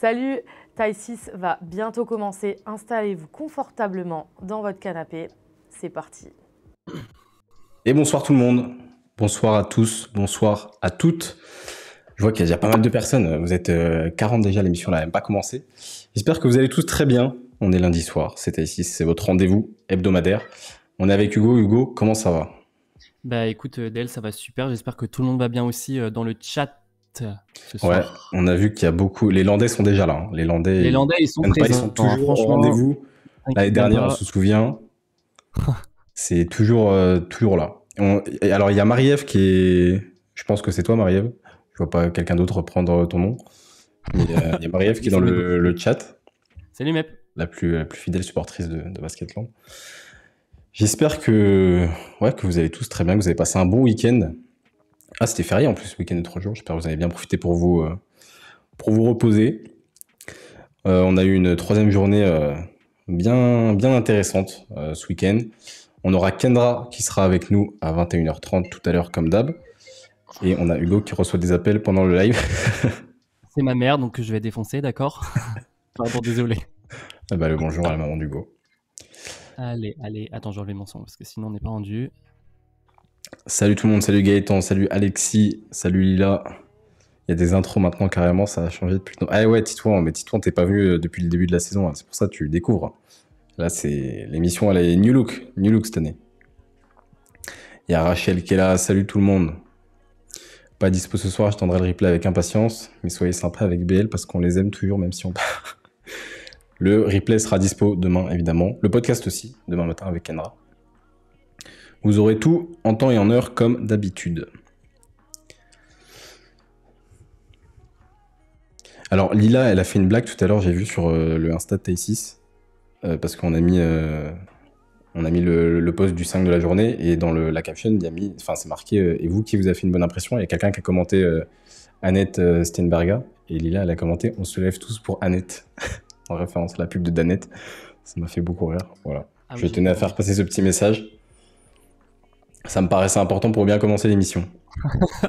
Salut Taille 6 va bientôt commencer. Installez-vous confortablement dans votre canapé. C'est parti. Et bonsoir tout le monde. Bonsoir à tous. Bonsoir à toutes. Je vois qu'il y a pas mal de personnes. Vous êtes 40 euh, déjà, l'émission n'a même pas commencé. J'espère que vous allez tous très bien. On est lundi soir, c'est Taille c'est votre rendez-vous hebdomadaire. On est avec Hugo. Hugo, comment ça va Bah écoute, euh, Del, ça va super. J'espère que tout le monde va bien aussi euh, dans le chat euh, ouais, on a vu qu'il y a beaucoup. Les Landais sont déjà là. Hein. Les Landais. ils sont toujours franchement, rendez-vous. L'année dernière, on se souvient. c'est toujours, euh, toujours là. alors, il y a marie qui est. Je pense que c'est toi, marie Je vois pas quelqu'un d'autre prendre ton nom. Euh, il y a, qui est dans le, chat. Salut, Mep. La plus, la plus fidèle supportrice de, Basketland. J'espère que, ouais, que vous allez tous très bien, que vous avez passé un bon week-end. Ah, c'était férié en plus, week-end de trois jours. J'espère que vous avez bien profité pour vous, euh, pour vous reposer. Euh, on a eu une troisième journée euh, bien, bien intéressante ce week-end. On aura Kendra qui sera avec nous à 21h30 tout à l'heure, comme d'hab. Et on a Hugo qui reçoit des appels pendant le live. C'est ma mère, donc je vais défoncer, d'accord désolé. Ah bah, le bonjour à la maman d'Hugo. Allez, allez, attends, j'enlève mon son parce que sinon on n'est pas rendu. Salut tout le monde, salut Gaëtan, salut Alexis, salut Lila. Il y a des intros maintenant carrément, ça a changé depuis. Ah ouais, Titouan, mais Titouan, t'es pas venu euh, depuis le début de la saison, hein, c'est pour ça que tu découvres. Là, c'est l'émission, elle est New Look, New Look cette année. Il y a Rachel qui est là, salut tout le monde. Pas dispo ce soir, je tendrai le replay avec impatience, mais soyez sympa avec BL parce qu'on les aime toujours, même si on part. Le replay sera dispo demain, évidemment. Le podcast aussi, demain matin avec Kendra. Vous aurez tout en temps et en heure comme d'habitude. Alors Lila, elle a fait une blague tout à l'heure, j'ai vu sur euh, le Insta de euh, parce qu'on a mis, euh, on a mis le, le, post du 5 de la journée, et dans la caption, il y a mis, enfin c'est marqué, et vous qui vous avez fait une bonne impression, il y a quelqu'un qui a commenté Annette Steinberger, et Lila, elle a commenté, on se lève tous pour Annette, en référence à la pub de Danette. Ça m'a fait beaucoup rire, voilà. Ah je tenais à faire passer ce petit message. Ça me paraissait important pour bien commencer l'émission.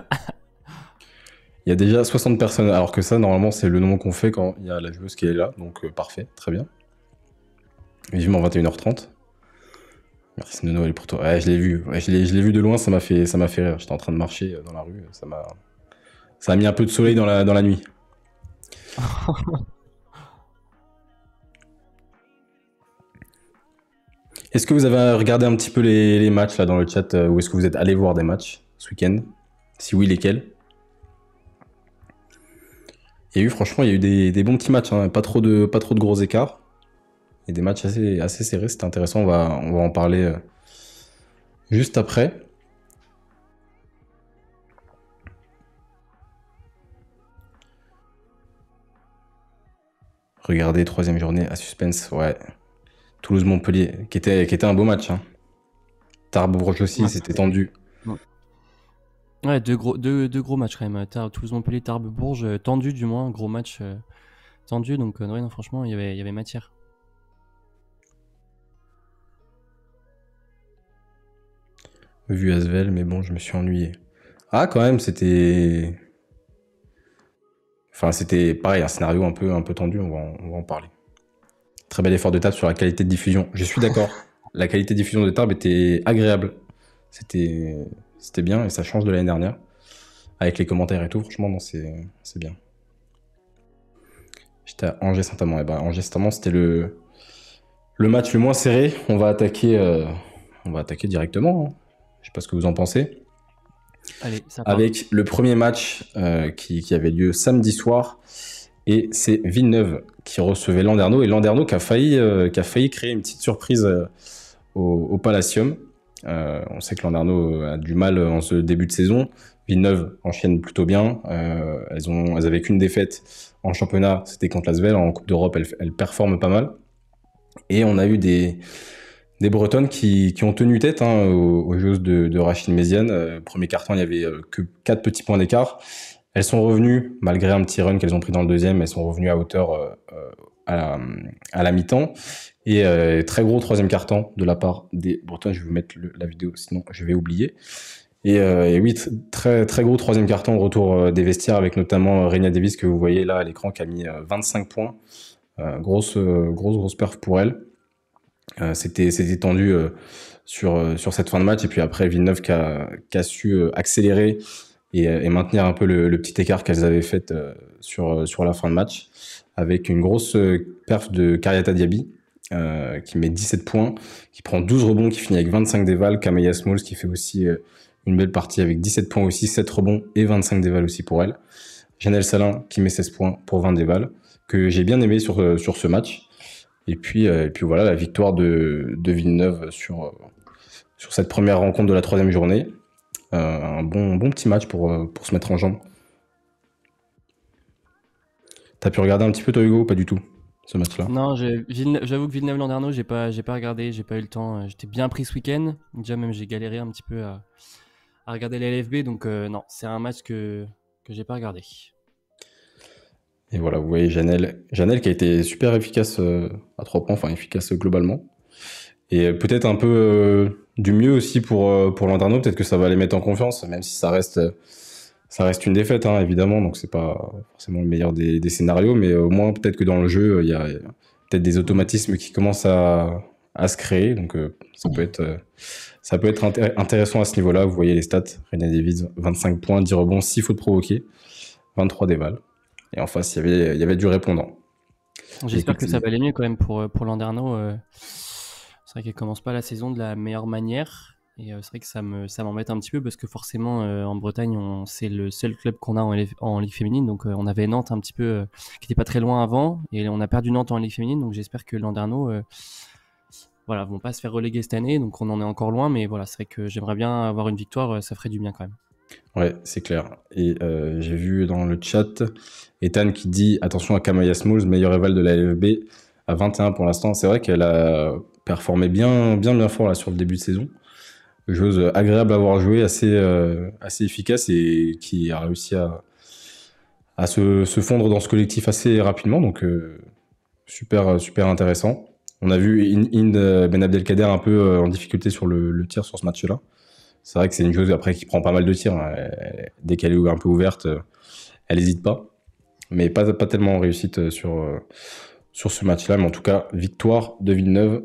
il y a déjà 60 personnes, alors que ça, normalement, c'est le nombre qu'on fait quand il y a la joueuse qui est là. Donc, euh, parfait, très bien. Vivement 21h30. Merci de noël pour toi. je l'ai vu. je l'ai vu de loin, ça m'a fait, ça m'a fait rire. J'étais en train de marcher euh, dans la rue. Ça m'a ça a mis un peu de soleil dans la, dans la nuit. Est-ce que vous avez regardé un petit peu les, matchs là dans le chat euh, ou est-ce que vous êtes allé voir des matchs ce week-end Si oui, lesquels Il y a eu franchement, il y a eu des, bons petits matchs, hein, pas, trop de, pas trop de gros écarts. Et des matchs assez, assez serrés, c'était intéressant, on va, on va en parler euh, juste après. Regardez, troisième journée à suspense, ouais. Toulouse-Montpellier, qui était, qui était un beau match. Hein. tarbes bourges aussi, c'était tendu. Ouais. deux, gros, gros matchs quand même. Toulouse-Montpellier, Tarbes-Bourges, euh, tendu du moins, gros match euh, tendu. Donc, euh, non, franchement, il y avait matière. Vu Asvel, mais bon, je me suis ennuyé. Ah, quand même, c'était. Enfin, c'était pareil, un scénario un peu, un peu tendu, on va en parler. Très bel effort de table sur la qualité de diffusion. Je suis d'accord. la qualité de diffusion de table était agréable. C'était, c'était bien et ça change de l'année dernière. Avec les commentaires et tout, franchement, non, c'est, c'est bien. J'étais à Angers-Saint-Amand. Et angers eh ben, c'était le, le match le moins serré. On va attaquer, euh, on va attaquer directement. Je hein. Je sais pas ce que vous en pensez. Avec le premier match euh, qui, avait lieu samedi soir et c'est Villeneuve qui recevait Landerneau et Landerneau qui a failli, euh, qui a failli créer une petite surprise euh, au, au, Palacium. Euh, on sait que Landerneau a du mal en ce début de saison. Villeneuve enchaîne plutôt bien. elles, ont, elles avaient qu'une défaite en championnat, c'était contre Lasvel. En Coupe d'Europe, elles, elles, performent pas mal. Et on a eu des, des Bretonnes qui, qui ont tenu tête hein, aux, joueuses de, de Rachid Méziane. premier carton, il y avait que 4 petits points d'écart. Elles sont revenues, malgré un petit run qu'elles ont pris dans le deuxième, elles sont revenues à hauteur euh, euh, à la, mi-temps. Et euh, très gros troisième carton de la part des Bretons. Je vais vous mettre la vidéo, sinon je vais oublier. Et, oui, très, très gros troisième carton au retour des vestiaires, avec notamment Reina Davis que vous voyez là à l'écran qui a mis 25 points. grosse, grosse, grosse perf pour elle. C'était tendu sur, sur cette fin de match. Et puis après, Villeneuve a, qui a su accélérer euh, et, maintenir un peu le, petit écart qu'elles avaient fait euh, sur, euh, sur la fin de match, avec une grosse perf de Kariata Diaby, qui met 17 points, qui prend 12 rebonds, qui finit avec 25 dévals, Kamaya Smalls qui fait aussi une belle partie avec 17 points aussi, 7 rebonds et 25 dévals aussi pour elle. Janelle Salin qui met 16 points pour 20 dévals, que j'ai bien aimé sur, ce match. Et puis, puis voilà la victoire de, Villeneuve sur, sur cette première rencontre de la troisième journée. Euh, un bon, bon petit match pour, euh, pour se mettre en jambe. T'as pu regarder un petit peu toi Hugo pas du tout ce match-là Non, j'avoue que Villeneuve-Landerneau, j'ai pas, j'ai pas regardé, j'ai pas eu le temps. Euh, j'étais bien pris ce week-end. Déjà même j'ai galéré un petit peu à, regarder la LFB, donc non, c'est un match que que j'ai pas regardé. Et voilà, vous voyez Janelle, qui a été super efficace à trois points, enfin efficace globalement, et peut-être un peu du mieux aussi pour, euh, pour Peut-être que ça va les mettre en confiance, même si ça reste, euh, ça reste une défaite, hein, évidemment. Donc, c'est pas forcément le meilleur des, scénarios. Mais euh, au moins, peut-être que dans le jeu, il y a, peut-être des automatismes qui commencent à, à se créer. Donc, ça, peut être, ça peut être intéressant à ce niveau-là. Vous voyez les stats. René David, 25 points, 10 rebonds, 6 fautes provoquées, 23 dévales. Et en face, il y avait, il y avait du répondant. J'espère que ça va aller mieux quand même pour, pour c'est vrai qu'elle commence pas la saison de la meilleure manière. Et euh, c'est vrai que ça me ça m'embête un petit peu parce que forcément euh, en Bretagne c'est le seul club qu'on a en, en ligue féminine donc euh, on avait Nantes un petit peu qui n'était pas très loin avant et on a perdu Nantes en ligue féminine donc j'espère que Landerneau voilà vont pas se faire reléguer cette année donc on en est encore loin mais voilà c'est vrai que j'aimerais bien avoir une victoire ça ferait du bien quand même. Ouais c'est clair et j'ai vu dans le chat Ethan qui dit attention à Kamaya Smalls meilleur rival de la LFB à 21 pour l'instant c'est vrai qu'elle a performait bien, bien, bien fort là sur le début de saison. chose agréable à avoir joué, assez, euh, assez efficace et qui a réussi à, à se, se, fondre dans ce collectif assez rapidement. Donc, euh, super, super intéressant. On a vu Ind Ben Abdelkader un peu euh, en difficulté sur le, tir sur ce match-là. C'est vrai que c'est une chose après qui prend pas mal de tirs. Hein. Dès qu'elle est un peu ouverte, elle n'hésite pas. Mais pas, pas tellement réussite sur, sur ce match-là. Mais en tout cas, victoire de Villeneuve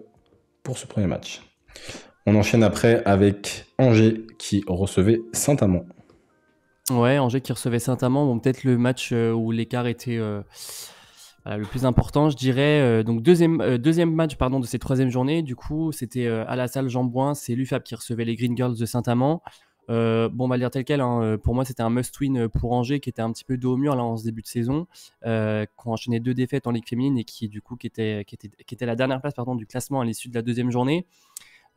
pour ce premier match. On enchaîne après avec Angers qui recevait Saint-Amand. Ouais, Angers qui recevait Saint-Amand, donc peut-être le match euh, où l'écart était euh, le plus important, je dirais. Euh, donc deuxième, deuxième match pardon, de cette troisième journée, du coup c'était à la salle Jean Boin, c'est Lufab qui recevait les Green Girls de Saint-Amand. Euh, bon, on va le dire tel quel. Hein, euh, pour moi, c'était un must-win euh, pour Angers qui était un petit peu dos au mur là en ce début de saison, euh, qui enchaîné deux défaites en Ligue féminine et qui du coup qui était, qui était, la dernière place pardon, du classement à l'issue de la deuxième journée.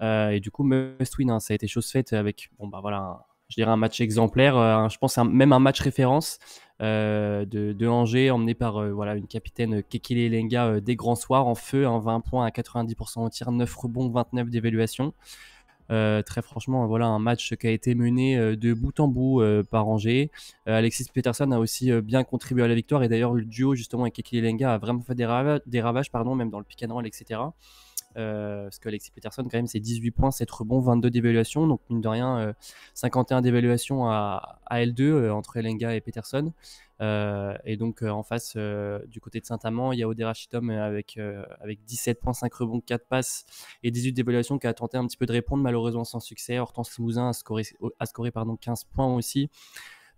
et du coup, must-win, hein, ça a été chose faite avec bon bah voilà, un, je dirais un match exemplaire, je pense même un match référence de, Angers emmené par voilà une capitaine Kekile Lenga des grands soirs en feu, 20 hein, points à 90% au tir, 9 rebonds, 29 d'évaluation. Euh, très franchement, voilà un match qui a été mené euh, de bout en bout euh, par Angers. Alexis Peterson a aussi bien contribué à la victoire et d'ailleurs le duo justement avec Lenga a vraiment fait des, ravages, pardon, même dans le pick roll, etc. Euh, parce que Alexis Peterson, quand même, c'est 18 points, 7 rebonds, 22 d'évaluation. Donc, mine de rien, 51 euh, d'évaluation à, L2 euh, entre Elenga et Peterson. et donc, en face, du côté de Saint-Amand, il y a Oderachitom avec, avec 17 points, 5 rebonds, 4 passes et 18 d'évaluation qui a tenté un petit peu de répondre, malheureusement sans succès. Hortense Limousin a scoré, a pardon, 15 points aussi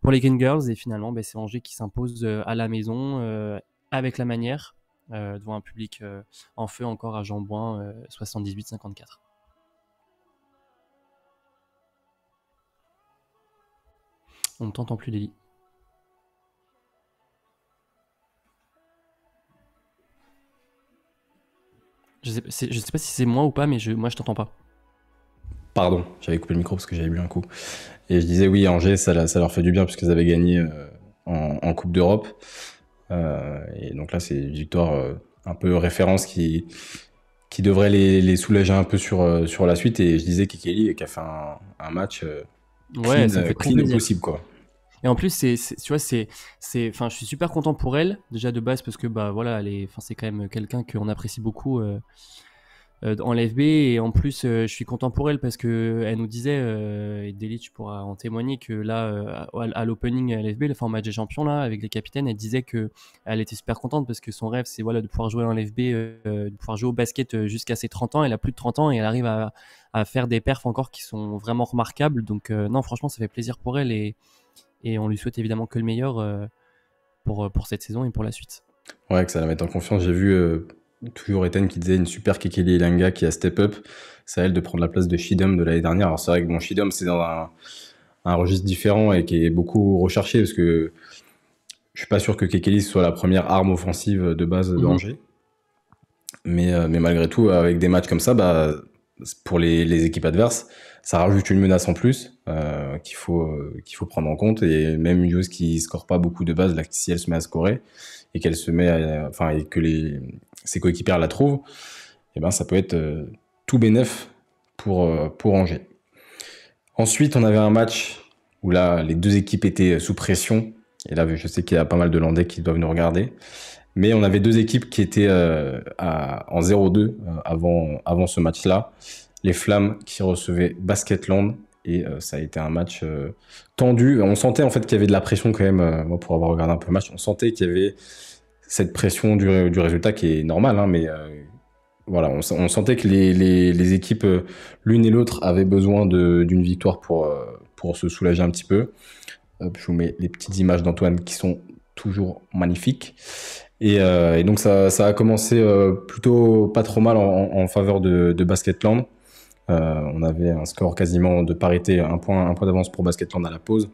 pour les Green Girls. Et finalement, ben, c'est Angers qui s'impose à la maison avec la manière. Euh, devant un public euh, en feu encore à Jambouin 78-54. Euh, On ne t'entend plus, Délie. Je ne je sais pas si c'est moi ou pas, mais je, moi je t'entends pas. Pardon, j'avais coupé le micro parce que j'avais bu un coup. Et je disais oui, Angers, ça, ça leur fait du bien puisqu'ils avaient gagné en, en, Coupe d'Europe. Euh, et donc là, c'est une victoire euh, un peu référence qui, qui devrait les, les, soulager un peu sur, euh, sur la suite. Et je disais Kikeli qui a fait un, match clean, ouais, possible. Quoi. Et en plus, c'est, tu vois, c'est, c'est, je suis super content pour elle déjà de base parce que bah voilà, c'est quand même quelqu'un qu'on apprécie beaucoup. Euh, en l'FB et en plus euh, je suis content pour elle parce que elle nous disait euh, et Deli tu pourras en témoigner que là à, l'opening à l'FB le format des champions là avec les capitaines elle disait que elle était super contente parce que son rêve c'est voilà de pouvoir jouer en l'FB de pouvoir jouer au basket jusqu'à ses 30 ans elle a plus de 30 ans et elle arrive à, faire des perfs encore qui sont vraiment remarquables donc non franchement ça fait plaisir pour elle et, et on lui souhaite évidemment que le meilleur pour, pour cette saison et pour la suite. Ouais, que ça la mette en confiance. J'ai vu toujours Ethan qui disait une super Kekeli Langa qui a step up. C'est à elle de prendre la place de Shidom de l'année dernière. Alors c'est vrai que bon, Shidom, c'est dans un, registre différent et qui est beaucoup recherché parce que je suis pas sûr que Kekeli soit la première arme offensive de base de mhm. d'Angers. Mais, euh, mais malgré tout, avec des matchs comme ça, bah, pour les, équipes adverses, ça rajoute une menace en plus euh, qu'il faut, euh, qu'il faut prendre en compte. Et même une qui score pas beaucoup de base, si elle se met à scorer et qu'elle se met, enfin, et que les, ses coéquipiers la trouvent, eh ben, ça peut être euh, tout bénef pour, euh, pour Angers. Ensuite, on avait un match où là, les deux équipes étaient euh, sous pression. Et là, je sais qu'il y a pas mal de Landais qui doivent nous regarder. Mais on avait deux équipes qui étaient en 0-2 avant, avant ce match-là. Les Flammes qui recevaient Basketland. Et ça a été un match tendu. On sentait en fait qu'il y avait de la pression quand même. moi, pour avoir regardé un peu le match, on sentait qu'il y avait cette pression du, résultat qui est normale, hein, mais euh, voilà, on, sentait que les, équipes, euh, l'une et l'autre, avaient besoin d'une victoire euh, pour, se soulager un petit peu. je vous mets les petites images d'Antoine qui sont toujours magnifiques. Et, donc ça, a commencé plutôt pas trop mal en, faveur de, Basketland. on avait un score quasiment de parité, un point, un point d'avance pour Basketland à la pause.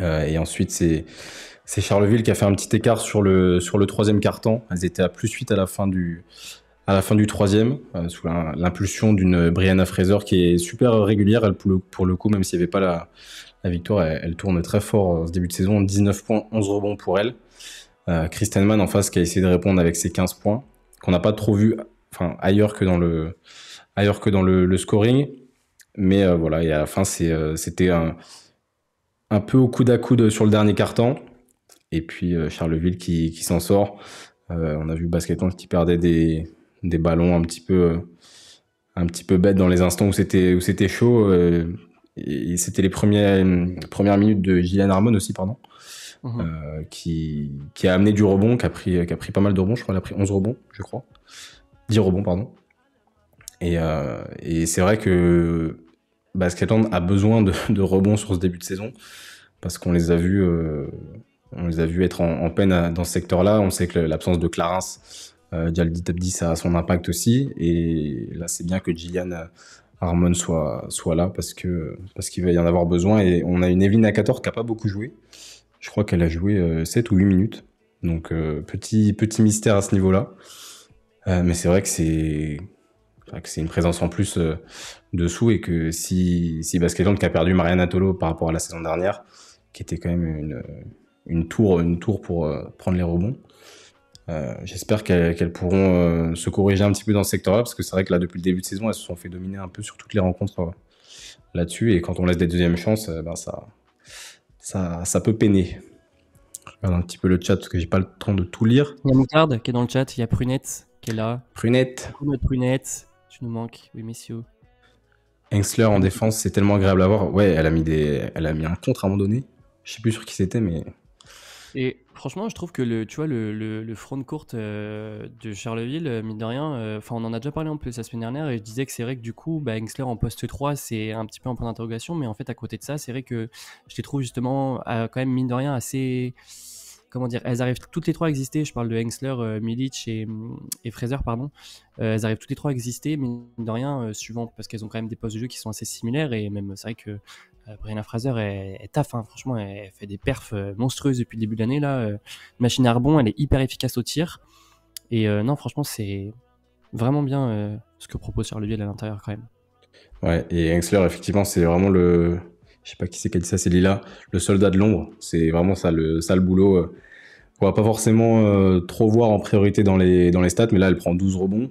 et ensuite, c'est c'est Charleville qui a fait un petit écart sur le, sur le troisième carton. Elles étaient à plus 8 à la fin du, à la fin du troisième, euh, sous l'impulsion d'une Brianna Fraser qui est super régulière. Elle, pour, le, coup, même s'il n'y avait pas la, victoire, elle, tourne très fort euh, ce début de saison. 19 points, 11 rebonds pour elle. Euh, en face qui a essayé de répondre avec ses 15 points, qu'on n'a pas trop vu enfin, ailleurs que dans le, ailleurs que dans le, scoring. Mais euh, voilà, à la fin, c'était un, un, peu au coude à coude sur le dernier carton. Et puis euh, Charleville qui, qui s'en sort. Euh, on a vu Basketon qui perdait des, des ballons un petit peu euh, un petit peu bête dans les instants où c'était où c'était chaud. et c'était les premières premières minutes de Gillian Harmon aussi, pardon, mhm. qui, qui a amené du rebond, qui a pris qui a pris pas mal de rebonds. Je crois qu'elle a pris 11 rebonds, je crois, 10 rebonds, pardon. Et, et c'est vrai que Basketland a besoin de, de, rebonds sur ce début de saison parce qu'on les a vus on les a vus être en, peine dans ce secteur-là. On sait que l'absence de Clarins, euh, Dialdi Tabdi, ça a son impact aussi. Et là, c'est bien que Gillian euh, Harmon soit, soit là parce que parce qu'il va y en avoir besoin. Et on a une Evelyne Akator qui n'a pas beaucoup joué. Je crois qu'elle a joué 7 euh, ou 8 minutes. Donc, euh, petit, petit mystère à ce niveau-là. mais c'est vrai que c'est c'est une présence en plus dessous et que si, si qui a perdu Marianne Tolo par rapport à la saison dernière, qui était quand même une, une tour, une tour pour euh, prendre les rebonds. Euh, j'espère qu'elles pourront euh, se corriger un petit peu dans ce secteur-là, parce que c'est vrai que là, depuis le début de saison, elles se sont fait dominer un peu sur toutes les rencontres là-dessus. Et quand on laisse des deuxièmes chances, ben ça, ça, ça, peut peiner. Je regarde un petit peu le chat, parce que j'ai pas le temps de tout lire. Il y a moutarde qui est dans le chat, il y a Prunette qui est là. Prunette. Prunette, tu nous manques, oui, messieurs. hengsler en défense, c'est tellement agréable à voir. Ouais, elle a mis, des... elle a mis un contre à un moment donné. Je sais plus sur qui c'était, mais et franchement, je trouve que le, tu vois, le, front court euh, de Charleville, euh, mine de rien, euh, enfin, on en a déjà parlé un peu la semaine dernière et je disais que c'est vrai que du coup, bah, Hengsler en poste 3, c'est un petit peu un point d'interrogation, mais en fait, à côté de ça, c'est vrai que je les trouve justement, quand même, mine de rien, assez. Comment dire Elles arrivent toutes les trois à exister. Je parle de Hengsler, Milic et, et, Fraser, pardon. elles arrivent toutes les trois à exister, mine de rien, suivant, parce qu'elles ont quand même des postes de jeu qui sont assez similaires et même, c'est vrai que euh, Brianna Fraser est, est taf, franchement, elle fait des perfs euh, monstrueuses depuis le début de l'année. Là, euh, machine à rebond, elle est hyper efficace au tir. Et non, franchement, c'est vraiment bien ce que propose Charles Biel à l'intérieur quand même. Ouais, et Hengsler, effectivement, c'est vraiment le. Je sais pas qui c'est qui a dit ça, c'est Lila, le soldat de l'ombre. C'est vraiment ça le, ça le boulot. On va pas forcément trop voir en priorité dans les, dans les stats, mais là, elle prend 12 rebonds.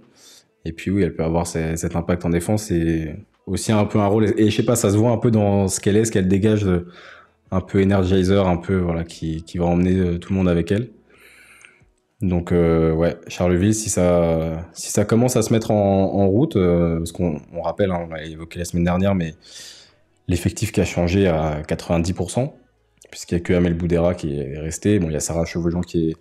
Et puis oui, elle peut avoir cet impact en défense. Et aussi un peu un rôle. Et je sais pas, ça se voit un peu dans ce qu'elle est, ce qu'elle dégage, un peu energizer, un peu voilà, qui, qui va emmener euh, tout le monde avec elle. Donc euh, ouais, Charleville, si ça, si ça commence à se mettre en, route, ce euh, parce qu'on rappelle, hein, on l'a évoqué la semaine dernière, mais l'effectif qui a changé à 90%, puisqu'il n'y a que Amel Boudera qui est resté, bon, il y a Sarah Chevaujean qui est,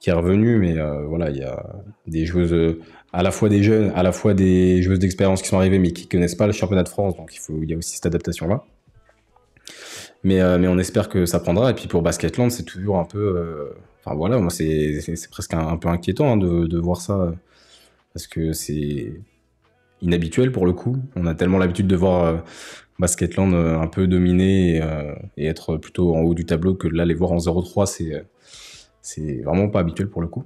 qui est revenu, mais euh, voilà, il y a des joueuses, euh, à la fois des jeunes, à la fois des joueuses d'expérience qui sont arrivées, mais qui connaissent pas le championnat de France, donc il, faut, il y a aussi cette adaptation-là. Mais, euh, mais on espère que ça prendra. Et puis pour Basketland, c'est toujours un peu. Enfin voilà, moi, c'est presque un, peu inquiétant hein, de, de, voir ça, parce que c'est inhabituel pour le coup. On a tellement l'habitude de voir. Basketland un peu dominé et, et, être plutôt en haut du tableau que là les voir en 0-3 c'est c'est vraiment pas habituel pour le coup.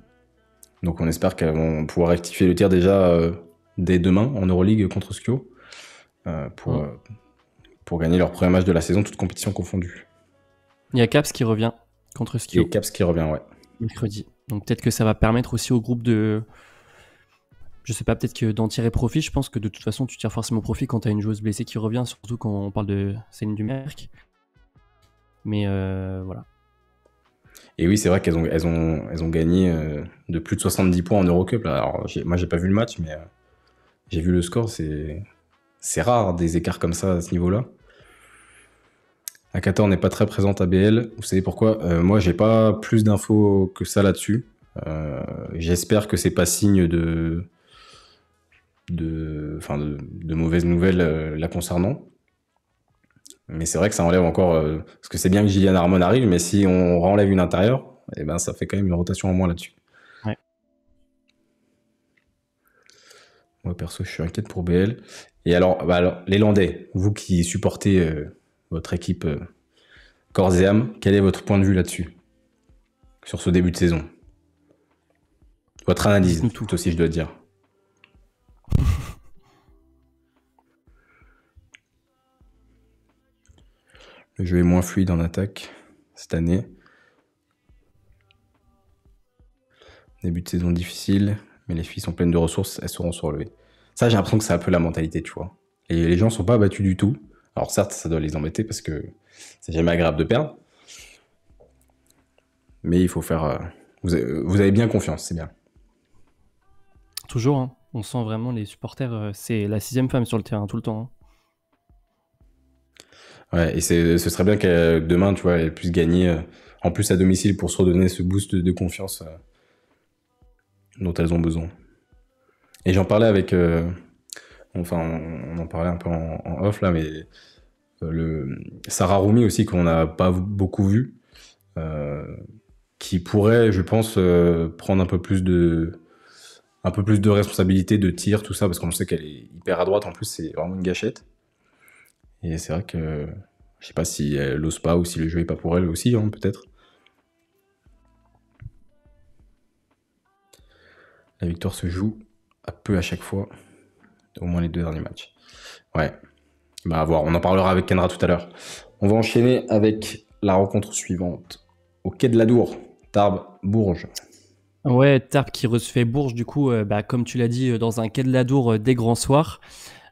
Donc on espère vont pouvoir rectifier le tir déjà euh, dès demain en Euroleague contre Skio euh, pour, euh, pour gagner leur premier match de la saison, toute compétition confondue. Il y a Caps qui revient contre Skio. Il y a Caps qui revient, ouais. Mercredi. Donc peut-être que ça va permettre aussi au groupe de, je sais pas, peut-être que d'en tirer profit, je pense que de toute façon, tu tires forcément profit quand tu une joueuse blessée qui revient, surtout quand on parle de Céline Dumerc. Mais voilà, et oui, c'est vrai qu'elles ont, elles ont, elles ont gagné euh, de plus de 70 points en Eurocup. Alors, moi, j'ai pas vu le match, mais euh, j'ai vu le score. C'est, c'est rare des écarts comme ça à ce niveau-là. La n'est pas très présente à BL. Vous savez pourquoi Moi, euh, Moi, j'ai pas plus d'infos que ça là-dessus. j'espère que c'est pas signe de, de, de mauvaises nouvelles la concernant. Mais c'est vrai que ça enlève encore. Euh, parce que c'est bien que Gillian Harmon arrive, mais si on enlève une intérieure, eh ben, ça fait quand même une rotation en moins là-dessus. Moi, perso, je suis inquiète pour BL. Et bah, alors, les Landais, vous qui supportez euh, votre équipe euh, et âme, quel est votre point de vue là-dessus Sur ce début de saison Votre analyse, tout aussi, je dois dire. Je vais moins fluide en attaque cette année. Début de saison difficile, mais les filles sont pleines de ressources, elles seront surlevées. Ça, j'ai l'impression que c'est un peu la mentalité, tu vois. Et les gens ne sont pas abattus du tout. Alors certes, ça doit les embêter parce que c'est jamais agréable de perdre. Mais il faut faire... Euh, vous, avez, bien confiance, c'est bien. Toujours, hein. on sent vraiment les supporters, euh, c'est la sixième femme sur le terrain tout le temps. Hein. Ouais, et ce serait bien que demain, tu vois, elle puisse gagner euh, en plus à domicile pour se redonner ce boost de confiance euh, dont elles ont besoin. Et j'en parlais avec, euh, enfin, on, en parlait un peu en, off là, mais le Sarah Rumi aussi qu'on n'a pas beaucoup vu, qui pourrait, je pense, prendre un peu plus de, un peu plus de responsabilité de tir, tout ça, parce qu'on sait qu'elle est hyper à droite. En plus, c'est vraiment une gâchette. Et c'est vrai que je sais pas si elle n'ose pas ou si le jeu est pas pour elle aussi, hein, peut-être. La victoire se joue à peu à chaque fois, au moins les deux derniers matchs. Ouais, bah à voir, on en parlera avec Kendra tout à l'heure. On va enchaîner avec la rencontre suivante. Au quai de la Dour, Tarbes, Bourges. Ouais, Tarbes qui refait Bourges, du coup, euh, bah, comme tu l'as dit, euh, dans un quai de la Dour euh, des grands soirs.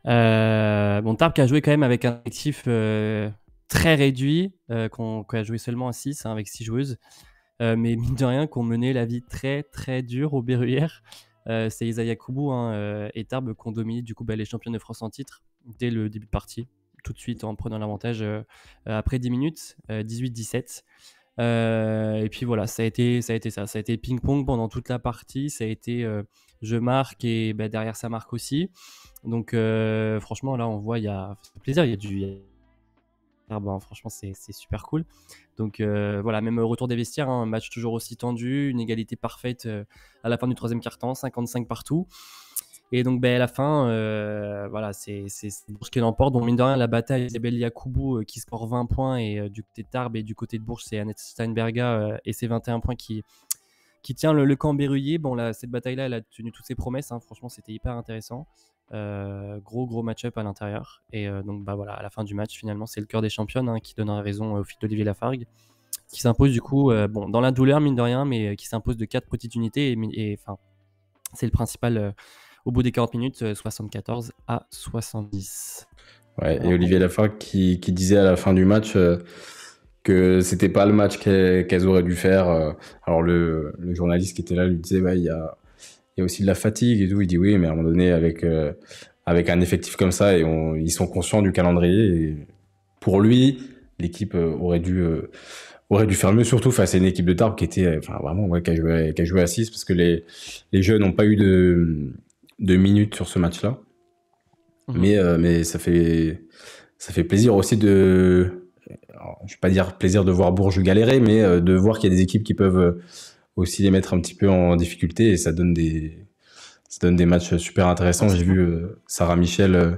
Euh, bon, qui a joué quand même avec un actif euh, très réduit, euh, qu'on a joué seulement à 6, hein, avec 6 joueuses. mais mine de rien, qu'on menait la vie très très dure aux Berruyère. c'est Isaiah Koubou hein, et Tarb qui ont dominé du coup bah, les champions de France en titre dès le début de partie, tout de suite en prenant l'avantage après 10 minutes, 18-17. et puis voilà, ça a été ça, a été ça. Ça a été ping-pong pendant toute la partie. Ça a été je marque et bah, derrière ça marque aussi. Donc, euh, franchement, là, on voit, il y a plaisir, il y a du. franchement, c'est super cool. Donc euh, voilà, même euh, retour des vestiaires, un hein, match toujours aussi tendu, une égalité parfaite à la fin du troisième quart-temps, 55 partout. Et donc ben, à la fin, voilà, c'est Bourges qui l'emporte. Donc mine de rien, la bataille Isabelle Yacoubou qui score 20 points et du côté de Tarbes et du côté de Bourges, c'est Annette Steinberger et ses 21 points qui, qui tient le, camp berruyer. Bon, là, cette bataille-là, elle a tenu toutes ses promesses. Hein. Franchement, c'était hyper intéressant. Euh, gros gros match-up à l'intérieur. Et euh, donc bah voilà, à la fin du match, finalement, c'est le cœur des championnes hein, qui donnera raison euh, au fil d'Olivier Lafargue, qui s'impose du coup, bon, dans la douleur mine de rien, mais qui s'impose de quatre petites unités. Et enfin, c'est le principal au bout des 40 minutes, 74 à 70. et Olivier Lafargue qui, disait à la fin du match que c'était pas le match qu'elles auraient dû faire. alors le, journaliste qui était là lui disait bah, il y a il y a aussi de la fatigue et tout. Il dit oui, mais à un moment donné, avec, euh, avec un effectif comme ça, et ils sont conscients du calendrier. pour lui, l'équipe euh, aurait dû, euh, aurait dû faire mieux, surtout face à une équipe de Tarbes qui était enfin, vraiment, qui, a joué, qui a joué à 6 parce que les, les jeux n'ont pas eu de, minutes sur ce match-là. Mhm. Mais, mais ça, fait, ça fait plaisir aussi de. je ne vais pas dire plaisir de voir Bourges galérer, mais de voir qu'il y a des équipes qui peuvent aussi les mettre un petit peu en difficulté et ça donne des, donne des matchs super intéressants. J'ai vu euh, Sarah Michel, euh,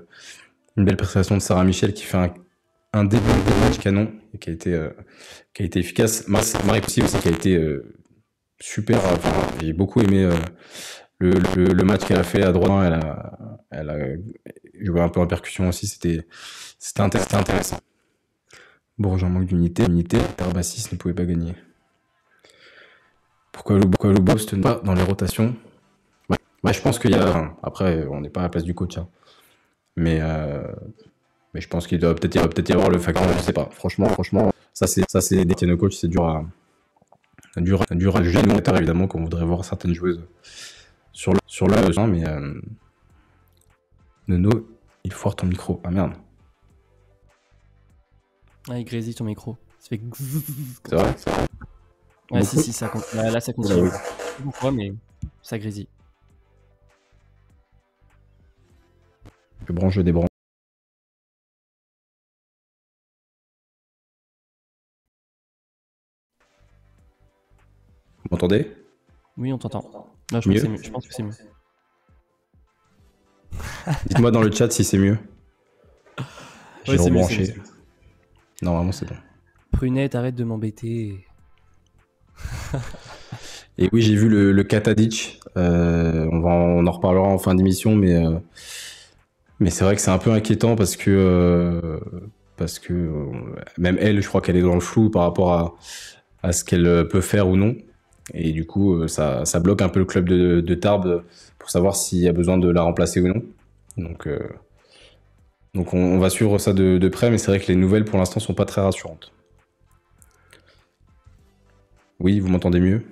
une belle prestation de Sarah Michel qui fait un, un début de match canon et qui a été, euh, qui a été efficace. Marie Poussi aussi qui a été super. J'ai beaucoup aimé le, match qu'elle a fait à droite. Elle a, elle a joué un peu en percussion aussi. C'était intéressant. bon j'en manque d'unité. Unité, Tarbassis ne pouvait pas gagner pourquoi le, pourquoi le pas dans les rotations ouais. je pense qu'il y a. Après, on n'est pas à la place du coach. Hein. Mais, euh, mais je pense qu'il doit peut-être y avoir le facteur, je sais pas. Franchement, franchement, ça c'est ça c'est des coach c'est dur à dur dur à juger. évidemment qu'on voudrait voir certaines joueuses sur le sur le mais euh, Nono, il foire ton micro. Ah merde. Ah, il grésille ton micro. C'est vrai, c'est vrai. Ouais, si, si, ça là, là, ça continue. Ouais, Pourquoi, mais ça grésille. Je branche, je débranche. Vous m'entendez Oui, on t'entend. Là, je, pense que c'est mieux. Dites-moi dans le chat si c'est mieux. J'ai ouais, rebranché. Mieux, Normalement, c'est bon. Prunette, arrête de m'embêter. Et oui, j'ai vu le, le euh, on, va, en reparlera en fin d'émission, euh, mais, c'est vrai que c'est un peu inquiétant parce que, euh, même elle, je crois qu'elle est dans le flou par rapport à, ce qu'elle peut faire ou non. Et du coup, ça, bloque un peu le club de, Tarbes pour savoir s'il y a besoin de la remplacer ou non. Donc, donc on, va suivre ça de, de près, mais c'est vrai que les nouvelles pour l'instant sont pas très rassurantes. Oui, vous m'entendez mieux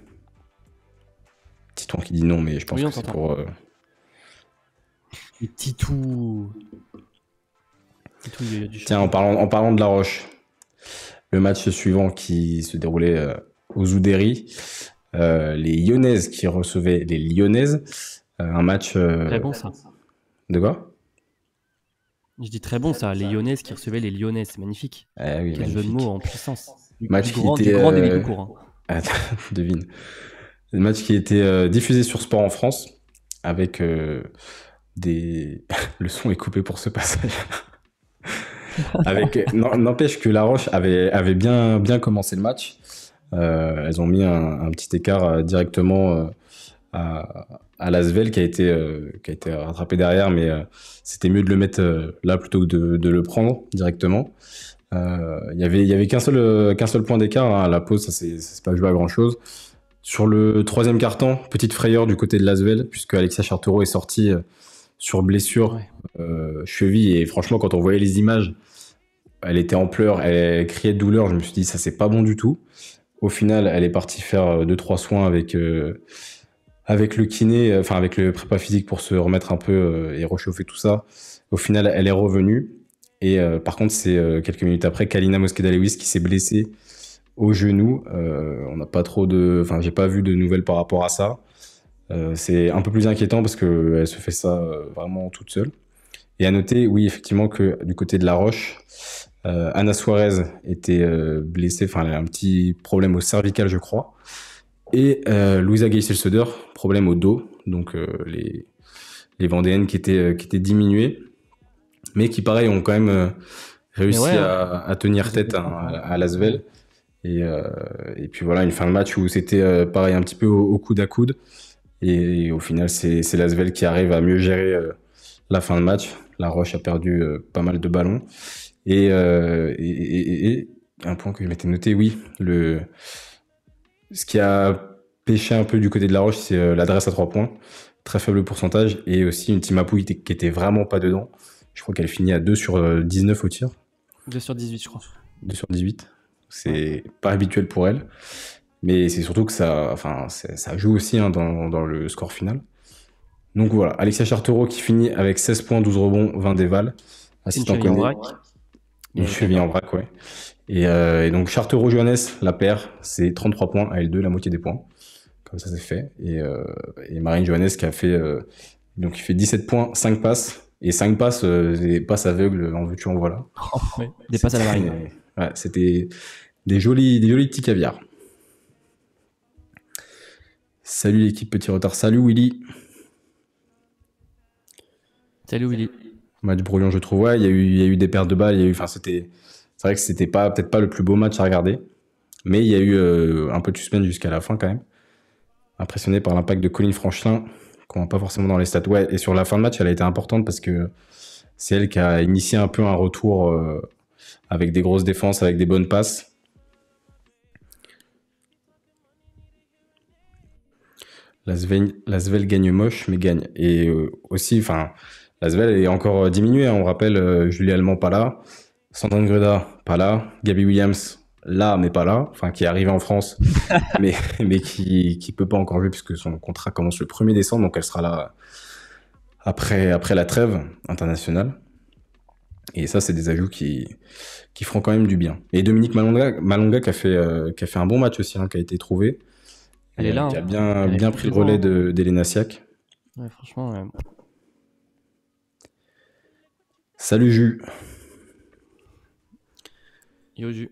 Titon qui dit non, mais je pense que c'est pour. Euh, Titou. Tiens, en parlant, en parlant de La Roche, le match suivant qui se déroulait au euh, aux euh, les Lyonnaises qui recevaient les Lyonnaises, un match. Très bon ça. De quoi Je dis très bon ça, les Lyonnaises qui recevaient les Lyonnaises, c'est magnifique. Eh Quel jeu de mots en puissance. match qui était, grand devine. Le match qui était euh, diffusé sur Sport en France avec euh, des. le son est coupé pour ce passage. avec euh, n'empêche que La Roche avait avait bien bien commencé le match. elles ont mis un, petit écart directement à, à Lasvel qui a été qui a été rattrapé derrière, mais c'était mieux de le mettre là plutôt que de, de le prendre directement. Il euh, n'y avait, y avait qu'un seul, euh, qu'un seul point d'écart hein, à la pause, ça s'est pas joué à grand chose. Sur le troisième carton, petite frayeur du côté de Lasvel, puisque Alexia Chartereau est sortie euh, sur blessure cheville. Et franchement, quand on voyait les images, elle était en pleurs, elle criait de douleur. Je me suis dit, ça, c'est pas bon du tout. Au final, elle est partie faire deux, trois soins avec, avec le kiné, enfin, avec le prépa physique pour se remettre un peu et rechauffer tout ça. Au final, elle est revenue. Et euh, par contre, c'est euh, quelques minutes après Kalina mosqueda lewis qui s'est blessée au genou. Euh, on n'a pas trop de, enfin, j'ai pas vu de nouvelles par rapport à ça. c'est un peu plus inquiétant parce que elle se fait ça vraiment toute seule. Et à noter, oui, effectivement, que du côté de La Roche, Ana Suarez était blessée, enfin, elle a un petit problème au cervical, je crois. Et Louisa Geisel-Söder, problème au dos. Donc les, les Vendéennes qui étaient, qui étaient diminuées mais qui, pareil, ont quand même euh, réussi hein. à, tenir tête hein, à, la Lasvel. Euh, et, puis voilà, une fin de match où c'était euh, pareil, un petit peu au, coude à coude. Et, au final, c'est Lasvel qui arrive à mieux gérer la fin de match. La Roche a perdu pas mal de ballons. Et, un point que je m'étais noté, oui, le... ce qui a pêché un peu du côté de La Roche, c'est l'adresse à trois points. Très faible pourcentage. Et aussi une team Apu qui était vraiment pas dedans. Je crois qu'elle finit à 2 sur 19 euh, au tir. 2 sur 18, je crois. 2 sur 18. C'est pas habituel pour elle. Mais c'est surtout que ça, enfin, ça joue aussi hein, dans, le score final. Donc voilà, Alexia Chartereau qui finit avec 16 points, 12 rebonds, 20 dévales. Assistant Une cheville en braque. en braque, ouais. Et, euh, donc Chartereau Johannes, la paire, c'est 33 points à L2, la moitié des points. Comme ça, c'est fait. Et, euh, Marine Johannes qui a fait, donc, fait 17 points, 5 passes, et 5 passes, euh, des passes aveugles en vue en voilà. des passes à la marine. c'était des jolis, des jolis petits caviars. Salut l'équipe Petit Retard. Salut Willy. Salut Willy. Match brouillon, je trouve. il y, a eu, y a eu des pertes de balles. Il y a eu, enfin, c'était, c'est vrai que c'était pas, peut-être pas le plus beau match à regarder, mais il y a eu euh, un peu de suspense jusqu'à la fin quand même. Impressionné par l'impact de Colin Franchelin qu'on voit pas forcément dans les stats. Ouais, et sur la fin de match, elle a été importante parce que c'est elle qui a initié un peu un retour euh, avec des grosses défenses, avec des bonnes passes. La Svel gagne moche, mais gagne. Et euh, aussi, enfin, la Svel est encore euh, diminuée. Hein. on rappelle, Julie Allemand pas là, Sandrine Greda pas là, Gabi Williams là, mais pas là, enfin qui est arrivée en France, mais, mais qui ne peut pas encore jouer puisque son contrat commence le 1er décembre, donc elle sera là après, après la trêve internationale. Et ça, c'est des ajouts qui, qui feront quand même du bien. Et Dominique Malonga, qui, a fait, euh, qui a fait un bon match aussi, hein, qui a été trouvé. Elle est euh, là. Qui a hein. bien, bien pris le relais d'Elena de, Siak. franchement, Salut Ju Yo Jus.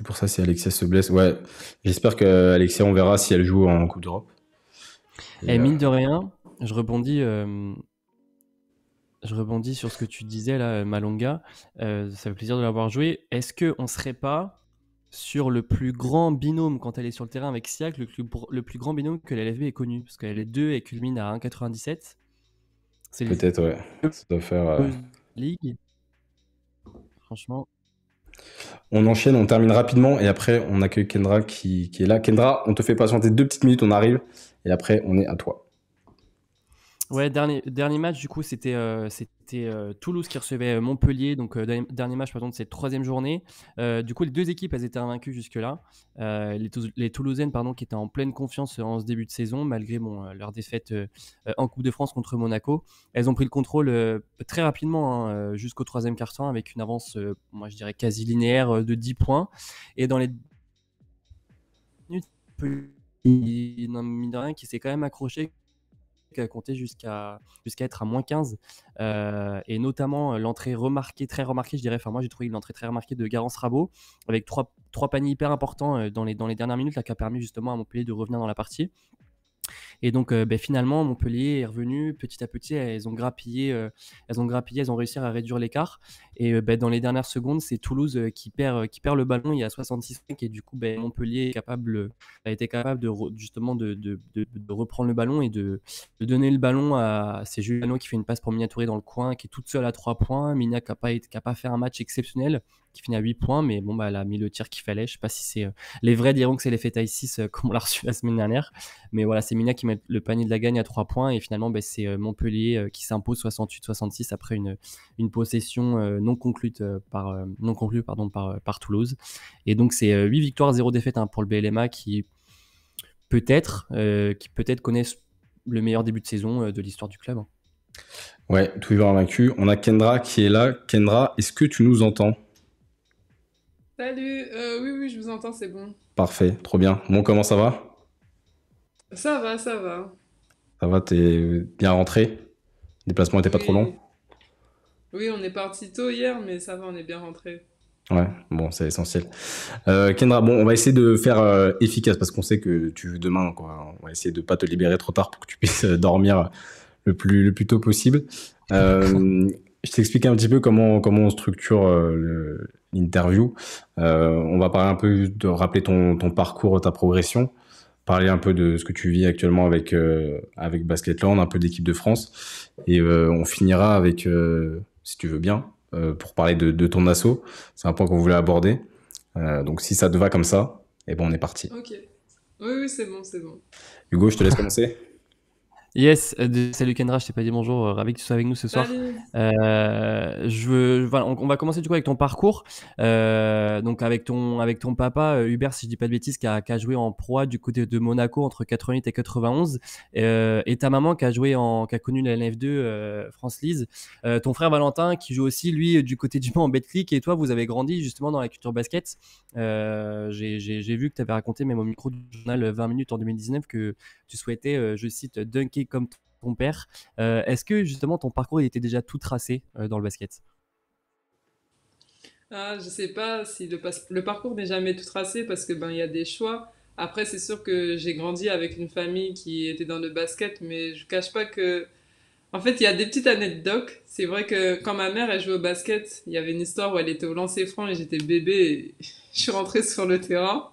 C'est pour ça si Alexia se blesse. Ouais, j'espère que on verra si elle joue en Coupe d'Europe. Et, eh, mine de euh, rien, je rebondis euh, je rebondis sur ce que tu disais là, euh, Malonga. ça fait plaisir de l'avoir joué. Est-ce qu'on ne serait pas sur le plus grand binôme quand elle est sur le terrain avec Siak, le, le plus, grand binôme que l'LFB ait connu Parce qu'elle est 2 et culmine à 1,97. Peut-être, ouais. Ça doit faire. Ligue. Franchement. On enchaîne, on termine rapidement et après on accueille Kendra qui, est là. Kendra, on te fait patienter deux petites minutes, on arrive et après on est à toi. Ouais, dernier, dernier match, du coup, c'était euh, c'était euh, Toulouse qui recevait euh, Montpellier. Donc, dernier match, pardon de cette troisième journée. du coup, les deux équipes, elles étaient invaincues jusque-là. Les, les, Toulousaines, pardon, qui étaient en pleine confiance en ce début de saison, malgré bon, leur défaite en Coupe de France contre Monaco. Elles ont pris le contrôle très rapidement hein, jusqu'au troisième quart avec une avance, moi, je dirais quasi linéaire de 10 points. Et dans les minutes, en rien, qui s'est quand même accroché a jusqu'à jusqu'à être à moins 15. Euh, et notamment euh, l'entrée remarquée, très remarquée, je dirais. Enfin, moi, j'ai trouvé l'entrée très remarquée de Garance Rabot avec trois, trois paniers hyper importants euh, dans les, dans les dernières minutes, qui a permis justement à Montpellier de revenir dans la partie. Et donc, euh, ben, finalement, Montpellier est revenu petit à petit. Elles ont grappillé, euh, elles ont grappillé, elles ont réussi à réduire l'écart. Et euh, ben, dans les dernières secondes, c'est Toulouse qui perd, qui perd le ballon. Il y a 66 et du coup, ben, Montpellier capable, a été capable de justement de, de, reprendre le ballon et de, donner le ballon à. C'est Juliano qui fait une passe pour Minatouré dans le coin, qui est toute seule à 3 points. Mina qui n'a pas, fait un match exceptionnel, qui finit à 8 points, mais bon, bah, elle a mis le tir qu'il fallait. Je sais pas si c'est. les vrais diront que c'est l'effet taille 6, comme on l'a reçu la semaine dernière. Mais voilà, c'est Mina qui le panier de la gagne à 3 points. Et finalement, ben, c'est euh, Montpellier euh, qui s'impose 68-66 après une, une possession euh, non conclue, par, non conclue pardon, par, par Toulouse. Et donc, c'est 8 victoires, 0 défaites hein, pour le BLMA qui peut-être qui peut-être connaissent le meilleur début de saison de l'histoire du club. Hein. Ouais, toujours vaincu. On a Kendra qui est là. Kendra, est-ce que tu nous entends Salut, oui, oui, je vous entends, c'est bon. Parfait, trop bien. Bon, comment ça va ça va, ça va. Ça va, t'es bien rentré déplacement n'était pas trop long Oui, on est parti tôt hier, mais ça va, on est bien rentré. Ouais, bon, c'est essentiel. Euh, Kendra, on va essayer de faire euh, efficace parce qu'on sait que tu demain, On va essayer de pas te libérer trop tard pour que tu puisses euh, dormir le plus, le plus tôt possible. je t'explique un petit peu comment, on structure l'interview. on va parler un peu de rappeler ton parcours, ta progression parler un peu de ce que tu vis actuellement avec, euh, avec Basketland, un peu d'équipe de France. Et euh, on finira avec, euh, si tu veux bien, pour parler de, ton assaut. C'est un point qu'on voulait aborder. donc si ça te va comme ça, eh ben, on est parti. Ok. Oui, oui, c'est bon, c'est bon. Hugo, je te laisse commencer. Yes, euh, salut Kendra, je t'ai pas dit bonjour, euh, ravi que tu sois avec nous ce soir. Euh, je, on, va commencer du coup avec ton parcours, donc avec ton, avec ton papa Hubert, si je dis pas de bêtises, qui a, joué en proie du côté de Monaco entre 88 et 91, et ta maman qui a joué en, qui a connu la NF2 France Lise, ton frère Valentin qui joue aussi lui du côté du Mans en Betclic, et toi vous avez grandi justement dans la culture basket. j'ai vu que tu avais raconté même au micro du journal 20 minutes en 2019 que tu souhaitais, je cite, dunker comme ton père. Euh, est-ce que justement ton parcours était déjà tout tracé euh, dans le basket ah, Je ne sais pas si le, parcours n'est jamais tout tracé parce que ben il y a des choix. Après, c'est sûr que j'ai grandi avec une famille qui était dans le basket, mais je ne cache pas que. En fait, il y a des petites anecdotes. C'est vrai que quand ma mère elle jouait au basket, il y avait une histoire où elle était au lancer franc et j'étais bébé. je suis rentrée sur le terrain.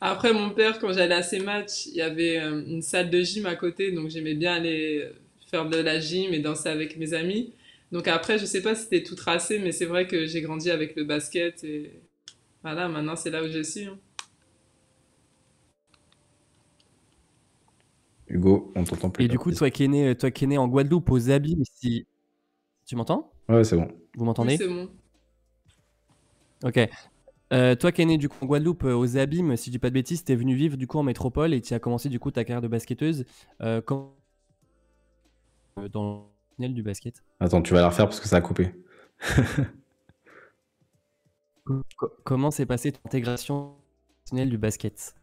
Après, mon père, quand j'allais à ses matchs, il y avait euh, une salle de gym à côté, donc j'aimais bien aller faire de la gym et danser avec mes amis. Donc après, je sais pas si c'était tout tracé, mais c'est vrai que j'ai grandi avec le basket et voilà, maintenant c'est là où je suis. Hein. Hugo, on t'entend plus. Et du coup, toi qui es né, toi qui es né en Guadeloupe, aux Abîmes, si tu m'entends Ouais, c'est bon. Vous m'entendez c'est bon. Ok. Euh, toi qui es né du coup en Guadeloupe euh, aux Abîmes, si je dis pas de bêtises, t'es venu vivre du coup en métropole et tu as commencé du coup ta carrière de basketteuse. quand... Euh, dans le tunnel du basket. Attends, tu vas la refaire parce que ça a coupé. Comment s'est passée ton intégration du basket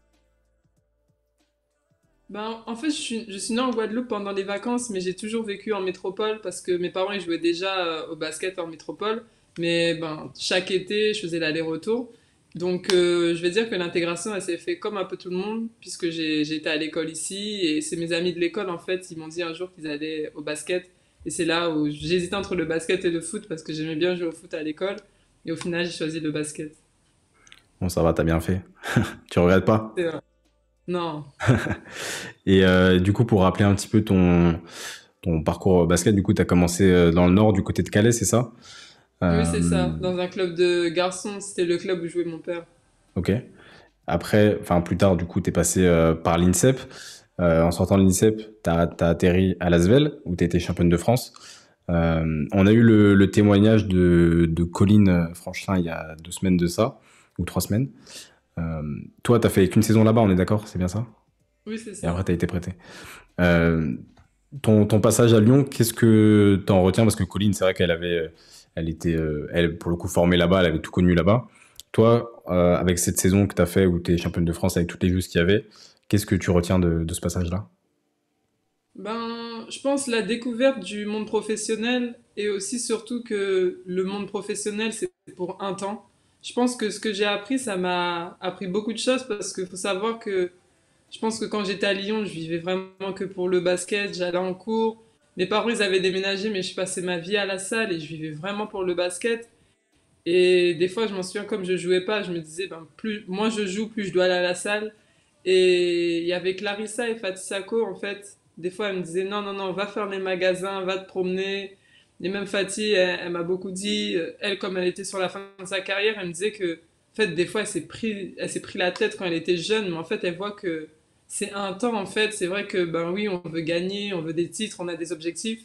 ben, en fait, je suis, je en Guadeloupe pendant les vacances, mais j'ai toujours vécu en métropole parce que mes parents ils jouaient déjà au basket en métropole. Mais ben, chaque été, je faisais l'aller-retour. Donc, euh, je vais dire que l'intégration, elle s'est faite comme un peu tout le monde, puisque j'étais à l'école ici, et c'est mes amis de l'école, en fait, ils m'ont dit un jour qu'ils allaient au basket, et c'est là où j'hésitais entre le basket et le foot, parce que j'aimais bien jouer au foot à l'école, et au final, j'ai choisi le basket. Bon, ça va, t'as bien fait. tu regrettes pas Non. et euh, du coup, pour rappeler un petit peu ton, parcours au basket, du coup, as commencé euh, dans le nord, du côté de Calais, c'est ça oui, c'est euh, ça. Dans un club de garçons, c'était le club où jouait mon père. Ok. Après, enfin plus tard, du coup, tu es passé euh, par l'INSEP. Euh, en sortant de l'INSEP, tu as, atterri à Lasvel, où tu étais championne de France. on a eu le, témoignage de, de, Colline Franchin il y a deux semaines de ça, ou trois semaines. Euh, toi, t'as fait qu'une saison là-bas, on est d'accord C'est bien ça Oui, c'est ça. Et après, as été prêté. ton, ton, passage à Lyon, qu'est-ce que t'en retiens Parce que Colline, c'est vrai qu'elle avait elle était, euh, elle, pour le coup, formée là-bas, elle avait tout connu là-bas. Toi, euh, avec cette saison que tu as fait où tu es championne de France avec toutes les vues qu'il y avait, qu'est-ce que tu retiens de, de ce passage-là Ben, je pense la découverte du monde professionnel et aussi surtout que le monde professionnel, c'est pour un temps je pense que ce que j'ai appris, ça m'a appris beaucoup de choses parce qu'il faut savoir que je pense que quand j'étais à Lyon, je vivais vraiment que pour le basket, j'allais en cours, mes parents, ils avaient déménagé, mais je passais ma vie à la salle et je vivais vraiment pour le basket. Et des fois, je m'en souviens, comme je jouais pas, je me disais, ben, plus moi je joue, plus je dois aller à la salle. Et il y avait Clarissa et Fatisako, en fait. Des fois, elle me disait, non, non, non, va faire les magasins, va te promener. Et même Fatih, elle, m'a beaucoup dit, euh, elle, comme elle était sur la fin de sa carrière, elle me disait que, en fait, des fois, elle s'est pris, elle s'est pris la tête quand elle était jeune, mais en fait, elle voit que c'est un temps en fait. C'est vrai que ben oui, on veut gagner, on veut des titres, on a des objectifs,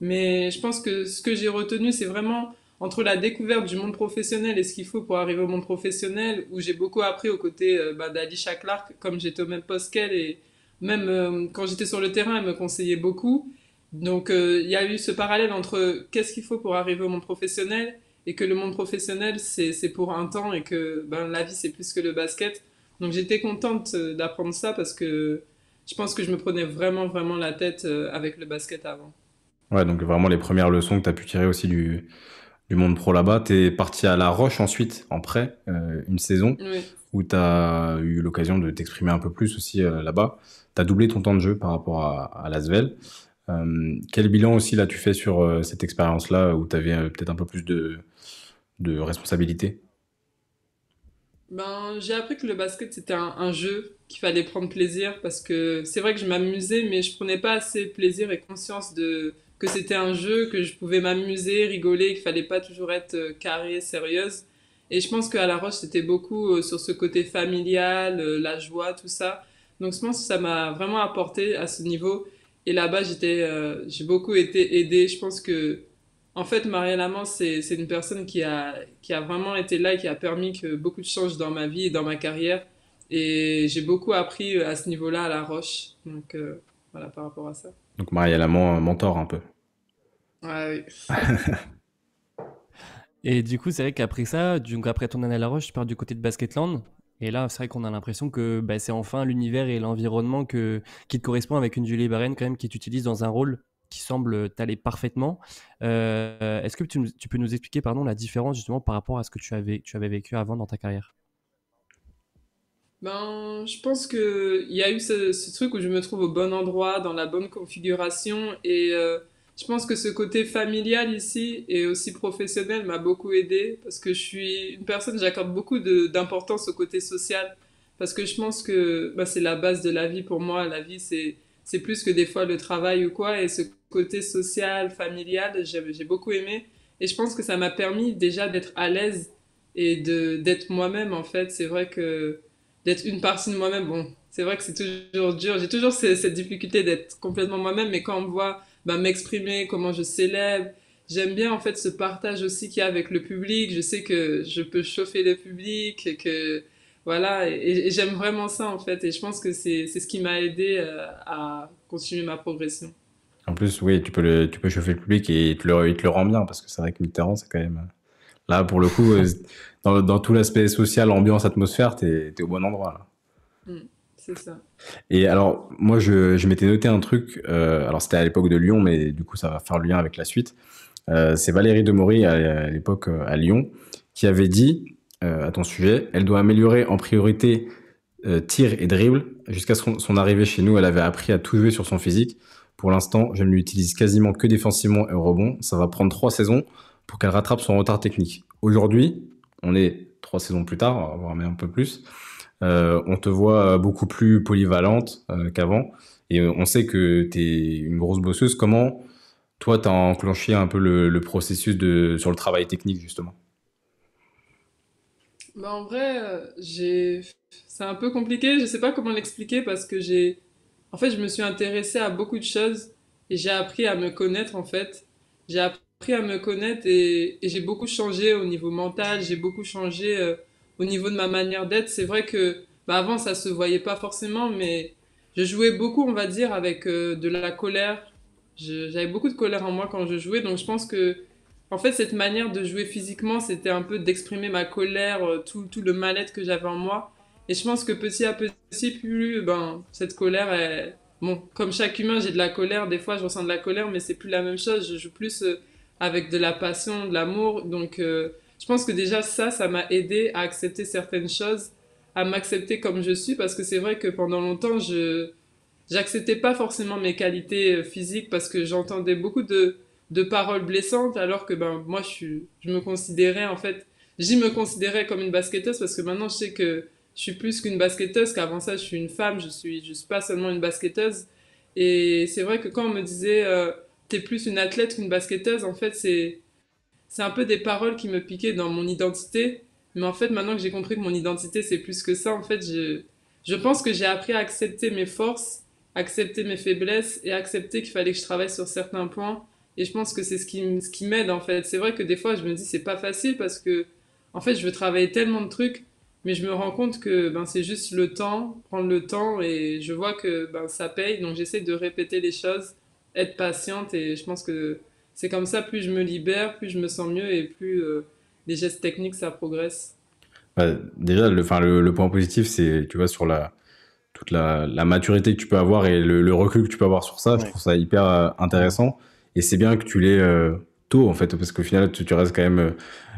mais je pense que ce que j'ai retenu, c'est vraiment entre la découverte du monde professionnel et ce qu'il faut pour arriver au monde professionnel, où j'ai beaucoup appris aux côtés euh, ben, d'Alicia Clark, comme j'étais au même poste qu'elle, et même euh, quand j'étais sur le terrain, elle me conseillait beaucoup. Donc euh, il y a eu ce parallèle entre qu'est-ce qu'il faut pour arriver au monde professionnel et que le monde professionnel, c'est pour un temps et que ben, la vie, c'est plus que le basket. Donc j'étais contente euh, d'apprendre ça parce que je pense que je me prenais vraiment, vraiment la tête euh, avec le basket avant. Ouais, donc vraiment les premières leçons que tu as pu tirer aussi du, monde pro là-bas. Tu es parti à La Roche ensuite, en prêt, euh, une saison, où tu as eu l'occasion de t'exprimer un peu plus aussi là-bas. Tu as doublé ton temps de jeu par rapport à, à l'Asvel. quel bilan aussi là tu fais sur cette expérience-là où tu avais peut-être un peu plus de, de responsabilité ben, j'ai appris que le basket c'était un, jeu qu'il fallait prendre plaisir parce que c'est vrai que je m'amusais mais je prenais pas assez plaisir et conscience de que c'était un jeu que je pouvais m'amuser, rigoler, qu'il fallait pas toujours être euh, carré, sérieuse. Et je pense qu'à La Roche c'était beaucoup euh, sur ce côté familial, euh, la joie, tout ça. Donc je pense que ça m'a vraiment apporté à ce niveau. Et là-bas, j'ai beaucoup été aidée. Je pense que en fait, Marielle Amand, c'est une personne qui a, vraiment été là et qui a permis que beaucoup de changes dans ma vie et dans ma carrière. Et j'ai beaucoup appris euh, à ce niveau-là à La Roche. Donc euh, voilà, par rapport à ça. Donc Marielle Amand, euh, mentor un peu. Ouais, oui. et du coup, c'est vrai qu'après ça, donc après ton année à La Roche, tu pars du côté de Basketland. Et là, c'est vrai qu'on a l'impression que bah, c'est enfin l'univers et l'environnement qui te correspond avec une Julie Barren quand même qui t'utilise dans un rôle qui semble t'aller parfaitement. Euh, est-ce que tu, peux nous expliquer pardon, la différence justement par rapport à ce que tu avais, tu avais vécu avant dans ta carrière ben, je pense qu'il y a eu ce, truc où je me trouve au bon endroit, dans la bonne configuration. Et euh, je pense que ce côté familial ici et aussi professionnel m'a beaucoup aidé parce que je suis une personne, j'accorde beaucoup d'importance au côté social parce que je pense que ben, c'est la base de la vie pour moi. La vie, c'est c'est plus que des fois le travail ou quoi. Et ce côté social, familial, j'ai beaucoup aimé. Et je pense que ça m'a permis déjà d'être à l'aise et d'être moi-même, en fait. C'est vrai que d'être une partie de moi-même, bon, c'est vrai que c'est toujours dur. J'ai toujours cette, difficulté d'être complètement moi-même. Mais quand on me voit bah, m'exprimer, comment je s'élève, j'aime bien en fait ce partage aussi qu'il y a avec le public. Je sais que je peux chauffer le public, et que voilà, et, j'aime vraiment ça en fait. Et je pense que c'est ce qui m'a aidé euh, à continuer ma progression. En plus, oui, tu peux, tu peux chauffer le public et il te le, rend bien parce que c'est vrai que Mitterrand, c'est quand même. Euh, là, pour le coup, euh, dans, tout l'aspect social, ambiance, atmosphère, t'es es au bon endroit. Mm, c'est ça. Et alors, moi, je, m'étais noté un truc. alors, c'était à l'époque de Lyon, mais du coup, ça va faire le lien avec la suite. c'est Valérie Demory, à l'époque à Lyon, qui avait dit euh, à ton sujet. Elle doit améliorer en priorité euh, tir et dribble. Jusqu'à son, arrivée chez nous, elle avait appris à tout jouer sur son physique. Pour l'instant, je ne l'utilise quasiment que défensivement et au rebond. Ça va prendre trois saisons pour qu'elle rattrape son retard technique. Aujourd'hui, on est trois saisons plus tard, voire même un peu plus. Euh, on te voit beaucoup plus polyvalente qu'avant. Et on sait que tu es une grosse bosseuse. Comment toi, tu as enclenché un peu le, le processus de, sur le travail technique, justement bah en vrai, euh, j'ai... c'est un peu compliqué, je ne sais pas comment l'expliquer parce que j'ai... En fait, je me suis intéressée à beaucoup de choses et j'ai appris à me connaître en fait. J'ai appris à me connaître et, j'ai beaucoup changé au niveau mental, j'ai beaucoup changé euh, au niveau de ma manière d'être. C'est vrai que bah, avant, ça se voyait pas forcément, mais je jouais beaucoup, on va dire, avec euh, de la colère. j'avais beaucoup de colère en moi quand je jouais, donc je pense que en fait, cette manière de jouer physiquement, c'était un peu d'exprimer ma colère, euh, tout, le mal-être que j'avais en moi. Et je pense que petit à petit, plus ben, cette colère, est... bon, comme chaque humain, j'ai de la colère, des fois je ressens de la colère, mais c'est plus la même chose. Je joue plus euh, avec de la passion, de l'amour. Donc euh, je pense que déjà ça, ça m'a aidé à accepter certaines choses, à m'accepter comme je suis, parce que c'est vrai que pendant longtemps, je j'acceptais pas forcément mes qualités physiques parce que j'entendais beaucoup de de paroles blessantes, alors que ben, moi, je, me considérais, en fait, j'y me considérais comme une basketteuse parce que maintenant, je sais que je suis plus qu'une basketteuse, qu'avant ça, je suis une femme, je suis, je suis pas seulement une basketteuse. Et c'est vrai que quand on me disait, euh, t'es plus une athlète qu'une basketteuse, en fait, c'est, un peu des paroles qui me piquaient dans mon identité. Mais en fait, maintenant que j'ai compris que mon identité, c'est plus que ça, en fait, je, je pense que j'ai appris à accepter mes forces, accepter mes faiblesses et accepter qu'il fallait que je travaille sur certains points et je pense que c'est ce qui, ce qui m'aide en fait. C'est vrai que des fois, je me dis c'est pas facile parce que en fait, je veux travailler tellement de trucs, mais je me rends compte que ben, c'est juste le temps, prendre le temps et je vois que ben, ça paye. Donc j'essaie de répéter les choses, être patiente et je pense que c'est comme ça, plus je me libère, plus je me sens mieux et plus euh, les gestes techniques, ça progresse. Bah, déjà, le, le, point positif, c'est, tu vois, sur la, toute la, la, maturité que tu peux avoir et le, recul que tu peux avoir sur ça, je trouve ça hyper euh, intéressant. Et c'est bien que tu l'aies euh, tôt, en fait, parce qu'au final, tu, restes quand même, euh,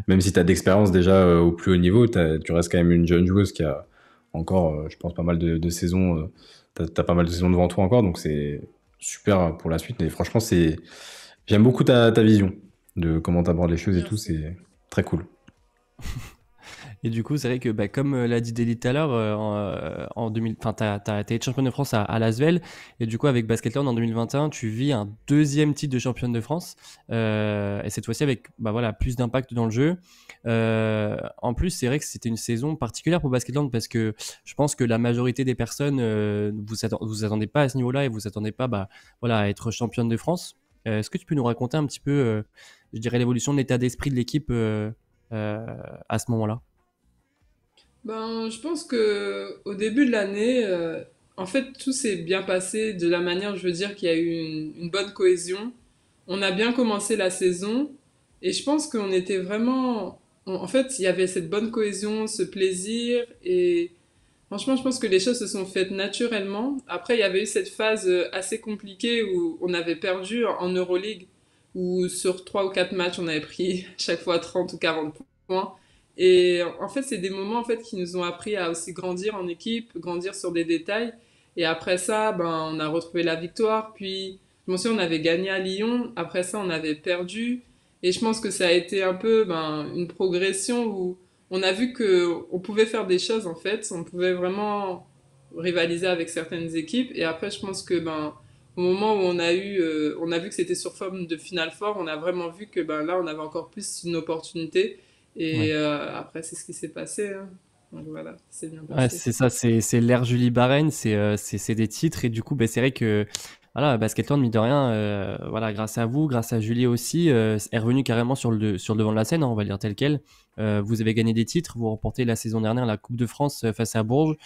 même si tu as d'expérience déjà euh, au plus haut niveau, tu restes quand même une jeune joueuse qui a encore, je pense, pas mal de, saisons. tu pas mal de saisons devant toi encore, donc c'est super pour la suite. Mais franchement, c'est j'aime beaucoup ta, vision de comment tu abordes les choses et tout. C'est très cool. Et du coup, c'est vrai que bah, comme euh, l'a dit Deli tout à l'heure, tu euh, en euh, été championne de France à, Las Lasvel, et du coup, avec Basketland en 2021, tu vis un deuxième titre de championne de France, et cette fois-ci avec bah, voilà plus d'impact dans le jeu. en plus, c'est vrai que c'était une saison particulière pour Basketland parce que je pense que la majorité des personnes vous vous attendez pas à ce niveau-là et vous attendez pas bah, voilà à être championne de France. est-ce que tu peux nous raconter un petit peu, je dirais, l'évolution de l'état d'esprit de l'équipe à ce moment-là? Ben, je pense que au début de l'année, euh, en fait, tout s'est bien passé de la manière, je veux dire, qu'il y a eu une, bonne cohésion. On a bien commencé la saison et je pense qu'on était vraiment. en fait, il y avait cette bonne cohésion, ce plaisir et franchement, je pense que les choses se sont faites naturellement. Après, il y avait eu cette phase assez compliquée où on avait perdu en Euroleague où sur trois ou quatre matchs, on avait pris à chaque fois 30 ou 40 points. Et en fait, c'est des moments en fait qui nous ont appris à aussi grandir en équipe, grandir sur des détails. Et après ça, ben, on a retrouvé la victoire. Puis, je me souviens, on avait gagné à Lyon. Après ça, on avait perdu. Et je pense que ça a été un peu ben, une progression où on a vu qu'on pouvait faire des choses en fait. On pouvait vraiment rivaliser avec certaines équipes. Et après, je pense que ben, au moment où on a eu, euh, on a vu que c'était sur forme de finale fort, on a vraiment vu que ben là, on avait encore plus une opportunité. Et euh, après, c'est ce qui s'est passé. Hein. Donc voilà, c'est bien passé. c'est ça, c'est l'ère Julie Barène, euh, c'est des titres. Et du coup, bah, c'est vrai que voilà, Basket Land, mine de rien, euh, voilà, grâce à vous, grâce à Julie aussi, est revenu carrément sur le, sur devant de la scène, hein, on va dire tel quel. vous avez gagné des titres, vous remportez la saison dernière la Coupe de France face à Bourges,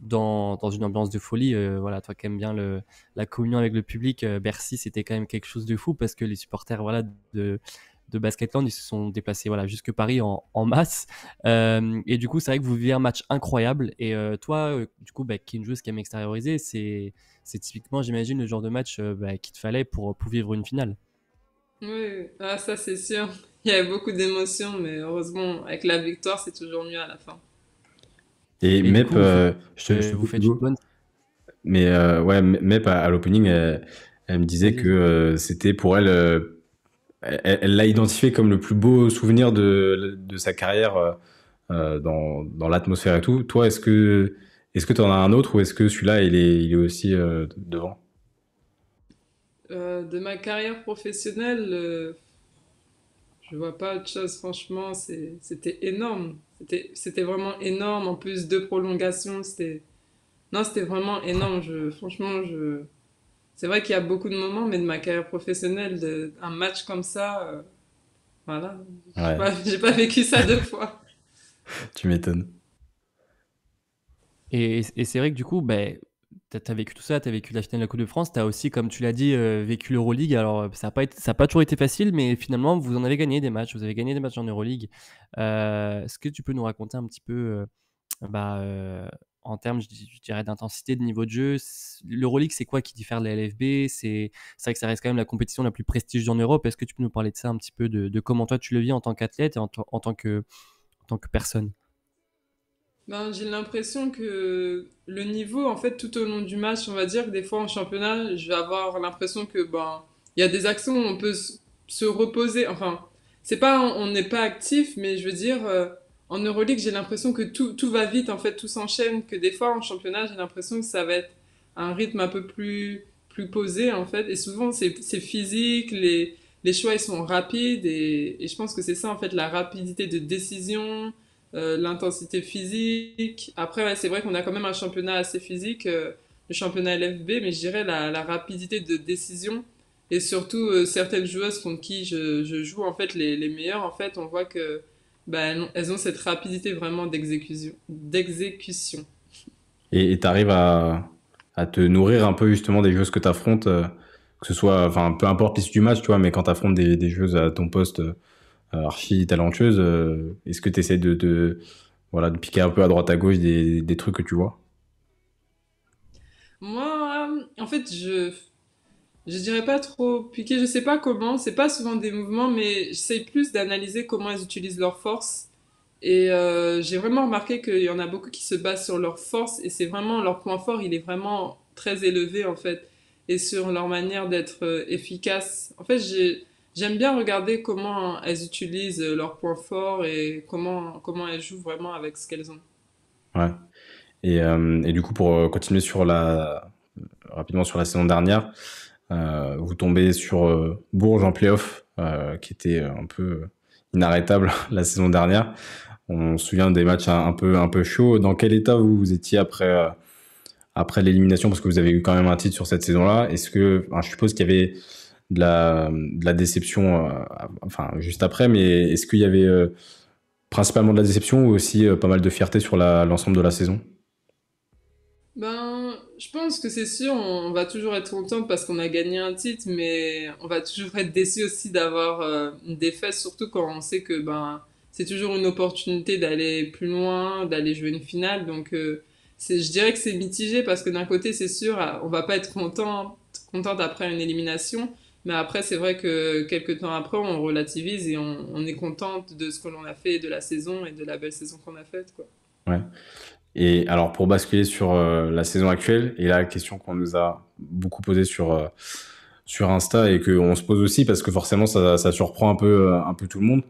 dans, une ambiance de folie. voilà, toi qui aimes bien le, la communion avec le public, Bercy, c'était quand même quelque chose de fou parce que les supporters voilà, de, de Basketland. Ils se sont déplacés voilà, jusque Paris en, en masse. Euh, et du coup, c'est vrai que vous vivez un match incroyable. Et euh, toi, euh, du coup, bah, qui est une qui aime extérioriser, c'est, c'est typiquement, j'imagine, le genre de match bah, qu'il te fallait pour, pour vivre une finale. Oui, ah, ça c'est sûr. Il y avait beaucoup d'émotions, mais heureusement, avec la victoire, c'est toujours mieux à la fin. Et, MEP, je, te, vous fais du bon. Mais ouais, MEP à, l'opening, elle, me disait que c'était pour elle elle l'a identifié comme le plus beau souvenir de, de sa carrière euh, euh, dans, dans l'atmosphère et tout. Toi, est-ce que est-ce que tu en as un autre ou est-ce que celui-là, il est, il est aussi euh, devant De ma carrière professionnelle, je vois pas autre chose. Franchement, c'était énorme. C'était vraiment énorme. En plus, de prolongations, c'était... Non, c'était vraiment énorme. Je, franchement, je c'est vrai qu'il y a beaucoup de moments, mais de ma carrière professionnelle, un match comme ça, euh, voilà, j'ai pas, vécu ça deux fois. tu m'étonnes. Et, c'est vrai que du coup, ben, tu as, vécu tout ça, tu as vécu la finale de la Coupe de France, tu as aussi, comme tu l'as dit, euh, vécu l'Euroleague. Alors, euh, ça n'a pas, pas, toujours été facile, mais finalement, vous en avez gagné des matchs, vous avez gagné des matchs en Euroleague. Est-ce que tu peux nous raconter un petit peu bah, en termes, je, dirais, d'intensité, de niveau de jeu. L'Euroleague, c'est quoi qui diffère de la LFB C'est vrai que ça reste quand même la compétition la plus prestigieuse en Europe. Est-ce que tu peux nous parler de ça un petit peu, de, comment toi tu le vis en tant qu'athlète et en, tant que, tant que personne ben, J'ai l'impression que le niveau, en fait, tout au long du match, on va dire des fois en championnat, je vais avoir l'impression que ben il y a des actions où on peut se reposer. Enfin, c'est pas on n'est pas actif, mais je veux dire, euh, en Euroleague, j'ai l'impression que tout, tout, va vite, en fait, tout s'enchaîne, que des fois en championnat, j'ai l'impression que ça va être un rythme un peu plus, plus posé, en fait. Et souvent, c'est physique, les, les choix, ils sont rapides. Et, et je pense que c'est ça, en fait, la rapidité de décision, euh, l'intensité physique. Après, c'est vrai qu'on a quand même un championnat assez physique, euh, le championnat LFB, mais je dirais la, la rapidité de décision. Et surtout, euh, certaines joueuses contre qui je, je joue, en fait, les, les meilleures, en fait, on voit que bah, elles, ont, cette rapidité vraiment d'exécution. Et tu arrives à, te nourrir un peu justement des jeux que tu affrontes, euh, que ce soit, enfin, peu importe l'issue du match, tu vois, mais quand tu affrontes des, des choses à ton poste euh, archi talentueuse, euh, est-ce que tu essaies de, de, voilà, de piquer un peu à droite à gauche des, des trucs que tu vois Moi, en fait, je je dirais pas trop piqué, je sais pas comment, c'est pas souvent des mouvements, mais j'essaie plus d'analyser comment elles utilisent leur force. Et euh, j'ai vraiment remarqué qu'il y en a beaucoup qui se basent sur leur force et c'est vraiment leur point fort, il est vraiment très élevé en fait, et sur leur manière d'être euh, efficace. En fait, j'aime bien regarder comment elles utilisent euh, leur point fort et comment, comment elles jouent vraiment avec ce qu'elles ont. Ouais. Et, et du coup, pour continuer sur la, rapidement sur la saison dernière, euh, vous tombez sur euh, Bourges en playoff, euh, qui était un peu inarrêtable la saison dernière. On se souvient des matchs un, peu, un peu chauds. Dans quel état vous, vous étiez après, après l'élimination Parce que vous avez eu quand même un titre sur cette saison-là. Est-ce que, je suppose qu'il y avait de la, déception, enfin, juste après, mais est-ce qu'il y avait principalement de la déception ou aussi pas mal de fierté sur l'ensemble de la saison Ben, je pense que c'est sûr, on va toujours être contente parce qu'on a gagné un titre, mais on va toujours être déçu aussi d'avoir euh, une défaite, surtout quand on sait que ben, c'est toujours une opportunité d'aller plus loin, d'aller jouer une finale. Donc, euh, je dirais que c'est mitigé parce que d'un côté, c'est sûr, euh, on va pas être content, contente après une élimination, mais après, c'est vrai que quelques temps après, on relativise et on, est contente de ce que l'on a fait, de la saison et de la belle saison qu'on a faite. Quoi. Ouais. Et alors, pour basculer sur euh, la saison actuelle, et la question qu'on nous a beaucoup posée sur, euh, sur Insta et qu'on se pose aussi parce que forcément, ça, ça surprend un peu, euh, un peu tout le monde.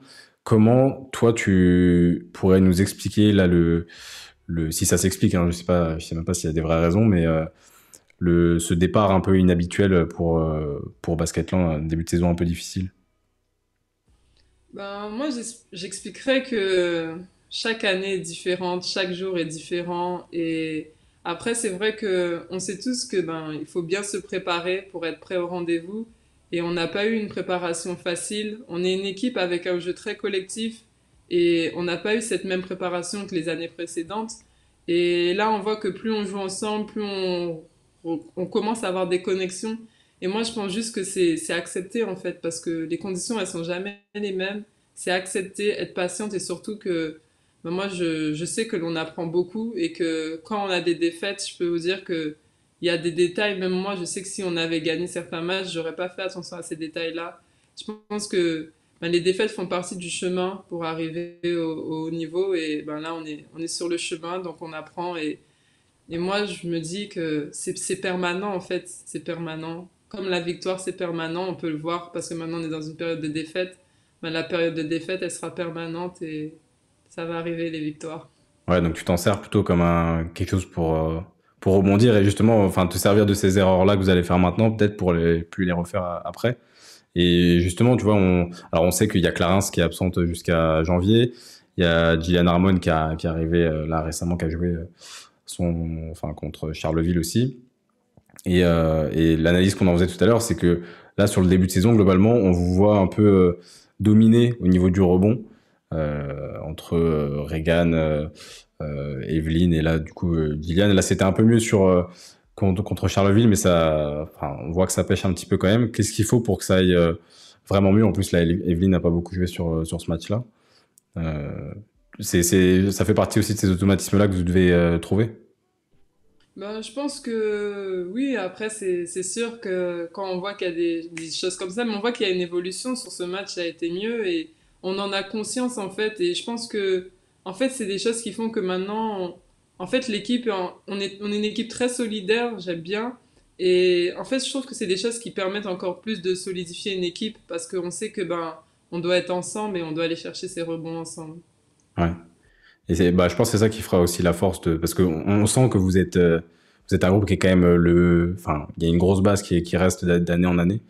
Comment, toi, tu pourrais nous expliquer, là, le, le si ça s'explique, hein, je ne sais, pas, je sais même pas s'il y a des vraies raisons, mais le, ce départ un peu inhabituel pour, pour Basketland, un début de saison un peu difficile ben, Moi, j'expliquerais que chaque année est différente, chaque jour est différent. Et après, c'est vrai que on sait tous que ben, il faut bien se préparer pour être prêt au rendez-vous. Et on n'a pas eu une préparation facile. On est une équipe avec un jeu très collectif et on n'a pas eu cette même préparation que les années précédentes. Et là, on voit que plus on joue ensemble, plus on, on commence à avoir des connexions. Et moi, je pense juste que c'est accepté en fait, parce que les conditions, elles sont jamais les mêmes. C'est accepter, être patiente et surtout que moi, je, je, sais que l'on apprend beaucoup et que quand on a des défaites, je peux vous dire que il y a des détails. Même moi, je sais que si on avait gagné certains matchs, j'aurais pas fait attention à ces détails-là. Je pense que ben, les défaites font partie du chemin pour arriver au, niveau. Et ben, là, on est, on est sur le chemin, donc on apprend. Et, et moi, je me dis que c'est permanent, en fait. C'est permanent. Comme la victoire, c'est permanent. On peut le voir parce que maintenant, on est dans une période de défaite. Ben, la période de défaite, elle sera permanente. Et ça va arriver les victoires. Ouais, donc tu t'en sers plutôt comme un, quelque chose pour, euh, pour rebondir et justement enfin, te servir de ces erreurs-là que vous allez faire maintenant, peut-être pour les, plus les refaire euh, après. Et justement, tu vois, on, alors on sait qu'il y a Clarence qui est absente jusqu'à janvier. Il y a Gillian Harmon qui, a, qui est arrivé euh, là récemment, qui a joué son, enfin, contre Charleville aussi. Et, et l'analyse qu'on en faisait tout à l'heure, c'est que là, sur le début de saison, globalement, on vous voit un peu dominer au niveau du rebond. Euh, entre euh, Reagan, euh, Evelyne et là du coup Gillian. Là c'était un peu mieux sur contre, contre, Charleville, mais ça, on voit que ça pêche un petit peu quand même. Qu'est-ce qu'il faut pour que ça aille vraiment mieux En plus là, Evelyn n'a pas beaucoup joué sur sur ce match-là. c'est, ça fait partie aussi de ces automatismes-là que vous devez trouver. Ben, je pense que oui, après, c'est sûr que quand on voit qu'il y a des, des, choses comme ça, mais on voit qu'il y a une évolution sur ce match, ça a été mieux. Et on en a conscience en fait. Et je pense que, en fait, c'est des choses qui font que maintenant, en fait, l'équipe, on est, on une équipe très solidaire, j'aime bien. Et en fait, je trouve que c'est des choses qui permettent encore plus de solidifier une équipe parce qu'on sait que ben, on doit être ensemble et on doit aller chercher ses rebonds ensemble. Ouais. Et bah, je pense que c'est ça qui fera aussi la force parce qu'on on sent que vous êtes, euh, vous êtes un groupe qui est quand même euh, le, enfin, il y a une grosse base qui, qui reste d'année en année.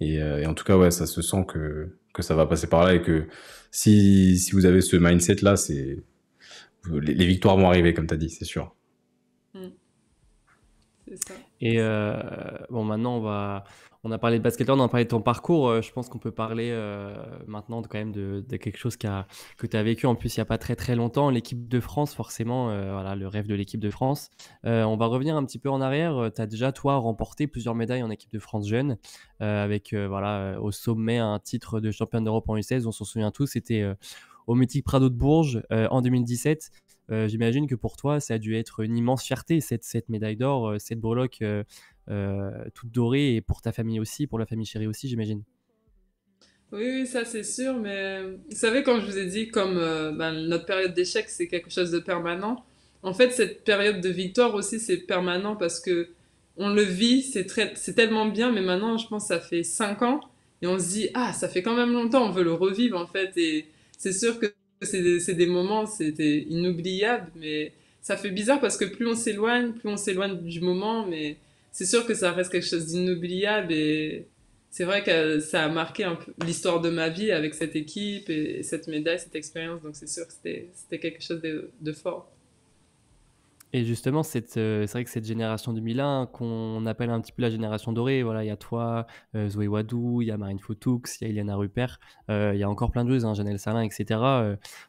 et, euh, en tout cas, ouais, ça se sent que que ça va passer par là et que si, si vous avez ce mindset-là, c'est les, victoires vont arriver, comme tu as dit, c'est sûr. Mm. C'est Ça. Et euh, bon, maintenant, on va, on a parlé de basketteur, on a parlé de ton parcours. Euh, je pense qu'on peut parler euh, maintenant de, quand même de, quelque chose a, que tu as vécu en plus il n'y a pas très très longtemps. L'équipe de France, forcément, euh, voilà, le rêve de l'équipe de France. on va revenir un petit peu en arrière. Tu as déjà, toi, remporté plusieurs médailles en équipe de France jeune, avec voilà, au sommet un titre de champion d'Europe en U16. On s'en souvient tous, c'était au mythique Prado de Bourges en 2017. J'imagine que pour toi, ça a dû être une immense fierté, cette, cette médaille d'or, cette breloque euh, toute dorée et pour ta famille aussi, pour la famille chérie aussi, j'imagine. Oui, ça c'est sûr, mais vous savez, quand je vous ai dit, comme euh, ben, notre période d'échec, c'est quelque chose de permanent, en fait, cette période de victoire aussi, c'est permanent parce que on le vit, c'est, très, c'est tellement bien, mais maintenant, je pense, ça fait 5 ans, et on se dit, ah, ça fait quand même longtemps, on veut le revivre, en fait, et c'est sûr que c'est des moments, c'était inoubliable, mais ça fait bizarre parce que plus on s'éloigne, plus on s'éloigne du moment, mais c'est sûr que ça reste quelque chose d'inoubliable et c'est vrai que ça a marqué l'histoire de ma vie avec cette équipe et cette médaille, cette expérience. Donc c'est sûr que c'était quelque chose de fort. Et justement, euh, c'est vrai que cette génération 2001 qu'on appelle un petit peu la génération dorée, voilà, il y a toi, euh, Zoé Wadou, il y a Marine Foutoux, il y a Eliana Rupert, euh, il y a encore plein de joueuses, hein, Janelle Salin, etc.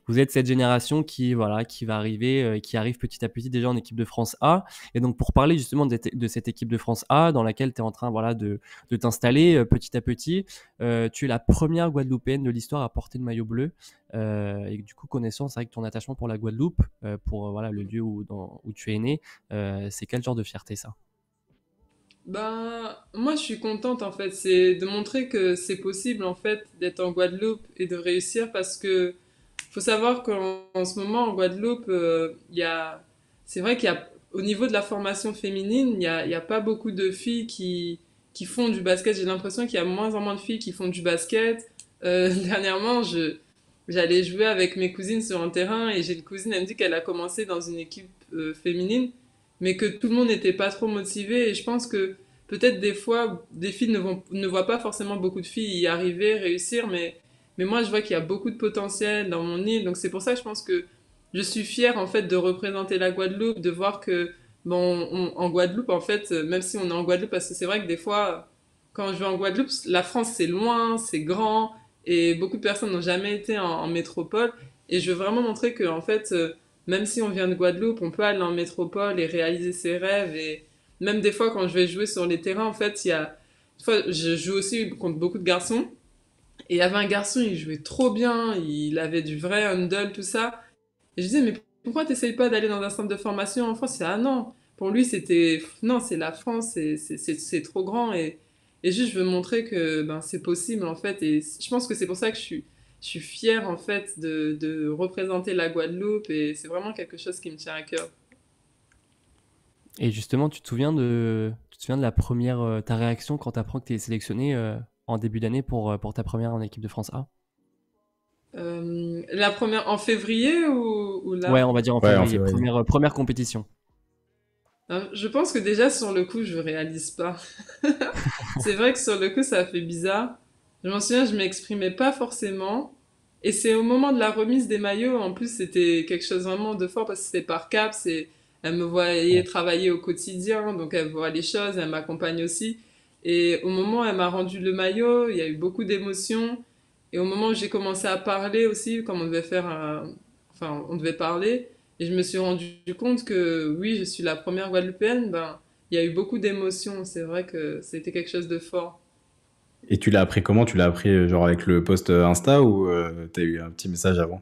vous êtes cette génération qui, voilà, qui va arriver, qui arrive petit à petit déjà en équipe de France A. Et donc, pour parler justement de, cette équipe de France A dans laquelle tu es en train voilà, de t'installer petit à petit, tu es la première Guadeloupéenne de l'histoire à porter le maillot bleu. Euh, et du coup, connaissance avec ton attachement pour la Guadeloupe, euh, pour euh, voilà, le lieu où, tu es né, c'est quel genre de fierté ça bah, moi, je suis contente en fait. C'est de montrer que c'est possible en fait d'être en Guadeloupe et de réussir parce que faut savoir qu'en ce moment en Guadeloupe, il a... c'est vrai qu'il y a au niveau de la formation féminine, il n'y a, y a, pas beaucoup de filles qui, qui font du basket. J'ai l'impression qu'il y a moins en moins de filles qui font du basket. dernièrement, je, J'allais jouer avec mes cousines sur un terrain et j'ai une cousine, elle me dit qu'elle a commencé dans une équipe euh, féminine, mais que tout le monde n'était pas trop motivé. Et je pense que peut-être des fois, des filles ne, voient pas forcément beaucoup de filles y arriver, réussir, mais, moi, je vois qu'il y a beaucoup de potentiel dans mon île. Donc c'est pour ça, que je pense que je suis fière, en fait, de représenter la Guadeloupe, de voir que, bon, en Guadeloupe, en fait, même si on est en Guadeloupe, parce que c'est vrai que des fois, quand je vais en Guadeloupe, la France, c'est loin, c'est grand, et beaucoup de personnes n'ont jamais été en, métropole. Et je veux vraiment montrer que, en fait, euh, même si on vient de Guadeloupe, on peut aller en métropole et réaliser ses rêves. Et même des fois, quand je vais jouer sur les terrains, en fait, il y a. fois je joue aussi contre beaucoup de garçons. Et il y avait un garçon, il jouait trop bien, il avait du vrai handle, tout ça. Et je disais, mais pourquoi t'essayes pas d'aller dans un centre de formation en France Il ah non, pour lui, c'était. Non, c'est la France, c'est trop grand. Et et juste, je veux montrer que ben, c'est possible, en fait. Et je pense que c'est pour ça que je suis, je suis fière, en fait, de, de représenter la Guadeloupe. Et c'est vraiment quelque chose qui me tient à cœur. Et justement, tu te souviens de, tu te souviens de la première, euh, ta réaction quand tu que tu es sélectionné euh, en début d'année pour, euh, pour ta première en équipe de France A La première en février ou, ou là Ouais, on va dire en en février. Première, première compétition. Hein, je pense que déjà sur le coup, je ne réalise pas. c'est vrai que sur le coup, ça a fait bizarre. Je m'en souviens, je m'exprimais pas forcément. Et c'est au moment de la remise des maillots, en plus, c'était quelque chose vraiment de fort parce que c'était par cap. C'est, elle me voyait travailler au quotidien, donc elle voit les choses, elle m'accompagne aussi. Et au moment où elle m'a rendu le maillot, il y a eu beaucoup d'émotions. Et au moment où j'ai commencé à parler aussi, comme on devait faire un... enfin, on devait parler, et je me suis rendu compte que oui, je suis la première Guadeloupéenne, ben, il y a eu beaucoup d'émotions. C'est vrai que c'était quelque chose de fort. Et tu l'as appris comment Tu l'as appris euh, genre avec le post euh, Insta ou euh, tu as eu un petit message avant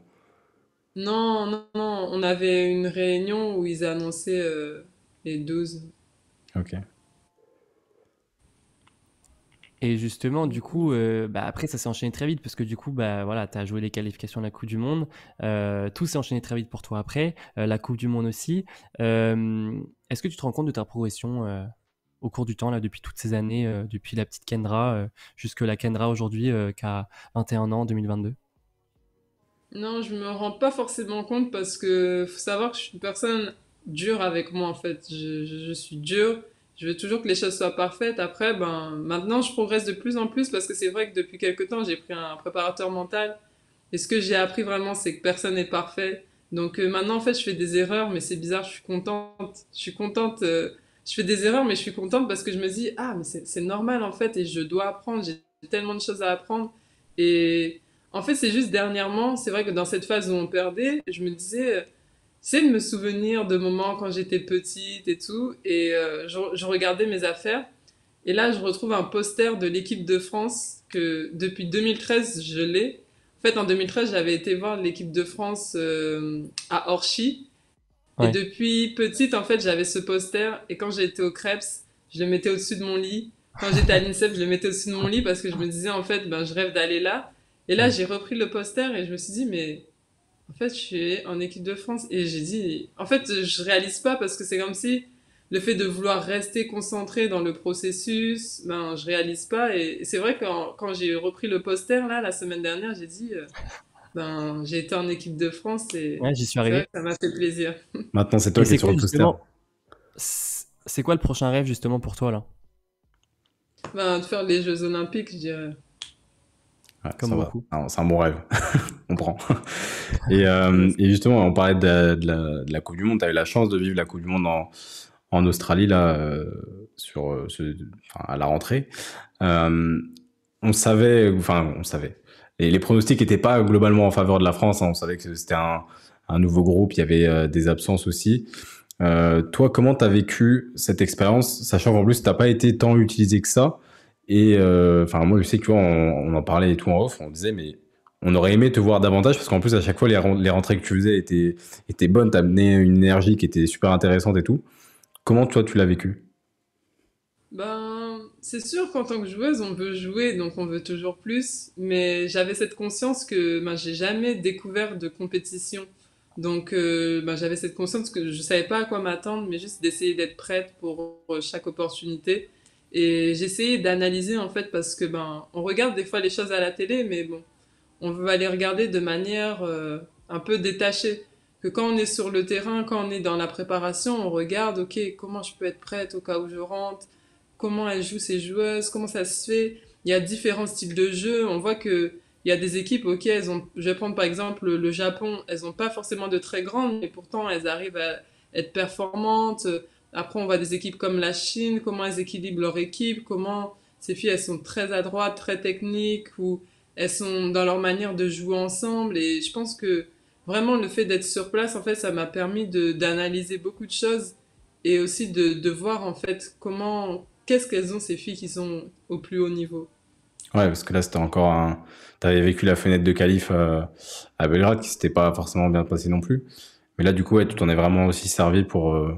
non, non, non, on avait une réunion où ils annonçaient les 12. Ok. Et justement, du coup, euh, bah, après, ça s'est enchaîné très vite parce que du coup, bah voilà, as joué les qualifications de la Coupe du Monde, euh, tout s'est enchaîné très vite pour toi après, euh, la Coupe du Monde aussi. Est-ce que tu te rends compte de ta progression au cours du temps là, depuis toutes ces années, depuis la petite Kendra jusque la Kendra aujourd'hui, qui a 21 ans en 2022 Non, je me rends pas forcément compte parce que faut savoir que je suis une personne dure avec moi en fait. Je, je suis dure je veux toujours que les choses soient parfaites. Après, ben, maintenant, je progresse de plus en plus parce que c'est vrai que depuis quelques temps, j'ai pris un préparateur mental. Et ce que j'ai appris vraiment, c'est que personne n'est parfait. Donc euh, maintenant, en fait, je fais des erreurs, mais c'est bizarre, je suis contente. Je suis contente. Euh, je fais des erreurs, mais je suis contente parce que je me dis, ah, mais c'est normal, en fait, et je dois apprendre. J'ai tellement de choses à apprendre. Et en fait, c'est juste dernièrement, c'est vrai que dans cette phase où on perdait, je me disais c'est de me souvenir de moments quand j'étais petite et tout. Et euh, je, regardais mes affaires. Et là, je retrouve un poster de l'équipe de France que depuis 2013, je l'ai. En fait, en 2013, j'avais été voir l'équipe de France euh, à Orchi Et depuis petite, en fait, j'avais ce poster. Et quand j'étais au Krebs, je le mettais au-dessus de mon lit. Quand j'étais à l'INSEP, je le mettais au-dessus de mon lit parce que je me disais, en fait, ben, je rêve d'aller là. Et là, j'ai repris le poster et je me suis dit, mais en fait, je suis en équipe de France et j'ai dit, en fait, je réalise pas parce que c'est comme si le fait de vouloir rester concentré dans le processus, ben, je réalise pas. Et c'est vrai que quand, j'ai repris le poster, là, la semaine dernière, j'ai dit, euh, ben, j'ai été en équipe de France et arrivé. ça m'a fait plaisir. Maintenant, c'est toi qui es sur le poster. C'est quoi le prochain rêve, justement, pour toi, là? Ben, de faire les Jeux Olympiques, je dirais. Comme beaucoup. C'est un bon rêve. on prend. Euh, et, justement, on parlait de, la, Coupe du Monde. Tu as eu la chance de vivre la Coupe du Monde en, Australie, là, euh, sur, euh, à la rentrée. on savait, enfin, on savait. Et les pronostics n'étaient pas globalement en faveur de la France. Hein. On savait que c'était un, nouveau groupe, il y avait des absences aussi. toi, comment tu as vécu cette expérience, sachant qu'en plus, tu n'as pas été tant utilisé que ça et enfin, moi, je sais que en parlait et tout en off, on disait, mais on aurait aimé te voir davantage parce qu'en plus, à chaque fois, les, rentrées que tu faisais étaient, étaient bonnes, t'amenais une énergie qui était super intéressante et tout. Comment toi, tu l'as vécu Ben, c'est sûr qu'en tant que joueuse, on veut jouer, donc on veut toujours plus. Mais j'avais cette conscience que ben, j'ai jamais découvert de compétition. Donc euh, ben, j'avais cette conscience que je savais pas à quoi m'attendre, mais juste d'essayer d'être prête pour euh, chaque opportunité. Et j'essayais d'analyser en fait parce que ben on regarde des fois les choses à la télé, mais bon, on va les regarder de manière euh, un peu détachée. Que quand on est sur le terrain, quand on est dans la préparation, on regarde, ok, comment je peux être prête au cas où je rentre, comment elles jouent ces joueuses, comment ça se fait. Il y a différents styles de jeu. On voit qu'il y a des équipes, ok, elles je vais prendre par exemple le Japon, elles n'ont pas forcément de très grandes, mais pourtant elles arrivent à être performantes. Après, on voit des équipes comme la Chine, comment elles équilibrent leur équipe, comment ces filles, elles sont très adroites, très techniques, ou elles sont dans leur manière de jouer ensemble. Et je pense que vraiment le fait d'être sur place, en fait, ça m'a permis d'analyser beaucoup de choses et aussi de, de voir en fait comment, qu'est-ce qu'elles ont ces filles qui sont au plus haut niveau. Ouais, parce que là, c'était encore un. T'avais vécu la fenêtre de calife euh, à Belgrade qui s'était pas forcément bien passé non plus. Mais là, du coup, tu t'en es vraiment aussi servi pour, euh,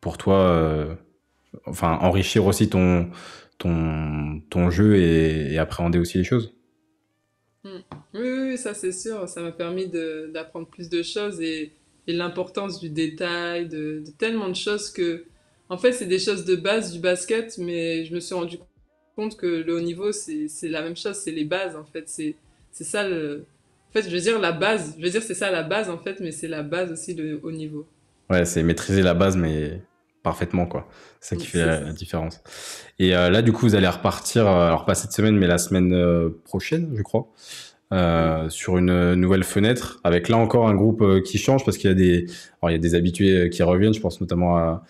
pour toi, euh, enfin, enrichir aussi ton, ton, ton jeu et appréhender aussi les choses. Mm. Oui, ça c'est sûr, ça m'a permis d'apprendre plus de choses et, l'importance du détail, de, tellement de choses que, en fait, c'est des choses de base du basket, mais je me suis rendu compte que le haut niveau, c'est la même chose, c'est les bases, en fait, c'est c'est ça le... En fait, je veux dire la base, je veux dire c'est ça la base, en fait, mais c'est la base aussi le haut niveau. Ouais, c'est maîtriser la base, mais parfaitement quoi. C'est ça qui fait la, différence. Et euh, là du coup vous allez repartir, euh, alors pas cette semaine mais la semaine euh, prochaine je crois, sur une nouvelle fenêtre avec là encore un groupe qui change parce qu'il y a des, il y a des habitués qui reviennent, je pense notamment à,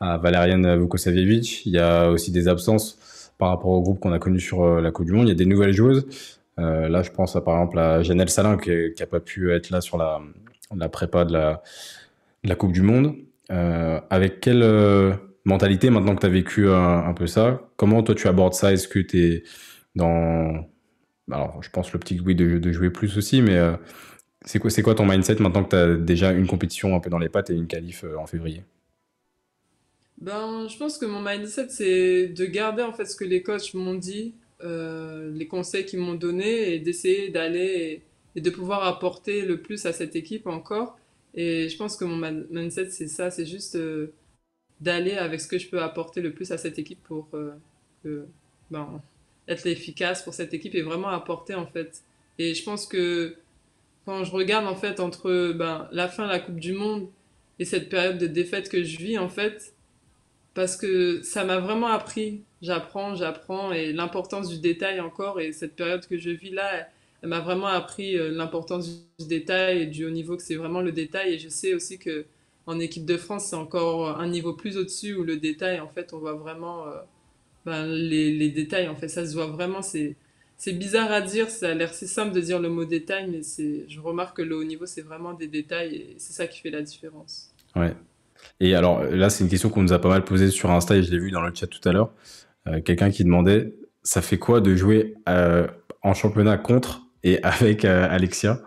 à Valériane Il y a aussi des absences par rapport au groupe qu'on a connu sur la Coupe du Monde. Il y a des nouvelles joueuses. là je pense à, par exemple à Janelle Salin qui, n'a pas pu être là sur la, la prépa de la, de la Coupe du Monde. Euh, avec quelle euh, mentalité, maintenant que tu as vécu euh, un, peu ça, comment toi tu abordes ça Est-ce que tu es dans. Bah, alors, je pense l'optique, oui, de, de, jouer plus aussi, mais c'est quoi, ton mindset maintenant que tu as déjà une compétition un peu dans les pattes et une qualif en février ben, Je pense que mon mindset, c'est de garder en fait ce que les coachs m'ont dit, les conseils qu'ils m'ont donnés et d'essayer d'aller et de pouvoir apporter le plus à cette équipe encore. Et je pense que mon mindset, c'est ça, c'est juste euh, d'aller avec ce que je peux apporter le plus à cette équipe pour euh, ben, être efficace pour cette équipe et vraiment apporter en fait. Et je pense que quand je regarde en fait entre ben, la fin de la Coupe du Monde et cette période de défaite que je vis en fait, parce que ça m'a vraiment appris. J'apprends, j'apprends et l'importance du détail encore et cette période que je vis là, elle m'a vraiment appris euh, l'importance du détail et du haut niveau, que c'est vraiment le détail. Et je sais aussi que en équipe de France, c'est encore un niveau plus au-dessus où le détail, en fait, on voit vraiment euh, ben, les, les, détails. En fait, ça se voit vraiment. C'est, c'est bizarre à dire, ça a l'air si simple de dire le mot détail, mais c'est, je remarque que le haut niveau, c'est vraiment des détails et c'est ça qui fait la différence. Ouais. Et alors là, c'est une question qu'on nous a pas mal posée sur Insta et je l'ai vu dans le chat tout à l'heure. Euh, quelqu'un qui demandait, ça fait quoi de jouer en championnat contre et avec euh, Alexia,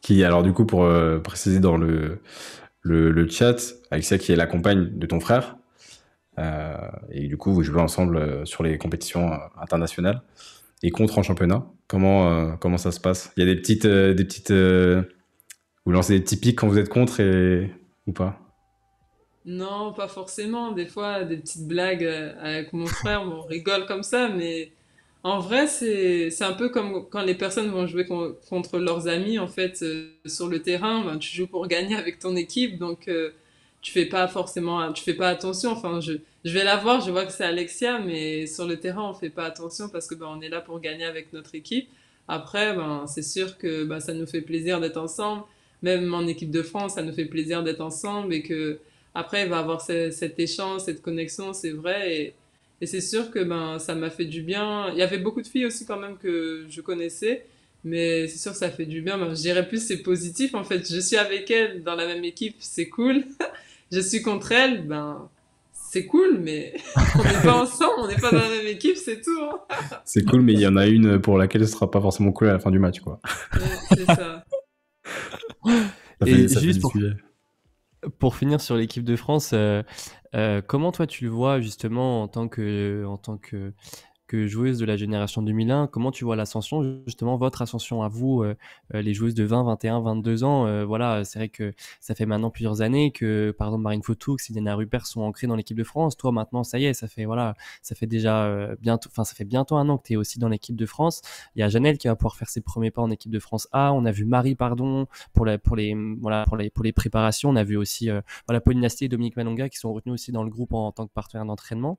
qui, alors du coup, pour euh, préciser dans le, le, chat, Alexia qui est la compagne de ton frère, euh, et du coup, vous jouez ensemble sur les compétitions internationales et contre en championnat. Comment, comment ça se passe Il y a des petites... des petites vous lancez des petits pics quand vous êtes contre et... ou pas non, pas forcément. Des fois, des petites blagues avec mon frère, on rigole comme ça, mais en vrai, c'est un peu comme quand les personnes vont jouer contre leurs amis, en fait, euh, sur le terrain. Ben, tu joues pour gagner avec ton équipe, donc euh, tu fais pas forcément, tu fais pas attention. Enfin, je, vais la voir, je vois que c'est Alexia, mais sur le terrain, on fait pas attention parce que ben, on est là pour gagner avec notre équipe. Après, ben, c'est sûr que ben, ça nous fait plaisir d'être ensemble. Même en équipe de France, ça nous fait plaisir d'être ensemble et que après, il va avoir cet échange, cette connexion, c'est vrai. Et c'est sûr que ben, ça m'a fait du bien. Il y avait beaucoup de filles aussi quand même que je connaissais, mais c'est sûr que ça fait du bien. Ben, je dirais plus c'est positif en fait. Je suis avec elles dans la même équipe, c'est cool. je suis contre elles, ben c'est cool, mais on n'est pas ensemble, on n'est pas dans la même équipe, c'est tout. Hein. c'est cool, mais il y en a une pour laquelle ce sera pas forcément cool à la fin du match, quoi. c'est ça. et juste pour, pour finir sur l'équipe de France, euh, euh, comment toi tu le vois justement en tant que, en tant que joueuses joueuse de la génération 2001. Comment tu vois l'ascension, justement, votre ascension à vous, euh, euh, les joueuses de 20, 21, 22 ans euh, Voilà, c'est vrai que ça fait maintenant plusieurs années que, par exemple, Marine Fautoux, Diana Rupert sont ancrées dans l'équipe de France. Toi, maintenant, ça y est, ça fait, voilà, ça fait déjà bientôt, enfin, ça fait bientôt un an que tu es aussi dans l'équipe de France. Il y a Janelle qui va pouvoir faire ses premiers pas en équipe de France A. On a vu Marie, pardon, pour, la, pour, les, voilà, pour, les, pour les préparations. On a vu aussi voilà, Pauline Astier et Dominique Malonga qui sont retenus aussi dans le groupe en, tant que partenaire d'entraînement.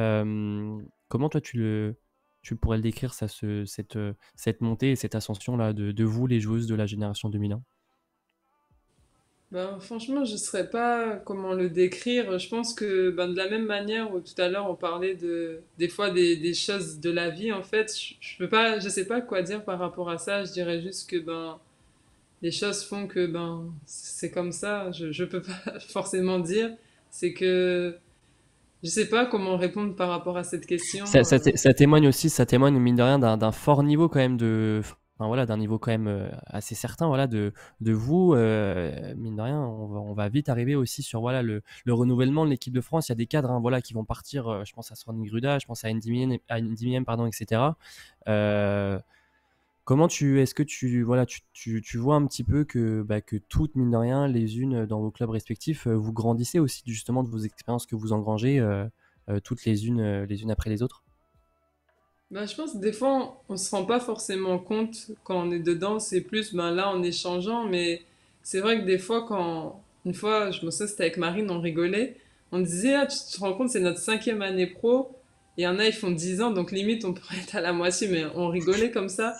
Euh, Comment toi tu le tu pourrais le décrire ça, ce, cette, euh, cette montée et cette ascension là de, vous les joueuses de la génération 2001 ben, franchement, je ne saurais pas comment le décrire. Je pense que ben, de la même manière où tout à l'heure on parlait de, des fois des, choses de la vie, en fait, je ne pas, je sais pas quoi dire par rapport à ça. Je dirais juste que ben, les choses font que ben, c'est comme ça. Je ne peux pas forcément dire. C'est que je sais pas comment répondre par rapport à cette question. Ça, euh. témoigne aussi, ça témoigne mine de rien d'un fort niveau quand même de, Enfin, voilà, d'un niveau quand même euh, assez certain voilà, de, de vous. Euh, mine de rien, on va, vite arriver aussi sur voilà, le, le renouvellement de l'équipe de France. Il y a des cadres hein, voilà, qui vont partir, je pense à Swan Gruda, je pense à Ndimien, à pardon, etc. Euh, Comment tu est-ce que tu tu, vois un petit peu que bah, que toutes mine de rien les unes dans vos clubs respectifs euh, vous grandissez aussi justement de vos expériences que vous engrangez euh, euh, toutes les unes les unes après les autres. Bah, je pense que des fois on, se rend pas forcément compte quand on est dedans c'est plus ben là en échangeant mais c'est vrai que des fois quand une fois je me souviens c'était avec Marine on rigolait on disait ah, tu te rends compte c'est notre cinquième année pro il y en a ils font dix ans donc limite on pourrait être à la moitié mais on rigolait comme ça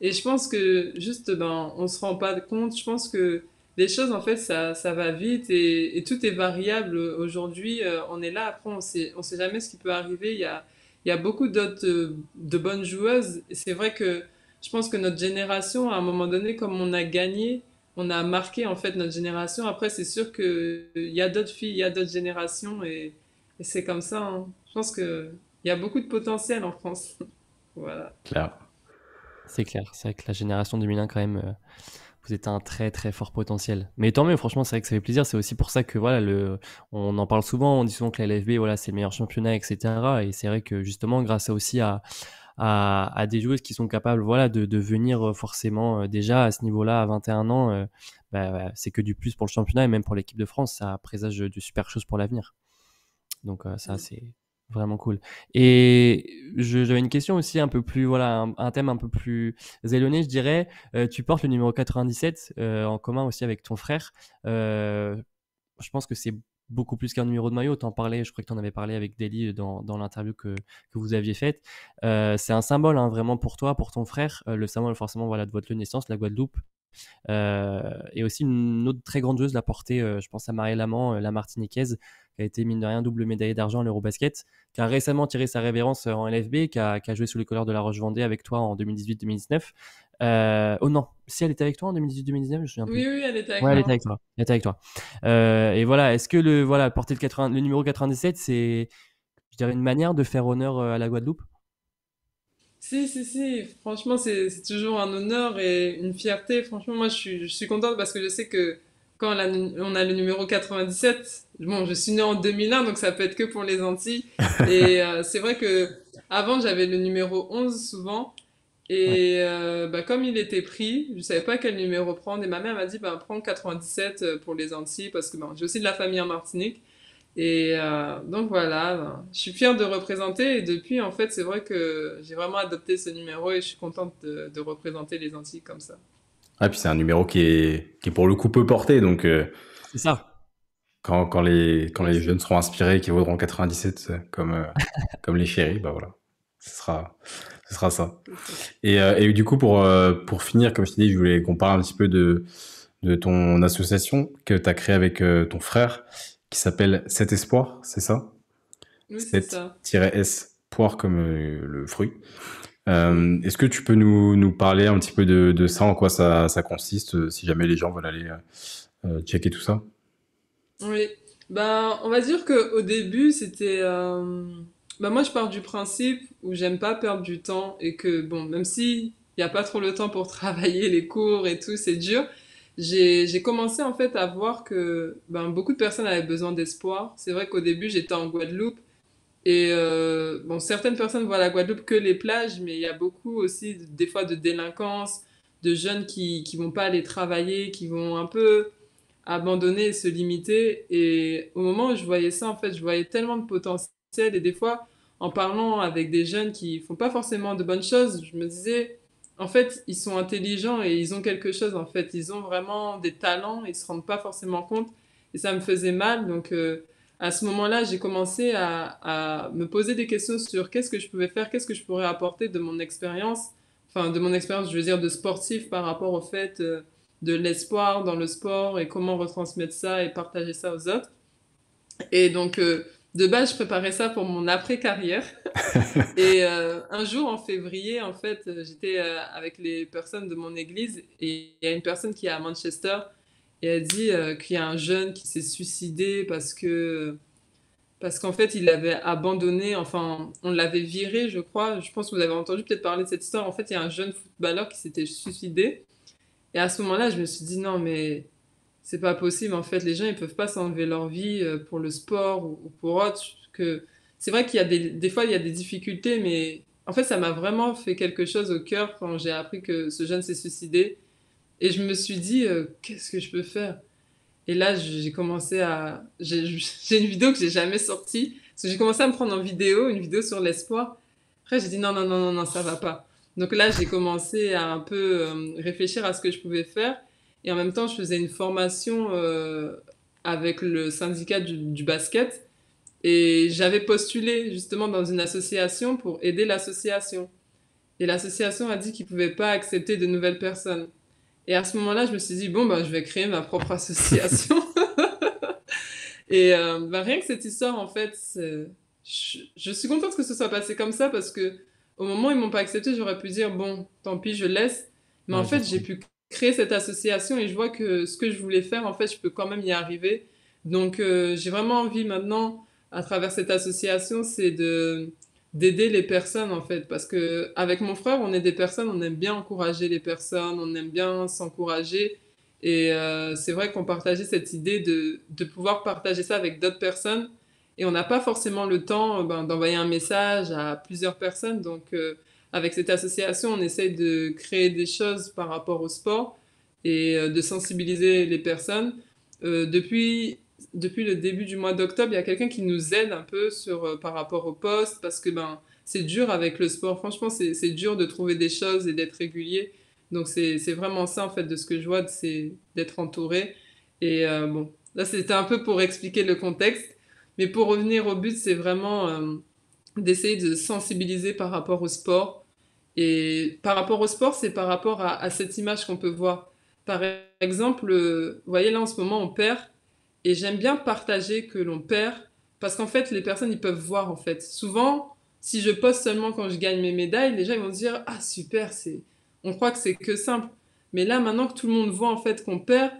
et je pense que juste, ben, on se rend pas compte. Je pense que les choses, en fait, ça, ça va vite et, tout est variable. Aujourd'hui, euh, on est là. Après, on sait, on sait jamais ce qui peut arriver. Il y a, il y a beaucoup d'autres euh, de bonnes joueuses. C'est vrai que je pense que notre génération, à un moment donné, comme on a gagné, on a marqué en fait notre génération. Après, c'est sûr qu'il y a d'autres filles, il y a d'autres générations et, c'est comme ça. Hein. Je pense qu'il y a beaucoup de potentiel en France. voilà. Claire. C'est clair, c'est vrai que la génération 2001 quand même, euh, vous êtes un très très fort potentiel. Mais tant mieux, franchement, c'est vrai que ça fait plaisir. C'est aussi pour ça que voilà, le, on en parle souvent, on dit souvent que la LFB, voilà, c'est le meilleur championnat, etc. Et c'est vrai que justement, grâce aussi à, à, des joueuses qui sont capables, voilà, de, venir euh, forcément euh, déjà à ce niveau-là à 21 ans, bah, c'est que du plus pour le championnat et même pour l'équipe de France, ça présage de super choses pour l'avenir. Donc ça, mmh. c'est Vraiment cool. Et j'avais une question aussi un peu plus, voilà, un, thème un peu plus zéloné je dirais. Euh, tu portes le numéro 97 euh, en commun aussi avec ton frère. Euh, je pense que c'est beaucoup plus qu'un numéro de maillot. T'en parlais, je crois que tu en avais parlé avec Deli dans, l'interview que, vous aviez faite. c'est un symbole hein, vraiment pour toi, pour ton frère. le symbole forcément voilà, de votre naissance, la Guadeloupe, euh, et aussi une autre très grande joueuse l'a portée, euh, je pense à Marie Lamant, euh, la martiniquaise, qui a été mine de rien double médaillée d'argent à l'Eurobasket, qui a récemment tiré sa révérence en LFB, qui a, joué sous les couleurs de la Roche-Vendée avec toi en 2018-2019. oh non, si elle était avec toi en 2018-2019, je me souviens plus. Oui, oui, elle était avec, elle était avec toi. Elle était avec toi. et voilà, est-ce que le voilà porter le, le numéro 97, c'est je une manière de faire honneur à la Guadeloupe si, si, si. Franchement, c'est toujours un honneur et une fierté. Franchement, moi, je suis, contente parce que je sais que quand on a le numéro 97, bon, je suis née en 2001, donc ça peut être que pour les Antilles. Et euh, c'est vrai que avant, j'avais le numéro 11 souvent. Et euh, bah, comme il était pris, je ne savais pas quel numéro prendre. Et ma mère m'a dit, ben prends 97 euh, pour les Antilles, parce que ben, j'ai aussi de la famille en Martinique. Et euh, donc voilà, ben, je suis fière de représenter et depuis, en fait, c'est vrai que j'ai vraiment adopté ce numéro et je suis contente de, de représenter les Antilles comme ça. Ah, puis c'est un numéro qui est, qui pour le coup peu porté, donc. Euh, c'est ça. Quand, quand, les, quand les jeunes seront inspirés, qui vaudront 97 comme, euh, comme les chéris, bah voilà, ce sera, ce sera ça. Et, et du coup, pour, pour finir, comme je t'ai dit, je voulais qu'on parle un petit peu de, de ton association que tu as créée avec ton frère qui s'appelle Cet Espoir, c'est ça oui, c'est S, poire comme euh, le fruit. Euh, est-ce que tu peux nous, nous, parler un petit peu de, de ça, en quoi ça, ça, consiste, euh, si jamais les gens veulent aller checker tout ça Oui, ben, on va dire qu'au début, c'était... Ben, moi, je pars du principe où j'aime pas perdre du temps et que, bon, même s'il il n'y a pas trop le temps pour travailler les cours et tout, c'est dur, j'ai commencé en fait à voir que ben, beaucoup de personnes avaient besoin d'espoir. C'est vrai qu'au début, j'étais en Guadeloupe et euh, bon, certaines personnes voient la Guadeloupe que les plages, mais il y a beaucoup aussi des fois de délinquance, de jeunes qui ne vont pas aller travailler, qui vont un peu abandonner et se limiter. Et au moment où je voyais ça, en fait, je voyais tellement de potentiel et des fois, en parlant avec des jeunes qui font pas forcément de bonnes choses, je me disais, en fait, ils sont intelligents et ils ont quelque chose, en fait. Ils ont vraiment des talents, ils ne se rendent pas forcément compte. Et ça me faisait mal. Donc, euh, à ce moment-là, j'ai commencé à, me poser des questions sur qu'est-ce que je pouvais faire, qu'est-ce que je pourrais apporter de mon expérience, enfin, de mon expérience, je veux dire, de sportif par rapport au fait euh, de l'espoir dans le sport et comment retransmettre ça et partager ça aux autres. Et donc, euh, de base, je préparais ça pour mon après-carrière. et euh, un jour, en février, en fait, euh, j'étais euh, avec les personnes de mon église et il y a une personne qui est à Manchester et elle dit qu'il y a un jeune qui s'est suicidé parce que parce qu'en fait, il avait abandonné, enfin, on l'avait viré, je crois. Je pense que vous avez entendu peut-être parler de cette histoire. En fait, il y a un jeune footballeur qui s'était suicidé. Et à ce moment-là, je me suis dit, non, mais c'est pas possible. En fait, les gens, ils peuvent pas s'enlever leur vie euh, pour le sport ou, pour autre. Que... C'est vrai qu'il y a des, des fois, il y a des difficultés, mais en fait, ça m'a vraiment fait quelque chose au cœur quand j'ai appris que ce jeune s'est suicidé. Et je me suis dit, euh, qu'est-ce que je peux faire Et là, j'ai commencé à. J'ai une vidéo que j'ai jamais sortie. Parce que j'ai commencé à me prendre en vidéo, une vidéo sur l'espoir. Après, j'ai dit, non, non, non, non, ça va pas. Donc là, j'ai commencé à un peu euh, réfléchir à ce que je pouvais faire. Et en même temps, je faisais une formation euh, avec le syndicat du, basket. Et j'avais postulé justement dans une association pour aider l'association. Et l'association a dit qu'ils ne pouvaient pas accepter de nouvelles personnes. Et à ce moment-là, je me suis dit, bon, bah, je vais créer ma propre association. et euh, bah, rien que cette histoire, en fait, je, je, suis contente que ce soit passé comme ça parce que au moment où ils m'ont pas accepté, j'aurais pu dire, bon, tant pis, je laisse. Mais en fait, j'ai pu créer cette association et je vois que ce que je voulais faire, en fait, je peux quand même y arriver. Donc, euh, j'ai vraiment envie maintenant, à travers cette association, c'est de d'aider les personnes en fait parce que avec mon frère on est des personnes on aime bien encourager les personnes on aime bien s'encourager et euh, c'est vrai qu'on partageait cette idée de, pouvoir partager ça avec d'autres personnes et on n'a pas forcément le temps euh, ben, d'envoyer un message à plusieurs personnes donc avec cette association, on essaye de créer des choses par rapport au sport et euh, de sensibiliser les personnes. Euh, depuis, depuis le début du mois d'octobre, il y a quelqu'un qui nous aide un peu sur, euh, par rapport au poste parce que ben, c'est dur avec le sport. Franchement, c'est dur de trouver des choses et d'être régulier. Donc, c'est vraiment ça, en fait, de ce que je vois, c'est d'être entouré. Et bon, là, c'était un peu pour expliquer le contexte. Mais pour revenir au but, c'est vraiment d'essayer de sensibiliser par rapport au sport et par rapport au sport, c'est par rapport à, cette image qu'on peut voir. Par exemple, euh, vous voyez là en ce moment, on perd. Et j'aime bien partager que l'on perd parce qu'en fait, les personnes, ils peuvent voir en fait. Souvent, si je poste seulement quand je gagne mes médailles, les gens ils vont dire Ah super, c'est... on croit que c'est que simple. Mais là, maintenant que tout le monde voit en fait qu'on perd,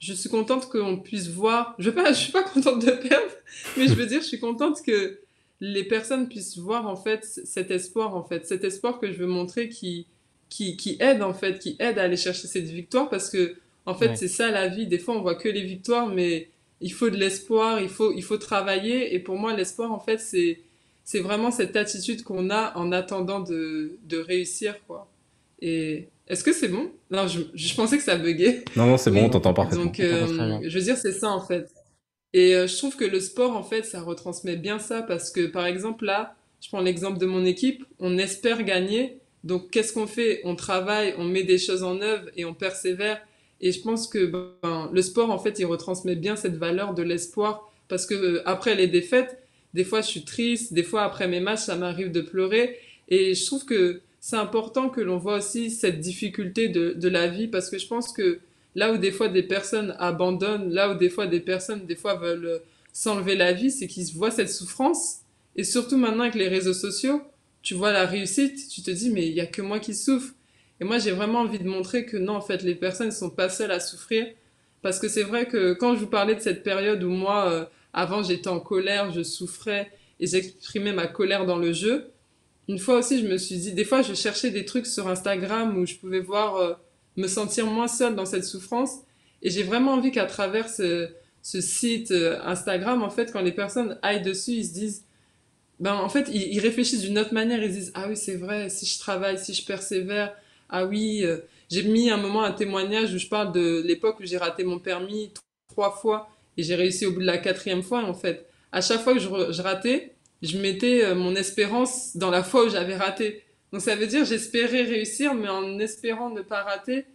je suis contente qu'on puisse voir. Je ne suis pas contente de perdre, mais je veux dire, je suis contente que les personnes puissent voir en fait cet espoir en fait cet espoir que je veux montrer qui qui, aide en fait qui aide à aller chercher cette victoire parce que en fait c'est ça la vie des fois on voit que les victoires mais il faut de l'espoir il faut il faut travailler et pour moi l'espoir en fait c'est c'est vraiment cette attitude qu'on a en attendant de, réussir quoi et est-ce que c'est bon non je, pensais que ça buguait non non c'est bon on t'entend parfaitement donc euh, je veux dire c'est ça en fait et euh, je trouve que le sport, en fait, ça retransmet bien ça parce que, par exemple, là, je prends l'exemple de mon équipe, on espère gagner. Donc, qu'est-ce qu'on fait On travaille, on met des choses en œuvre et on persévère. Et je pense que ben, le sport, en fait, il retransmet bien cette valeur de l'espoir parce que euh, après les défaites, des fois, je suis triste, des fois, après mes matchs, ça m'arrive de pleurer. Et je trouve que c'est important que l'on voit aussi cette difficulté de la vie parce que je pense que Là où des fois des personnes abandonnent, là où des fois des personnes des fois veulent euh, s'enlever la vie, c'est qu'ils voient cette souffrance. Et surtout maintenant avec les réseaux sociaux, tu vois la réussite, tu te dis mais il y a que moi qui souffre. Et moi j'ai vraiment envie de montrer que non en fait les personnes ne sont pas seules à souffrir parce que c'est vrai que quand je vous parlais de cette période où moi euh, avant j'étais en colère, je souffrais et j'exprimais ma colère dans le jeu, une fois aussi je me suis dit des fois je cherchais des trucs sur Instagram où je pouvais voir euh, me sentir moins seule dans cette souffrance. Et j'ai vraiment envie qu'à travers ce, ce, site euh, Instagram, en fait, quand les personnes aillent dessus, ils se disent, ben, en fait, ils, réfléchissent d'une autre manière. Ils se disent, ah oui, c'est vrai, si je travaille, si je persévère, ah oui, euh, j'ai mis un moment un témoignage où je parle de l'époque où j'ai raté mon permis trois fois et j'ai réussi au bout de la quatrième fois, en fait. À chaque fois que je, je ratais, je mettais euh, mon espérance dans la fois où j'avais raté. Donc ça veut dire j'espérais réussir, mais en espérant ne pas rater.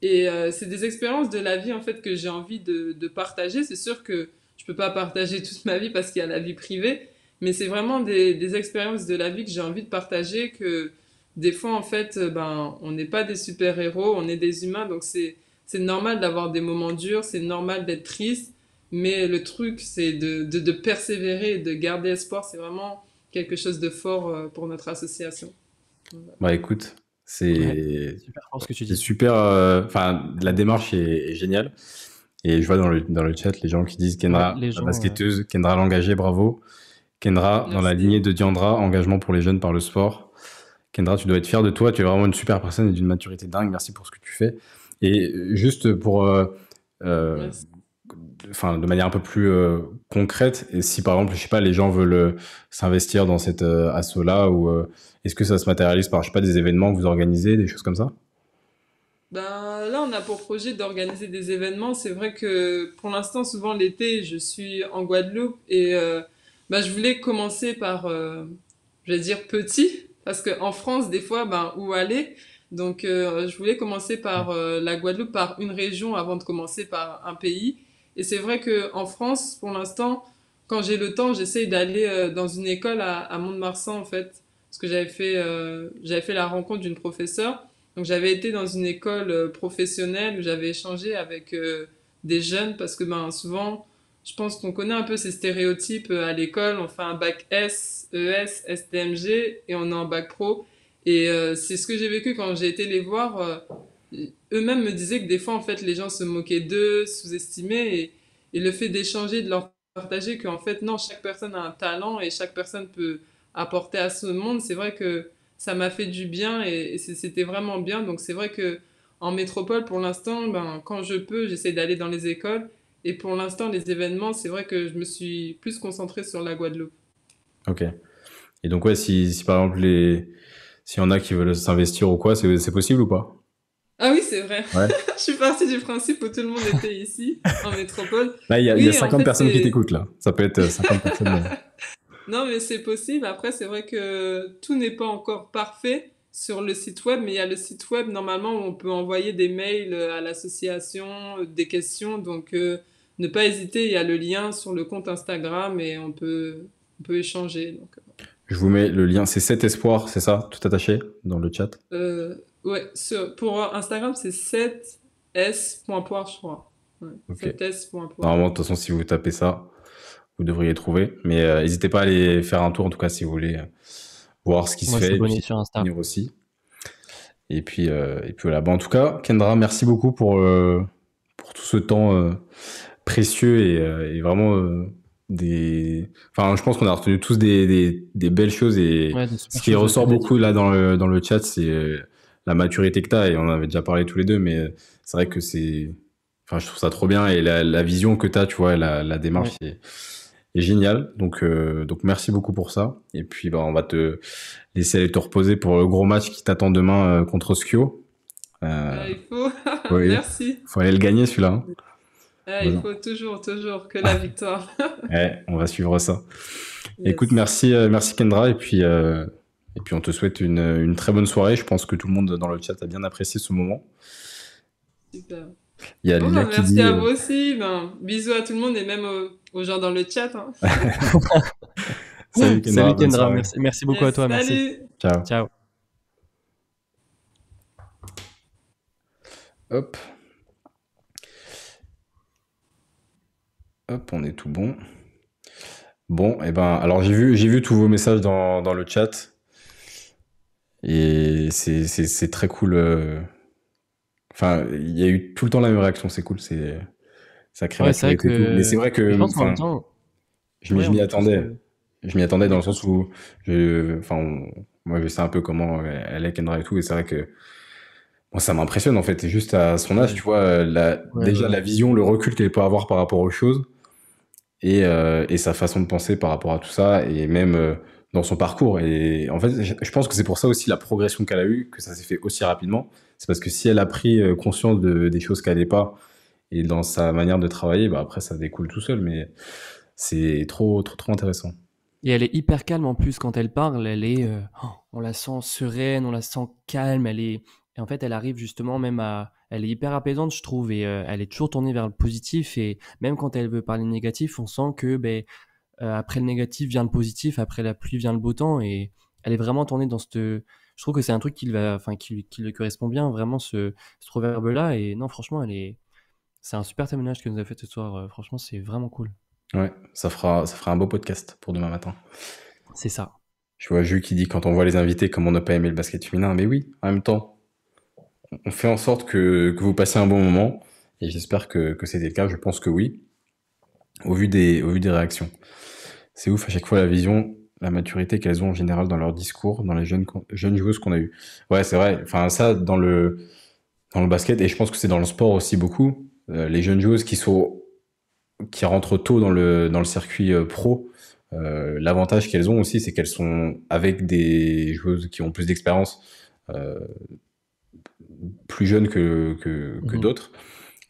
Et euh, c'est des expériences de la vie en fait que j'ai envie de, partager. C'est sûr que je ne peux pas partager toute ma vie parce qu'il y a la vie privée, mais c'est vraiment des, expériences de la vie que j'ai envie de partager. Que des fois en fait, ben, on n'est pas des super héros, on est des humains, donc c'est normal d'avoir des moments durs, c'est normal d'être triste. Mais le truc, c'est de, de persévérer de garder espoir. C'est vraiment quelque chose de fort euh, pour notre association. Bah écoute, c'est super que tu Super. Euh, enfin, la démarche est, géniale. Et je vois dans le, chat les gens qui disent Kendra, gens, la basketteuse, Kendra l'engagée, bravo. Kendra, dans la lignée de Diandra, engagement pour les jeunes par le sport. Kendra, tu dois être fier de toi. Tu es vraiment une super personne et d'une maturité dingue. Merci pour ce que tu fais. Et euh, juste pour. Euh, enfin de manière un peu plus concrète si par exemple je sais pas les gens veulent s'investir dans cette euh, asso là ou est-ce que ça se matérialise par, je sais pas, des événements que vous organisez, des choses comme ça ben, là, on a pour projet d'organiser des événements. C'est vrai que pour l'instant, souvent l'été, je suis en Guadeloupe et euh, ben, je voulais commencer par, euh, je vais dire, petit, parce qu'en France, des fois, ben, où aller Donc, euh, je voulais commencer par la Guadeloupe, par une région, avant de commencer par un pays. Et c'est vrai qu'en France, pour l'instant, quand j'ai le temps, j'essaye d'aller dans une école à Mont-de-Marsan, en fait, parce que j'avais fait, euh, fait la rencontre d'une professeure. Donc j'avais été dans une école euh, professionnelle où j'avais échangé avec euh, des jeunes parce que ben, souvent, je pense qu'on connaît un peu ces stéréotypes à l'école. On fait un bac S, ES, STMG et on est en bac pro. Et c'est ce que j'ai vécu quand j'ai été les voir. Eux-mêmes me disaient que des fois, en fait, les gens se moquaient d'eux, sous-estimaient. et le fait d'échanger, de leur partager qu'en fait, non, chaque personne a un talent et chaque personne peut apporter à ce monde, c'est vrai que ça m'a fait du bien et, c'était vraiment bien. Donc c'est vrai que en métropole, pour l'instant, ben, quand je peux, j'essaie d'aller dans les écoles. Et pour l'instant, les événements, c'est vrai que je me suis plus concentré sur la Guadeloupe. Ok. Et donc, ouais, si, par exemple, les... s'il y en a qui veulent s'investir ou quoi, c'est possible ou pas ah oui, c'est vrai. je suis partie du principe où tout le monde était ici, en métropole. il y a, 50 personnes qui t'écoutent, là. Ça peut être 50 euh, personnes. Non, mais c'est possible. Après, c'est vrai que tout n'est pas encore parfait sur le site web, mais il y a le site web normalement où on peut envoyer des mails euh, à l'association, euh, des questions. Donc, euh, ne pas hésiter. Il y a le lien sur le compte Instagram et on peut, on peut échanger. Donc, Je vous mets le lien. C'est 7 espoir c'est ça Tout attaché dans le chat euh, Ouais, pour Instagram, c'est 7 spoir je crois. 7 spoir Normalement, de toute façon, si vous tapez ça, vous devriez trouver. Mais euh, n'hésitez pas à aller faire un tour, en tout cas, si vous voulez euh, voir ce qui se fait. sur aussi. Et puis, euh, et puis en tout cas, Kendra, merci beaucoup pour, pour tout ce temps précieux et, vraiment des. Enfin, je pense qu'on a retenu tous des, des, belles choses et ce qui ressort beaucoup là dans le, dans le chat, c'est la maturité que tu as. Et on en avait déjà parlé tous les deux, mais c'est vrai que c'est. Enfin, je trouve ça trop bien et la, la vision que tu as, tu vois, la, la démarche, génial. Donc, euh, donc merci beaucoup pour ça. Et puis, bah, on va te laisser aller te reposer pour le gros match qui t'attend demain euh, contre Skio. Euh, bah, il faut. faut aller le gagner celui-là. Hein. il faut toujours, toujours que la victoire. ouais, on va suivre ça. Écoute, merci, euh, merci Kendra. Et puis, et puis, on te souhaite une, une très bonne soirée. Je pense que tout le monde dans le chat a bien apprécié ce moment. Super. Oh, merci à euh, vous aussi. bisous à tout le monde et même aux, gens dans le chat. Hein. salut Kendra. Merci, beaucoup à toi. Salut. Merci. Ciao. Hop. Hop, on est tout bon. Bon, et eh ben, alors j'ai vu, j'ai vu tous vos messages dans, le chat. Et c'est très cool. Euh, Enfin, il y a eu tout le temps la même réaction, c'est cool, c'est ça crée Mais c'est vrai que je, m'y attendais. Euh, je m'y attendais dans le sens où, je... enfin, moi je sais un peu comment euh, elle est, Kendra et tout, et c'est vrai que ça m'impressionne en fait. juste à son âge, tu vois, euh, déjà la vision, le recul qu'elle peut avoir par rapport aux choses, et, sa façon de penser par rapport à tout ça, et même dans son parcours. Et en fait, je pense que c'est pour ça aussi la progression qu'elle a eue, que ça s'est fait aussi rapidement, c'est parce que si elle a pris euh, conscience de, des choses qu'elle n'est pas et dans sa manière de travailler, bah après ça découle tout seul, mais c'est trop, trop, trop intéressant. Et elle est hyper calme en plus quand elle parle, elle est, euh, oh, on la sent sereine, on la sent calme, elle est, en fait elle arrive justement même à, elle est hyper apaisante je trouve et euh, elle est toujours tournée vers le positif et même quand elle veut parler négatif, on sent que ben après le négatif vient le positif, après la pluie vient le beau temps et elle est vraiment tournée dans cette je trouve que c'est un truc qui, va, enfin, qui, correspond bien, vraiment, ce, proverbe-là. Et non, franchement, elle est... c'est un super témoignage que nous a fait ce soir. Euh, franchement, c'est vraiment cool. Ouais, ça fera, ça fera un beau podcast pour demain matin. C'est ça. Je vois Jules qui dit quand on voit les invités, comme on n'a pas aimé le basket féminin. Mais oui, en même temps, on fait en sorte que, vous passez un bon moment. Et j'espère que, c'était le cas. Je pense que oui, au vu des, au vu des réactions. C'est ouf, à chaque fois, la vision, la maturité qu'elles ont en général dans leur discours, dans les jeunes, jeunes joueuses qu'on a eu Ouais, c'est vrai. Enfin, ça, dans le, dans le basket, et je pense que c'est dans le sport aussi beaucoup, euh, les jeunes joueuses qui, sont, qui rentrent tôt dans le, dans le circuit euh, pro, euh, l'avantage qu'elles ont aussi, c'est qu'elles sont avec des joueuses qui ont plus d'expérience, plus jeunes que, que, mmh. d'autres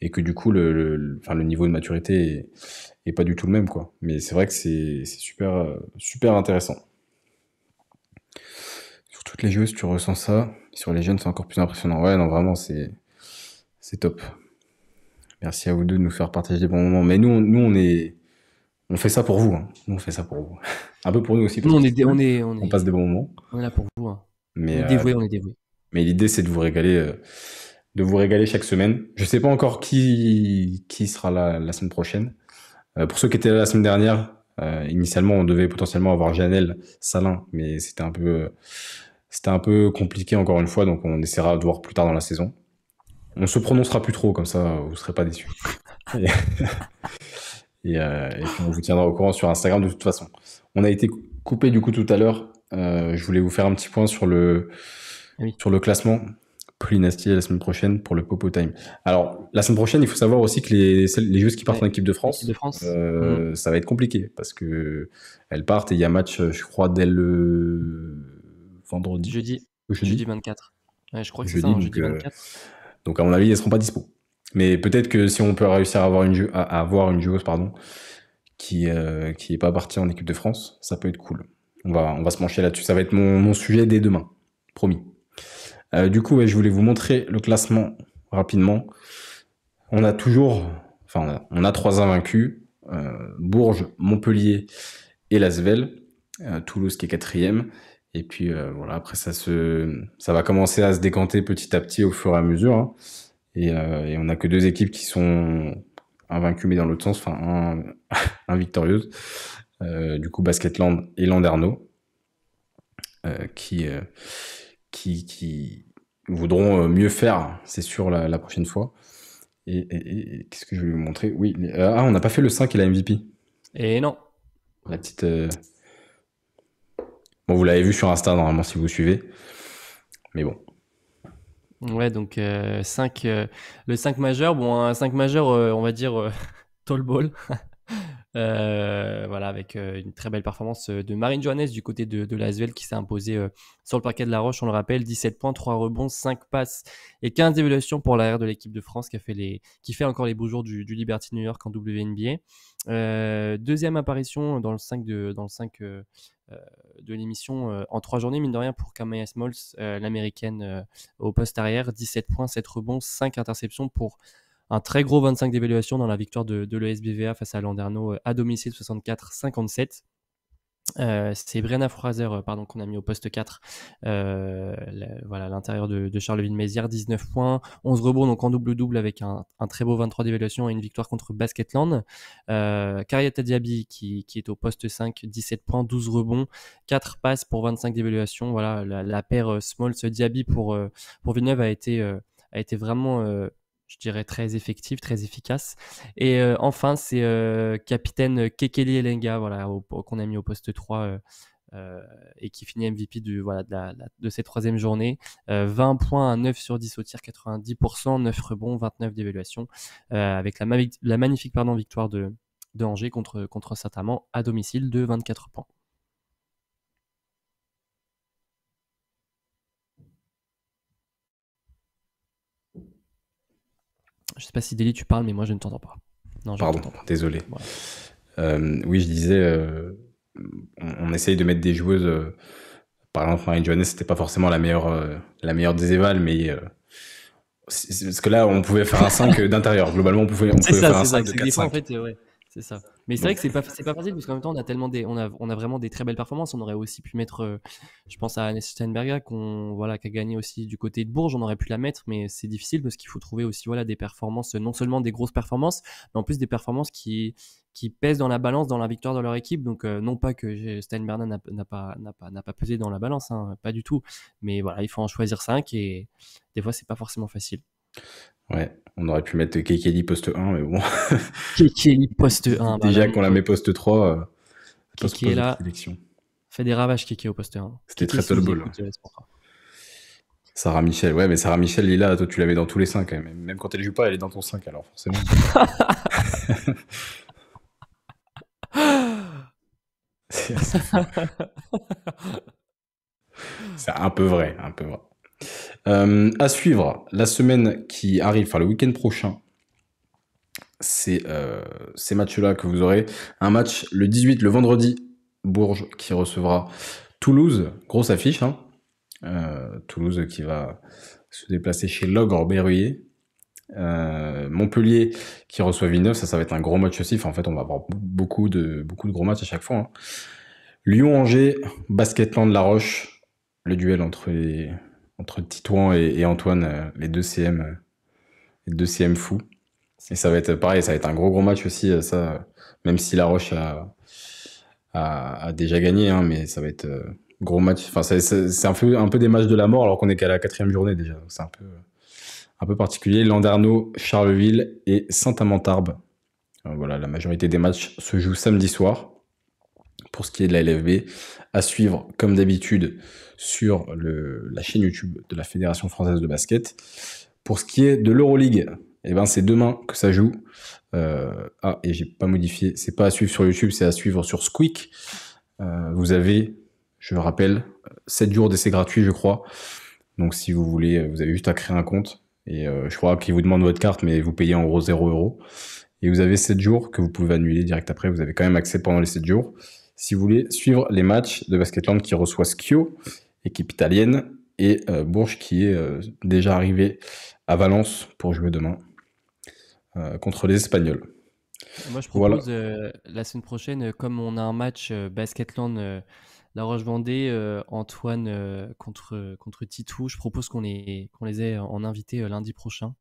et que du coup, le, niveau de maturité est, pas du tout le même, quoi. Mais c'est vrai que c'est super, euh, super intéressant. Sur toutes les joueuses, tu ressens ça. Sur les jeunes, c'est encore plus impressionnant. Ouais, non, vraiment, c'est top. Merci à vous deux de nous faire partager des bons moments. Mais nous, on, nous, on fait ça pour vous. on fait ça pour vous. Hein. un peu pour nous aussi. on, est, on, est, passe des bons moments. On est là pour vous. Hein. Mais, euh, Mais l'idée, c'est de vous régaler. Euh, de vous régaler chaque semaine. Je ne sais pas encore qui, qui sera la semaine prochaine. Euh, pour ceux qui étaient là la semaine dernière, euh, initialement, on devait potentiellement avoir Janelle Salin, mais c'était un peu, c'était un peu compliqué encore une fois, donc on essaiera de voir plus tard dans la saison. On se prononcera plus trop, comme ça, vous ne serez pas déçus. et, euh, on vous tiendra au courant sur Instagram de toute façon. On a été coupé du coup tout à l'heure. je voulais vous faire un petit point sur le, ah sur le classement. Pauline la semaine prochaine pour le Popo Time. Alors, la semaine prochaine, il faut savoir aussi que les, joueuses qui partent en équipe de France, euh, mhm. ça va être compliqué parce que elles partent et il y a match, euh, je crois, dès le vendredi. Jeudi. Jeudi, 24. je crois que c'est ça, hein, donc, jeudi 24. Euh, donc, à mon avis, elles ne seront pas dispo. Mais peut-être que si on peut réussir à avoir une, à, avoir une joueuse pardon, qui n'est pas partie en équipe de France, ça peut être cool. On va, on va se pencher là-dessus. Ça va être mon sujet dès demain. Promis. Euh, du coup, je voulais vous montrer le classement rapidement. On a toujours, enfin, on a, trois invaincus euh, Bourges, Montpellier et Lasvel. Euh, Toulouse qui est quatrième. Et puis voilà, après ça se, ça va commencer à se décanter petit à petit au fur et à mesure. Hein. Et, on n'a que deux équipes qui sont invaincues mais dans l'autre sens, enfin un, du coup, Basketland et Landerneau qui qui, voudront euh, mieux faire, c'est sûr, la, prochaine fois. Et, qu'est-ce que je vais vous montrer Oui, euh, ah, on n'a pas fait le 5 et la MVP. Et non. La petite. Euh, bon, vous l'avez vu sur Insta normalement si vous suivez. Mais bon. Ouais, donc 5, le 5 majeur, bon, un 5 majeur, on va dire tall ball. Euh, voilà, avec euh, une très belle performance euh, de Marine Johannes du côté de, de qui s'est imposée sur le parquet de la Roche. On le rappelle, 17 points, 3 rebonds, 5 passes et 15 évaluations pour l'arrière de l'équipe de France qui, a fait les, qui fait encore les beaux jours du, Liberty New York en WNBA. deuxième apparition dans le 5 de, dans le 5, de l'émission en 3 journées, mine de rien, pour Kamaya Smalls, l'américaine au poste arrière. 17 points, 7 rebonds, 5 interceptions pour un très gros 25 d'évaluation dans la victoire de, l'ESBVA face à Landerneau euh, à domicile 64-57. Euh, c'est Brenna Fraser euh, qu'on a mis au poste 4, voilà l'intérieur de, Charleville-Mézières, 19 points, 11 rebonds, donc en double-double avec un, très beau 23 d'évaluation et une victoire contre Basketland. Kariata Diaby qui, est au poste 5, 17 points, 12 rebonds, 4 passes pour 25 d'évaluation. Voilà, la, paire Smalls-Diaby pour, pour Villeneuve a été, a été vraiment je dirais, très effective, très efficace. Et euh, enfin, c'est euh, capitaine Kekeli Elenga, voilà, qu'on a mis au poste 3 euh, et qui finit MVP de, cette troisième journée. 20 points 9 sur 10 au tir, 90%, 9 rebonds, 29 d'évaluation, avec la, magnifique victoire de, Angers contre, contre Saint-Amand à domicile de 24 points. Je sais pas si Deli tu parles, mais moi je ne t'entends pas. Non, Pardon, désolé. Euh, oui, je disais, euh, on, essaye de mettre des joueuses. Euh, par exemple, Marine Johannes, c'était pas forcément la meilleure, la meilleure des évals, mais parce que là, on pouvait faire un 5 d'intérieur. Globalement, on pouvait, on pouvait ça, faire un ça, 5 de 4 en fait, ouais. Mais c'est vrai que c'est pas, pas facile parce qu'en même temps, on a, tellement des, on, a, on a vraiment des très belles performances. On aurait aussi pu mettre, euh, je pense à Anne Steinberger, qu'on voilà, qui a gagné aussi du côté de Bourges. On aurait pu la mettre, mais c'est difficile parce qu'il faut trouver aussi voilà, des performances, non seulement des grosses performances, mais en plus des performances qui, qui pèsent dans la balance, dans la victoire de leur équipe. Donc, euh, non pas que Steinberger n'a pas, pas, pas pesé dans la balance, hein, pas du tout. Mais voilà, il faut en choisir cinq et des fois, c'est pas forcément facile. Ouais, on aurait pu mettre Kekeli poste 1, mais bon. Kekeli poste 1. Bah Déjà qu'on la met poste 3, euh, est là. Fait des ravages Kekeli, au poste 1. C'était très ball. Sarah Michel, ouais, mais Sarah Michel, Lila, toi tu l'avais dans tous les 5 même. Même quand elle joue pas, elle est dans ton 5 alors forcément. C'est un peu vrai, un peu vrai. A euh, à suivre, la semaine qui arrive, enfin le week-end prochain, c'est euh, ces matchs-là que vous aurez. Un match le 18, le vendredi, Bourges qui recevra Toulouse, grosse affiche. Hein. Euh, Toulouse qui va se déplacer chez Logor Berruyer. Montpellier qui reçoit Villeneuve, ça, ça va être un gros match aussi. en fait, on va avoir beaucoup de, beaucoup de gros matchs à chaque fois. Hein. Lyon-Angers, Basketland-La Roche, le duel entre les, entre Titouan et, Antoine, euh, les deux CM, euh, les deux CM fous. Et ça va être pareil, ça va être un gros gros match aussi, euh, ça, même si La Roche a, déjà gagné, hein, mais ça va être gros match. Enfin, c'est un peu, un peu des matchs de la mort alors qu'on est qu'à la quatrième journée déjà. C'est un peu, un peu particulier. landerno Charleville et saint amantarbe Voilà, la majorité des matchs se jouent samedi soir pour ce qui est de la LFB, à suivre comme d'habitude sur la chaîne YouTube de la Fédération française de basket. Pour ce qui est de l'Euroleague, eh ben c'est demain que ça joue. Euh, ah, et j'ai pas modifié, c'est pas à suivre sur YouTube, c'est à suivre sur Squeak. Euh, vous avez, je le rappelle, 7 jours d'essai gratuit, je crois. Donc si vous voulez, vous avez juste à créer un compte. Et euh, je crois qu'il vous demande votre carte, mais vous payez en gros 0 euros. Et vous avez 7 jours que vous pouvez annuler direct après. Vous avez quand même accès pendant les 7 jours si vous voulez suivre les matchs de Basketland qui reçoit Skio, équipe italienne, et euh, Bourges qui est euh, déjà arrivé à Valence pour jouer demain euh, contre les Espagnols. Moi, je propose la semaine prochaine, comme on a un match Basketland La Roche-Vendée, Antoine contre, contre Titou, je propose qu'on les, qu'on les ait en invité lundi prochain.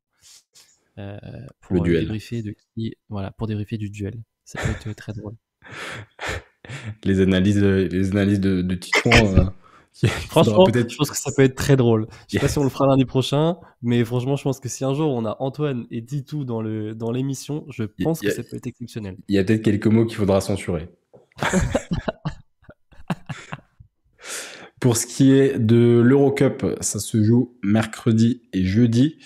pour Le de voilà, pour débriefer du duel. Ça peut être très drôle. les analyses, euh, les analyses de, de euh, franchement, je pense que ça peut être très drôle. Je sais pas si on le fera lundi prochain, mais franchement, je pense que si un jour on a Antoine et Ditou dans, le, dans l'émission, je pense que ça peut être exceptionnel. Il y a peut-être quelques mots qu'il faudra censurer. Pour ce qui est de l'Eurocup, ça se joue mercredi et jeudi.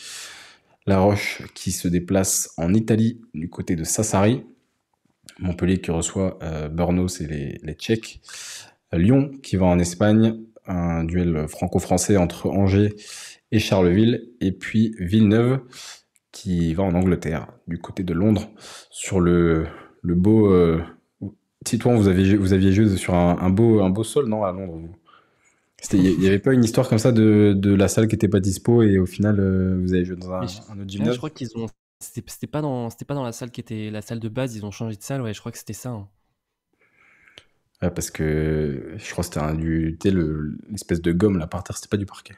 La Roche qui se déplace en Italie du côté de Sassari. Montpellier qui reçoit euh, bornos et les, Tchèques. Euh, Lyon qui va en Espagne, un duel franco-français entre Angers et Charleville. Et puis Villeneuve qui va en Angleterre, du côté de Londres, sur le, beau... Euh, Titouan, vous, avez, vous aviez joué sur un, beau, un beau sol, non, à Londres il n'y avait pas une histoire comme ça de, la salle qui n'était pas dispo et au final, euh, vous avez joué dans un, autre Je crois qu'ils ont c'était, pas dans la salle qui était la salle de base, ils ont changé de salle, ouais, je crois que c'était ça. Hein. parce que je crois que c'était un du. l'espèce de gomme là par terre, c'était pas du parquet.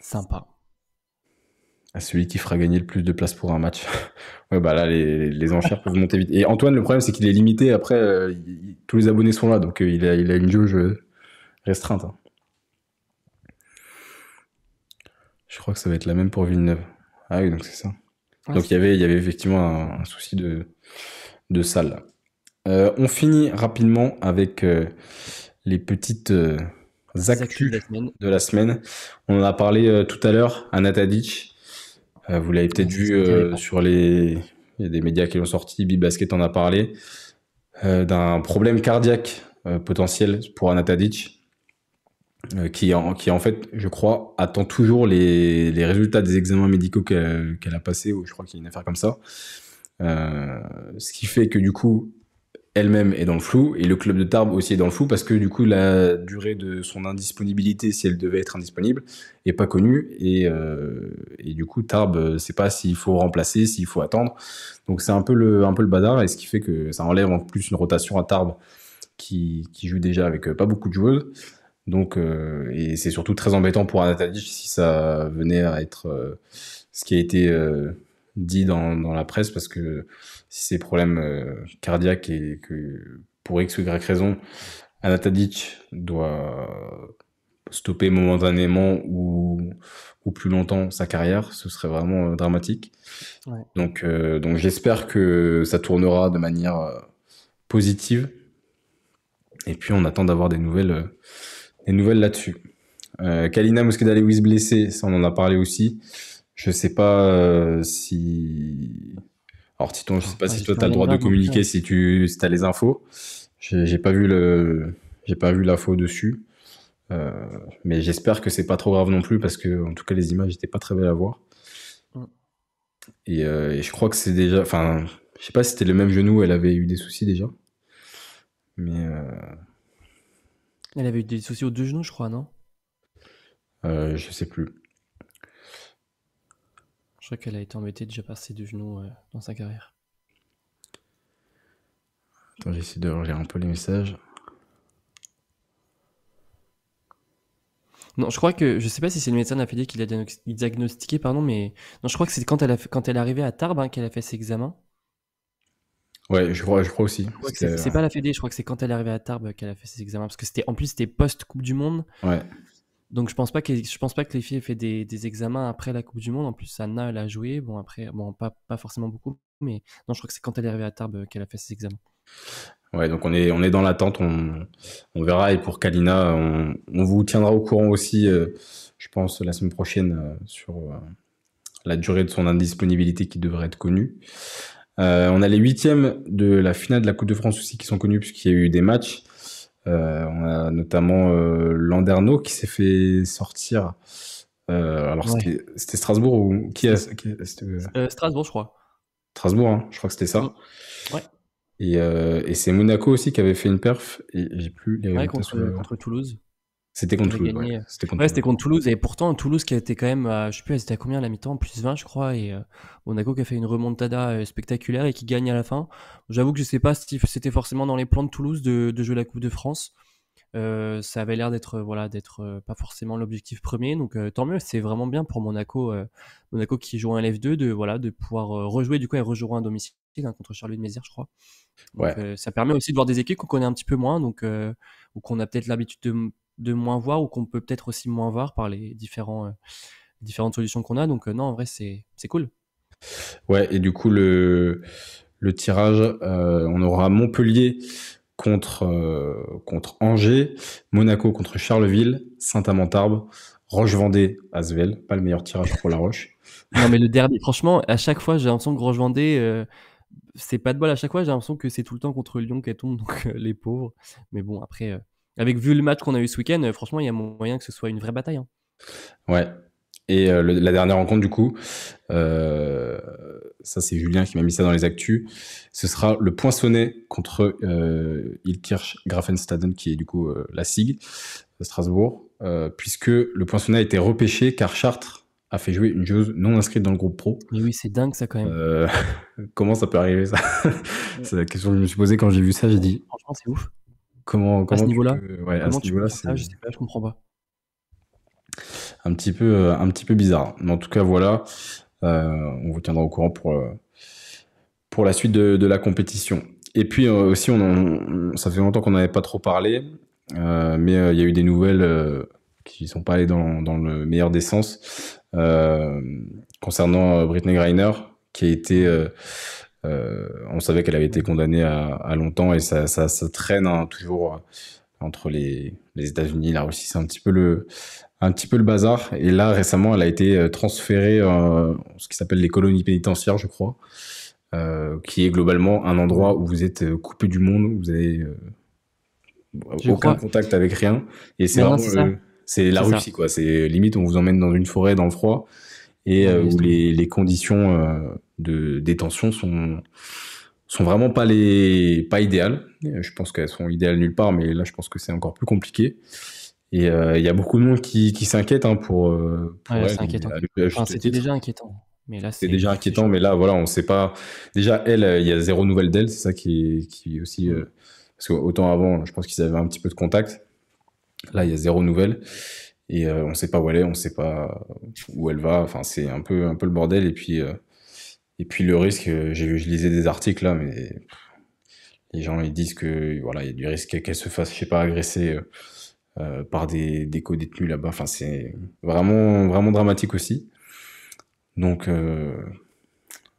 Sympa. À ah, celui qui fera gagner le plus de place pour un match. ouais, bah là, les, enchères peuvent monter vite. Et Antoine, le problème, c'est qu'il est limité. Après, euh, tous les abonnés sont là, donc euh, il, a, a une jauge euh, restreinte. Hein. Je crois que ça va être la même pour Villeneuve. Ah oui, donc c'est ça. donc il y avait, y avait effectivement un, souci de, de salle. Euh, on finit rapidement avec euh, les petites euh, de la, semaine. On en a parlé tout à l'heure, Anata vous l'avez peut-être vu sur les... médias qui l'ont sorti, Bibasket en a parlé, d'un problème cardiaque potentiel pour Anatadic. Euh, qui, en, qui en fait, je crois, attend toujours les, les résultats des examens médicaux qu'elle a passés, ou je crois qu'il y a une affaire comme ça. Euh, ce qui fait que du coup, elle-même est dans le flou, et le club de Tarbes aussi est dans le flou, parce que du coup, la durée de son indisponibilité, si elle devait être indisponible, n'est pas connue, et, euh, et, du coup, Tarbes ne sait pas s'il faut remplacer, s'il faut attendre. Donc c'est un, peu le, un peu le bazar, et ce qui fait que ça enlève en plus une rotation à Tarbes qui, qui joue déjà avec pas beaucoup de joueuses. Donc, euh, et c'est surtout très embêtant pour Anatadich si ça venait à être euh, ce qui a été euh, dit dans, la presse, parce que si ces problèmes euh, cardiaques et que pour X ou Y raison, Anatadich doit stopper momentanément ou, ou plus longtemps sa carrière, ce serait vraiment dramatique. Donc, donc j'espère que ça tournera de manière positive. Et puis on attend d'avoir des nouvelles des nouvelles là-dessus. Euh, Kalina lewis blessée, ça on en a parlé aussi. Je sais pas euh, si. Alors Titon, je sais pas ah, si toi tu as le droit de communiquer si tu as les infos. J'ai pas vu le j'ai pas vu l'info dessus. Euh, mais j'espère que c'est pas trop grave non plus parce que en tout cas les images étaient pas très belles à voir. Euh, et, je crois que c'est déjà enfin je sais pas si c'était le même genou, elle avait eu des soucis déjà. Mais elle avait eu des soucis aux deux genoux, je crois, non euh, Je sais plus. Je crois qu'elle a été embêtée déjà par ses deux genoux euh, dans sa carrière. Attends, j'essaie de relire un peu les messages. Non, je crois que je sais pas si c'est le médecin qui a diagnostiqué, pardon, mais non, je crois que c'est quand elle quand elle est arrivée à Tarbes hein, qu'elle a fait ses examens Ouais, je crois, je crois aussi. C'est pas la Fédé, je crois que c'est quand elle est arrivée à Tarbes qu'elle a fait ses examens. Parce que c'était en plus, c'était post-Coupe du Monde. Ouais. Donc je pense pas que je pense pas que les filles aient fait des, des, examens après la Coupe du Monde. En plus, Anna elle a joué. Bon après, bon pas, pas forcément beaucoup, mais non, je crois que c'est quand elle est arrivée à Tarbes qu'elle a fait ses examens. Ouais, donc on est on est dans l'attente. On, on, verra et pour Kalina, on, on vous tiendra au courant aussi, euh, je pense la semaine prochaine euh, sur euh, la durée de son indisponibilité qui devrait être connue. Euh, on a les huitièmes de la finale de la Coupe de France aussi qui sont connus puisqu'il y a eu des matchs. Euh, on a notamment euh, Landerneau qui s'est fait sortir. Euh, alors c'était Strasbourg ou qui, Strasbourg je crois. Strasbourg, hein. je crois que c'était ça. Mm. Et, c'est Monaco aussi qui avait fait une perf et j'ai plus les contre Toulouse. C'était contre, Toulouse, ouais. c'était contre, c'était contre Toulouse. Et pourtant, Toulouse qui a été quand même, euh, je sais plus, elle était à combien à la mi-temps Plus 20, je crois. Et euh, Monaco qui a fait une remontada euh, spectaculaire et qui gagne à la fin. J'avoue que je sais pas si c'était forcément dans les plans de Toulouse de, jouer la Coupe de France. ça avait l'air d'être voilà d'être pas forcément l'objectif premier donc tant mieux c'est vraiment bien pour Monaco Monaco qui joue en LF2 de voilà de pouvoir rejouer du coup et rejouer un domicile hein, contre Charlie de Mézières je crois ouais. ça permet aussi de voir des équipes qu'on connaît un petit peu moins donc ou qu'on a peut-être l'habitude de de moins voir ou qu'on peut peut-être aussi moins voir par les différents, euh, différentes solutions qu'on a. Donc, euh, non, en vrai, c'est cool. Ouais, et du coup, le, le tirage, euh, on aura Montpellier contre, contre Angers, Monaco contre Charleville, Saint-Amand-Tarbes, Roche-Vendée, Asvel. Pas le meilleur tirage pour La Roche. non, mais le dernier, franchement, à chaque fois, j'ai l'impression que Roche-Vendée, c'est pas de bol à chaque fois. J'ai l'impression que c'est tout le temps contre Lyon qu'elle tombe, donc les pauvres. Mais bon, après, avec vu le match qu'on a eu ce week-end, euh, franchement, il y a moyen que ce soit une vraie bataille. Hein. Ouais. Et euh, la dernière rencontre, du coup, euh, ça c'est Julien qui m'a mis ça dans les actus. Ce sera le poinçonnet contre euh, Ilkirch Grafenstaden, qui est du coup la SIG Strasbourg, puisque le poinçonnet a été repêché car Chartres a fait jouer une joueuse non inscrite dans le groupe pro. Mais oui, c'est dingue ça quand même. comment ça peut arriver ça C'est la question que je me suis posée quand j'ai vu ça. J'ai dit. Franchement, c'est ouf. Comment, à ce niveau-là à ce niveau-là, je sais pas, comprends pas. Un petit peu, euh, un petit peu bizarre. Mais en tout cas, voilà, euh, on vous tiendra au courant pour euh, pour la suite de, la compétition. Et puis aussi, on, ça fait longtemps qu'on n'avait pas trop parlé, mais il y a eu des nouvelles qui ne sont pas allées dans, le meilleur des sens concernant Britney Greiner, qui a été euh, on savait qu'elle avait été condamnée à, longtemps et ça, ça, traîne hein, toujours euh, entre les, États-Unis, la Russie, c'est un petit peu le un petit bazar. Et là, récemment, elle a été euh, transférée à ce qui s'appelle les colonies pénitentiaires, je crois, qui est globalement un endroit où vous êtes coupé du monde, où vous avez aucun contact avec rien. Et c'est c'est la Russie, quoi. C'est limite, on vous emmène dans une forêt, dans le froid, et où les, conditions de détention sont sont vraiment pas les pas idéales. Je pense qu'elles sont idéales nulle part, mais là je pense que c'est encore plus compliqué. Et euh, il y a beaucoup de monde qui, qui s'inquiète hein, pour. Euh, c'était déjà inquiétant. Mais là, c'est déjà inquiétant, mais là, voilà, on ne sait pas. Déjà, elle, euh, il y a zéro nouvelle d'elle, c'est ça qui est, aussi. parce qu'autant avant, je pense qu'ils avaient un petit peu de contact. Là, il y a zéro nouvelle. Et on ne sait pas où elle est, on ne sait pas où elle va. Enfin, c'est un peu, un peu le bordel. Et puis, et puis le risque, euh, j'ai je lisais des articles là, mais les gens ils disent que voilà, il y a du risque qu'elle se fasse, je sais pas, agresser euh, euh, par des, des co-détenus là-bas. Enfin, c'est vraiment vraiment dramatique aussi. Donc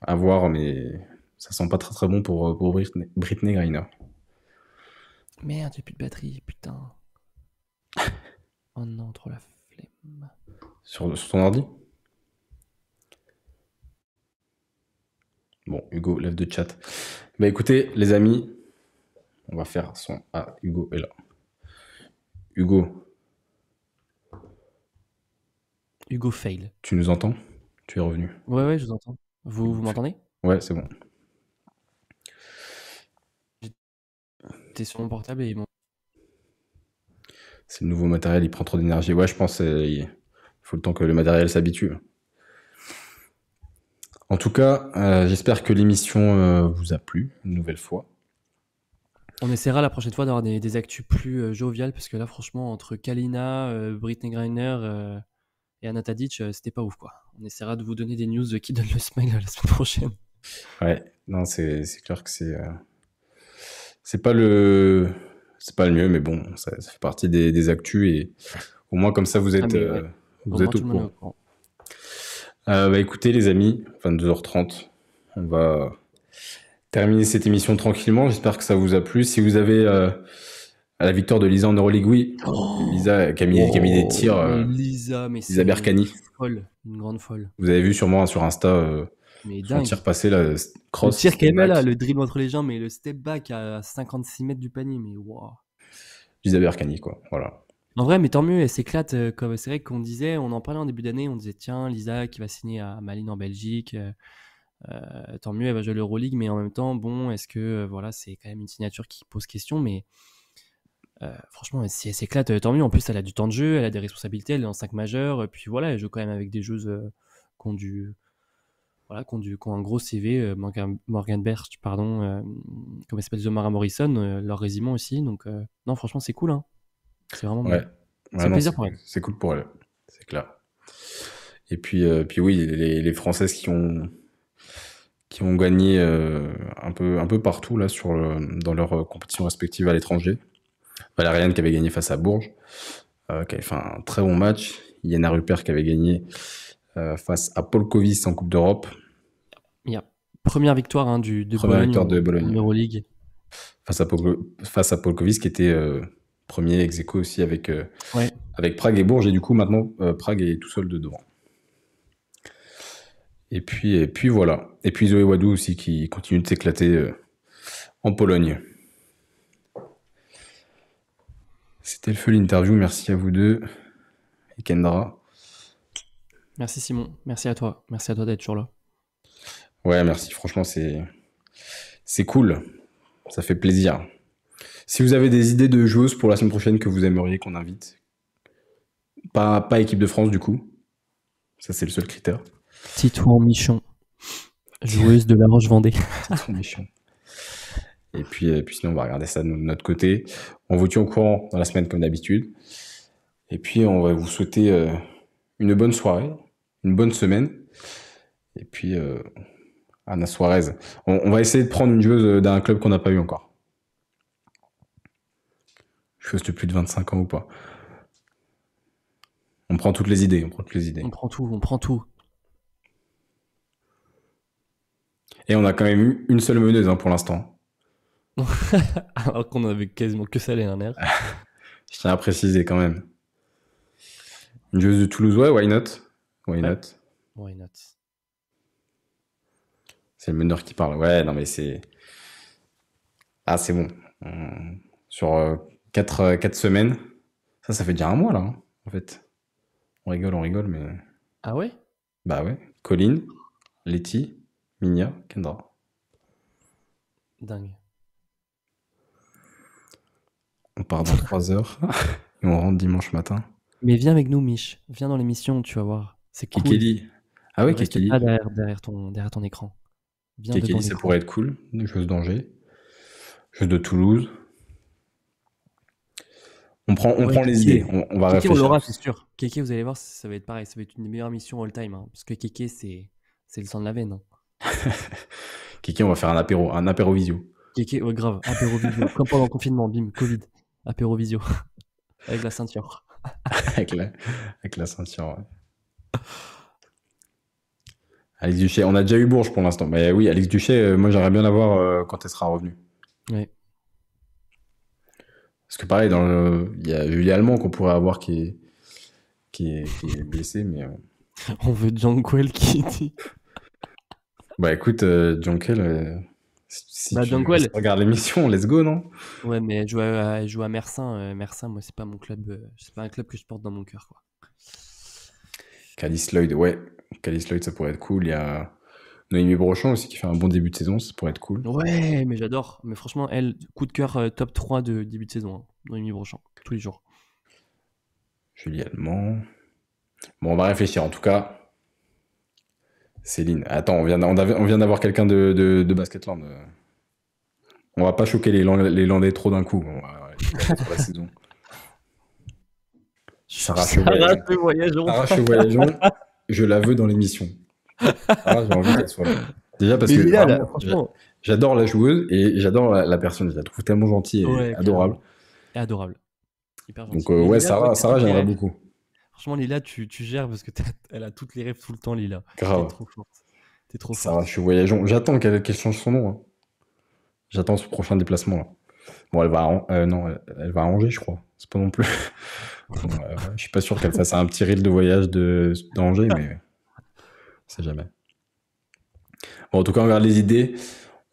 à voir, mais ça sent pas très très bon pour, pour Britney, Britney Griner. Merde, j'ai plus de batterie, putain. oh non, trop la flemme. Sur, sur ton ordi Bon, Hugo, lève de chat. Bah écoutez, les amis, on va faire son. Ah, Hugo est là. Hugo. Hugo fail. Tu nous entends Tu es revenu Ouais, ouais, je vous entends. Vous, m'entendez Ouais, c'est bon. J'étais sur mon portable et bon. C'est le nouveau matériel, il prend trop d'énergie. Ouais, je pense euh, il faut le temps que le matériel s'habitue. En tout cas, euh, j'espère que l'émission euh, vous a plu une nouvelle fois. On essaiera la prochaine fois d'avoir des, actus plus euh, joviales parce que là, franchement, entre Kalina, Britney Griner et Anna c'était pas ouf quoi. On essaiera de vous donner des news qui donnent le smile la semaine prochaine. Ouais, non, c'est clair que c'est c'est pas le c'est pas le mieux, mais bon, ça, fait partie des, actus et au moins comme ça vous ah, êtes vous au êtes au courant. Euh, bah, écoutez les amis, 22h30, on va terminer cette émission tranquillement. J'espère que ça vous a plu. Si vous avez à euh, la victoire de Lisa en Euroleague, oui, oh. Lisa qui a, mis, des tirs. Lisa, mais Une, grande folle. Vous avez vu sûrement sur Insta euh, mais tir passé, la cross. Le tir qu'elle met là, le dribble entre les jambes, mais le step back à 56 mètres du panier, mais waouh. Lisa Berkani, quoi, voilà. En vrai, mais tant mieux, elle s'éclate. Euh, c'est vrai qu'on disait, on en parlait en début d'année, on disait tiens, Lisa qui va signer à Malines en Belgique, euh, euh, tant mieux, elle va jouer à l'Euroleague, mais en même temps, bon, est-ce que voilà, c'est quand même une signature qui pose question, mais franchement, si elle s'éclate, tant mieux. En plus, elle a du temps de jeu, elle a des responsabilités, elle est en 5 majeur, puis voilà, elle joue quand même avec des joueuses qui ont du. Voilà, un gros CV, Morgan, Morgan pardon, comment elle s'appelle, Zomara Morrison, leur résiment aussi. Donc, non, franchement, c'est cool. Hein. C'est vraiment ouais. C'est plaisir pour elle. C'est cool pour elle, c'est clair. Et puis, euh, puis oui, les, Françaises qui ont, qui ont gagné euh, un, peu, un peu partout là, sur dans leurs euh, compétitions respectives à l'étranger. Valériane qui avait gagné face à Bourges, qui avait fait un très bon match. Yana Rupert qui avait gagné face à Paul en Coupe d'Europe. Première victoire hein, du, de première Bologne, victoire de Bologne. Face à, Paul, face à Paul qui était premier ex aussi avec, euh, avec Prague et Bourges. Et du coup, maintenant, euh, Prague est tout seul de devant. Et puis, et puis voilà. Et puis Zoé Wadou aussi qui continue de s'éclater euh, en Pologne. C'était le feu l'interview. Merci à vous deux et Kendra. Merci Simon. Merci à toi. Merci à toi d'être toujours là. Ouais, merci. Franchement, c'est c'est cool. Ça fait plaisir. Si vous avez des idées de joueuses pour la semaine prochaine que vous aimeriez qu'on invite, pas, pas équipe de France du coup, ça c'est le seul critère. Titouan Michon, joueuse de la Roche Vendée. Titouan Michon. Et puis, euh, puis sinon, on va regarder ça de notre côté. On vous tient au courant dans la semaine comme d'habitude. Et puis, on va vous souhaiter euh, une bonne soirée, une bonne semaine. Et puis, euh, Anna Suarez. On, on, va essayer de prendre une joueuse d'un club qu'on n'a pas eu encore de plus de 25 ans ou pas. On prend toutes les idées, on prend toutes les idées. On prend tout, on prend tout. Et on a quand même eu une seule meneuse hein, pour l'instant. Alors qu'on avait quasiment que ça un air. Je tiens à préciser quand même. Une joueuse de Toulouse, ouais, why not Why not Why not C'est le meneur qui parle. Ouais, non mais c'est... Ah, c'est bon. Sur euh, 4, euh, semaines. Ça, ça fait déjà un mois, là, hein, en fait. On rigole, on rigole, mais. Ah ouais Bah ouais. Colline, Letty, Minia, Kendra. Dingue. On part dans 3 heures et on rentre dimanche matin. Mais viens avec nous, Mich. Viens dans l'émission, tu vas voir. C'est cool. Ah ouais, Kekeli. Pas derrière, ton, derrière ton écran. Bien ça pourrait être cool. Chose d'Angers. Jeu de Toulouse. On prend, on prend les idées. On, va Kéké, on c'est sûr. Kéké, vous allez voir, ça va être pareil. Ça va être une des meilleures missions all time. Hein, parce que Kéké, c'est, c'est le sang de la veine. Hein. Kéké, on va faire un apéro, un apéro visio. Kéké, grave, apéro visio. Comme pendant le confinement, bim, Covid, apéro visio. avec la ceinture. avec, la, avec la ceinture, Alex Duché, on a déjà eu Bourges pour l'instant. Mais oui, Alex Duché, euh, moi j'aimerais bien l'avoir voir euh, quand elle sera revenue. Ouais. Parce que pareil, il y a eu l'allemand qu'on pourrait avoir qui est, qui est... blessé, mais. Euh. On veut Jonquel qui dit. Bah écoute, euh, euh si bah, tu regardes l'émission, let's go, non Ouais, mais elle joue à, Mersin. Euh, Mersin, moi, c'est pas mon club. c'est pas un club que je porte dans mon cœur, quoi. Calis Lloyd, ouais. Calis Lloyd, ça pourrait être cool. Il y a. Noémie Brochon aussi qui fait un bon début de saison, ça pourrait être cool. Ouais, mais j'adore. Mais franchement, elle, coup de cœur euh, top 3 de début de saison, hein. Noémie Brochon, tous les jours. Julie Allemand. Bon, on va réfléchir en tout cas. Céline, attends, on vient, on vient d'avoir quelqu'un de, de, Basketland. Euh. On va pas choquer les, Landais trop d'un coup. la saison. Sarah Sarah je la veux dans l'émission. Ah, j'ai envie qu'elle soit là. Déjà parce que j'adore la joueuse et j'adore la, personne. Je la trouve tellement gentille et adorable. Et adorable. Donc, euh, ouais, ça Sarah, j'aimerais beaucoup. Franchement, Lila, tu, tu gères parce que elle a toutes les rêves tout le temps, Lila. Grave. T'es trop forte. trop je suis voyageant. J'attends qu'elle, qu'elle change son nom. Hein. J'attends ce prochain déplacement. Bon, elle va, à euh, non, elle, va arranger, je crois. C'est pas non plus. je suis pas sûr qu'elle fasse un petit reel de voyage de d'Angers, mais. On sait jamais. en tout cas, on les idées.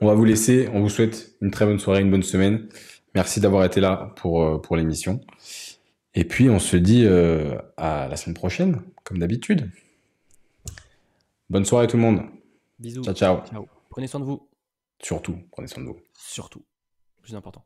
On va vous laisser. On vous souhaite une très bonne soirée, une bonne semaine. Merci d'avoir été là pour, euh, pour l'émission. Et puis, on se dit euh, à la semaine prochaine, comme d'habitude. Bonne soirée tout le monde. Bisous. Ciao, ciao. ciao. Prenez soin de vous. Surtout, prenez soin de vous. Surtout. Plus important.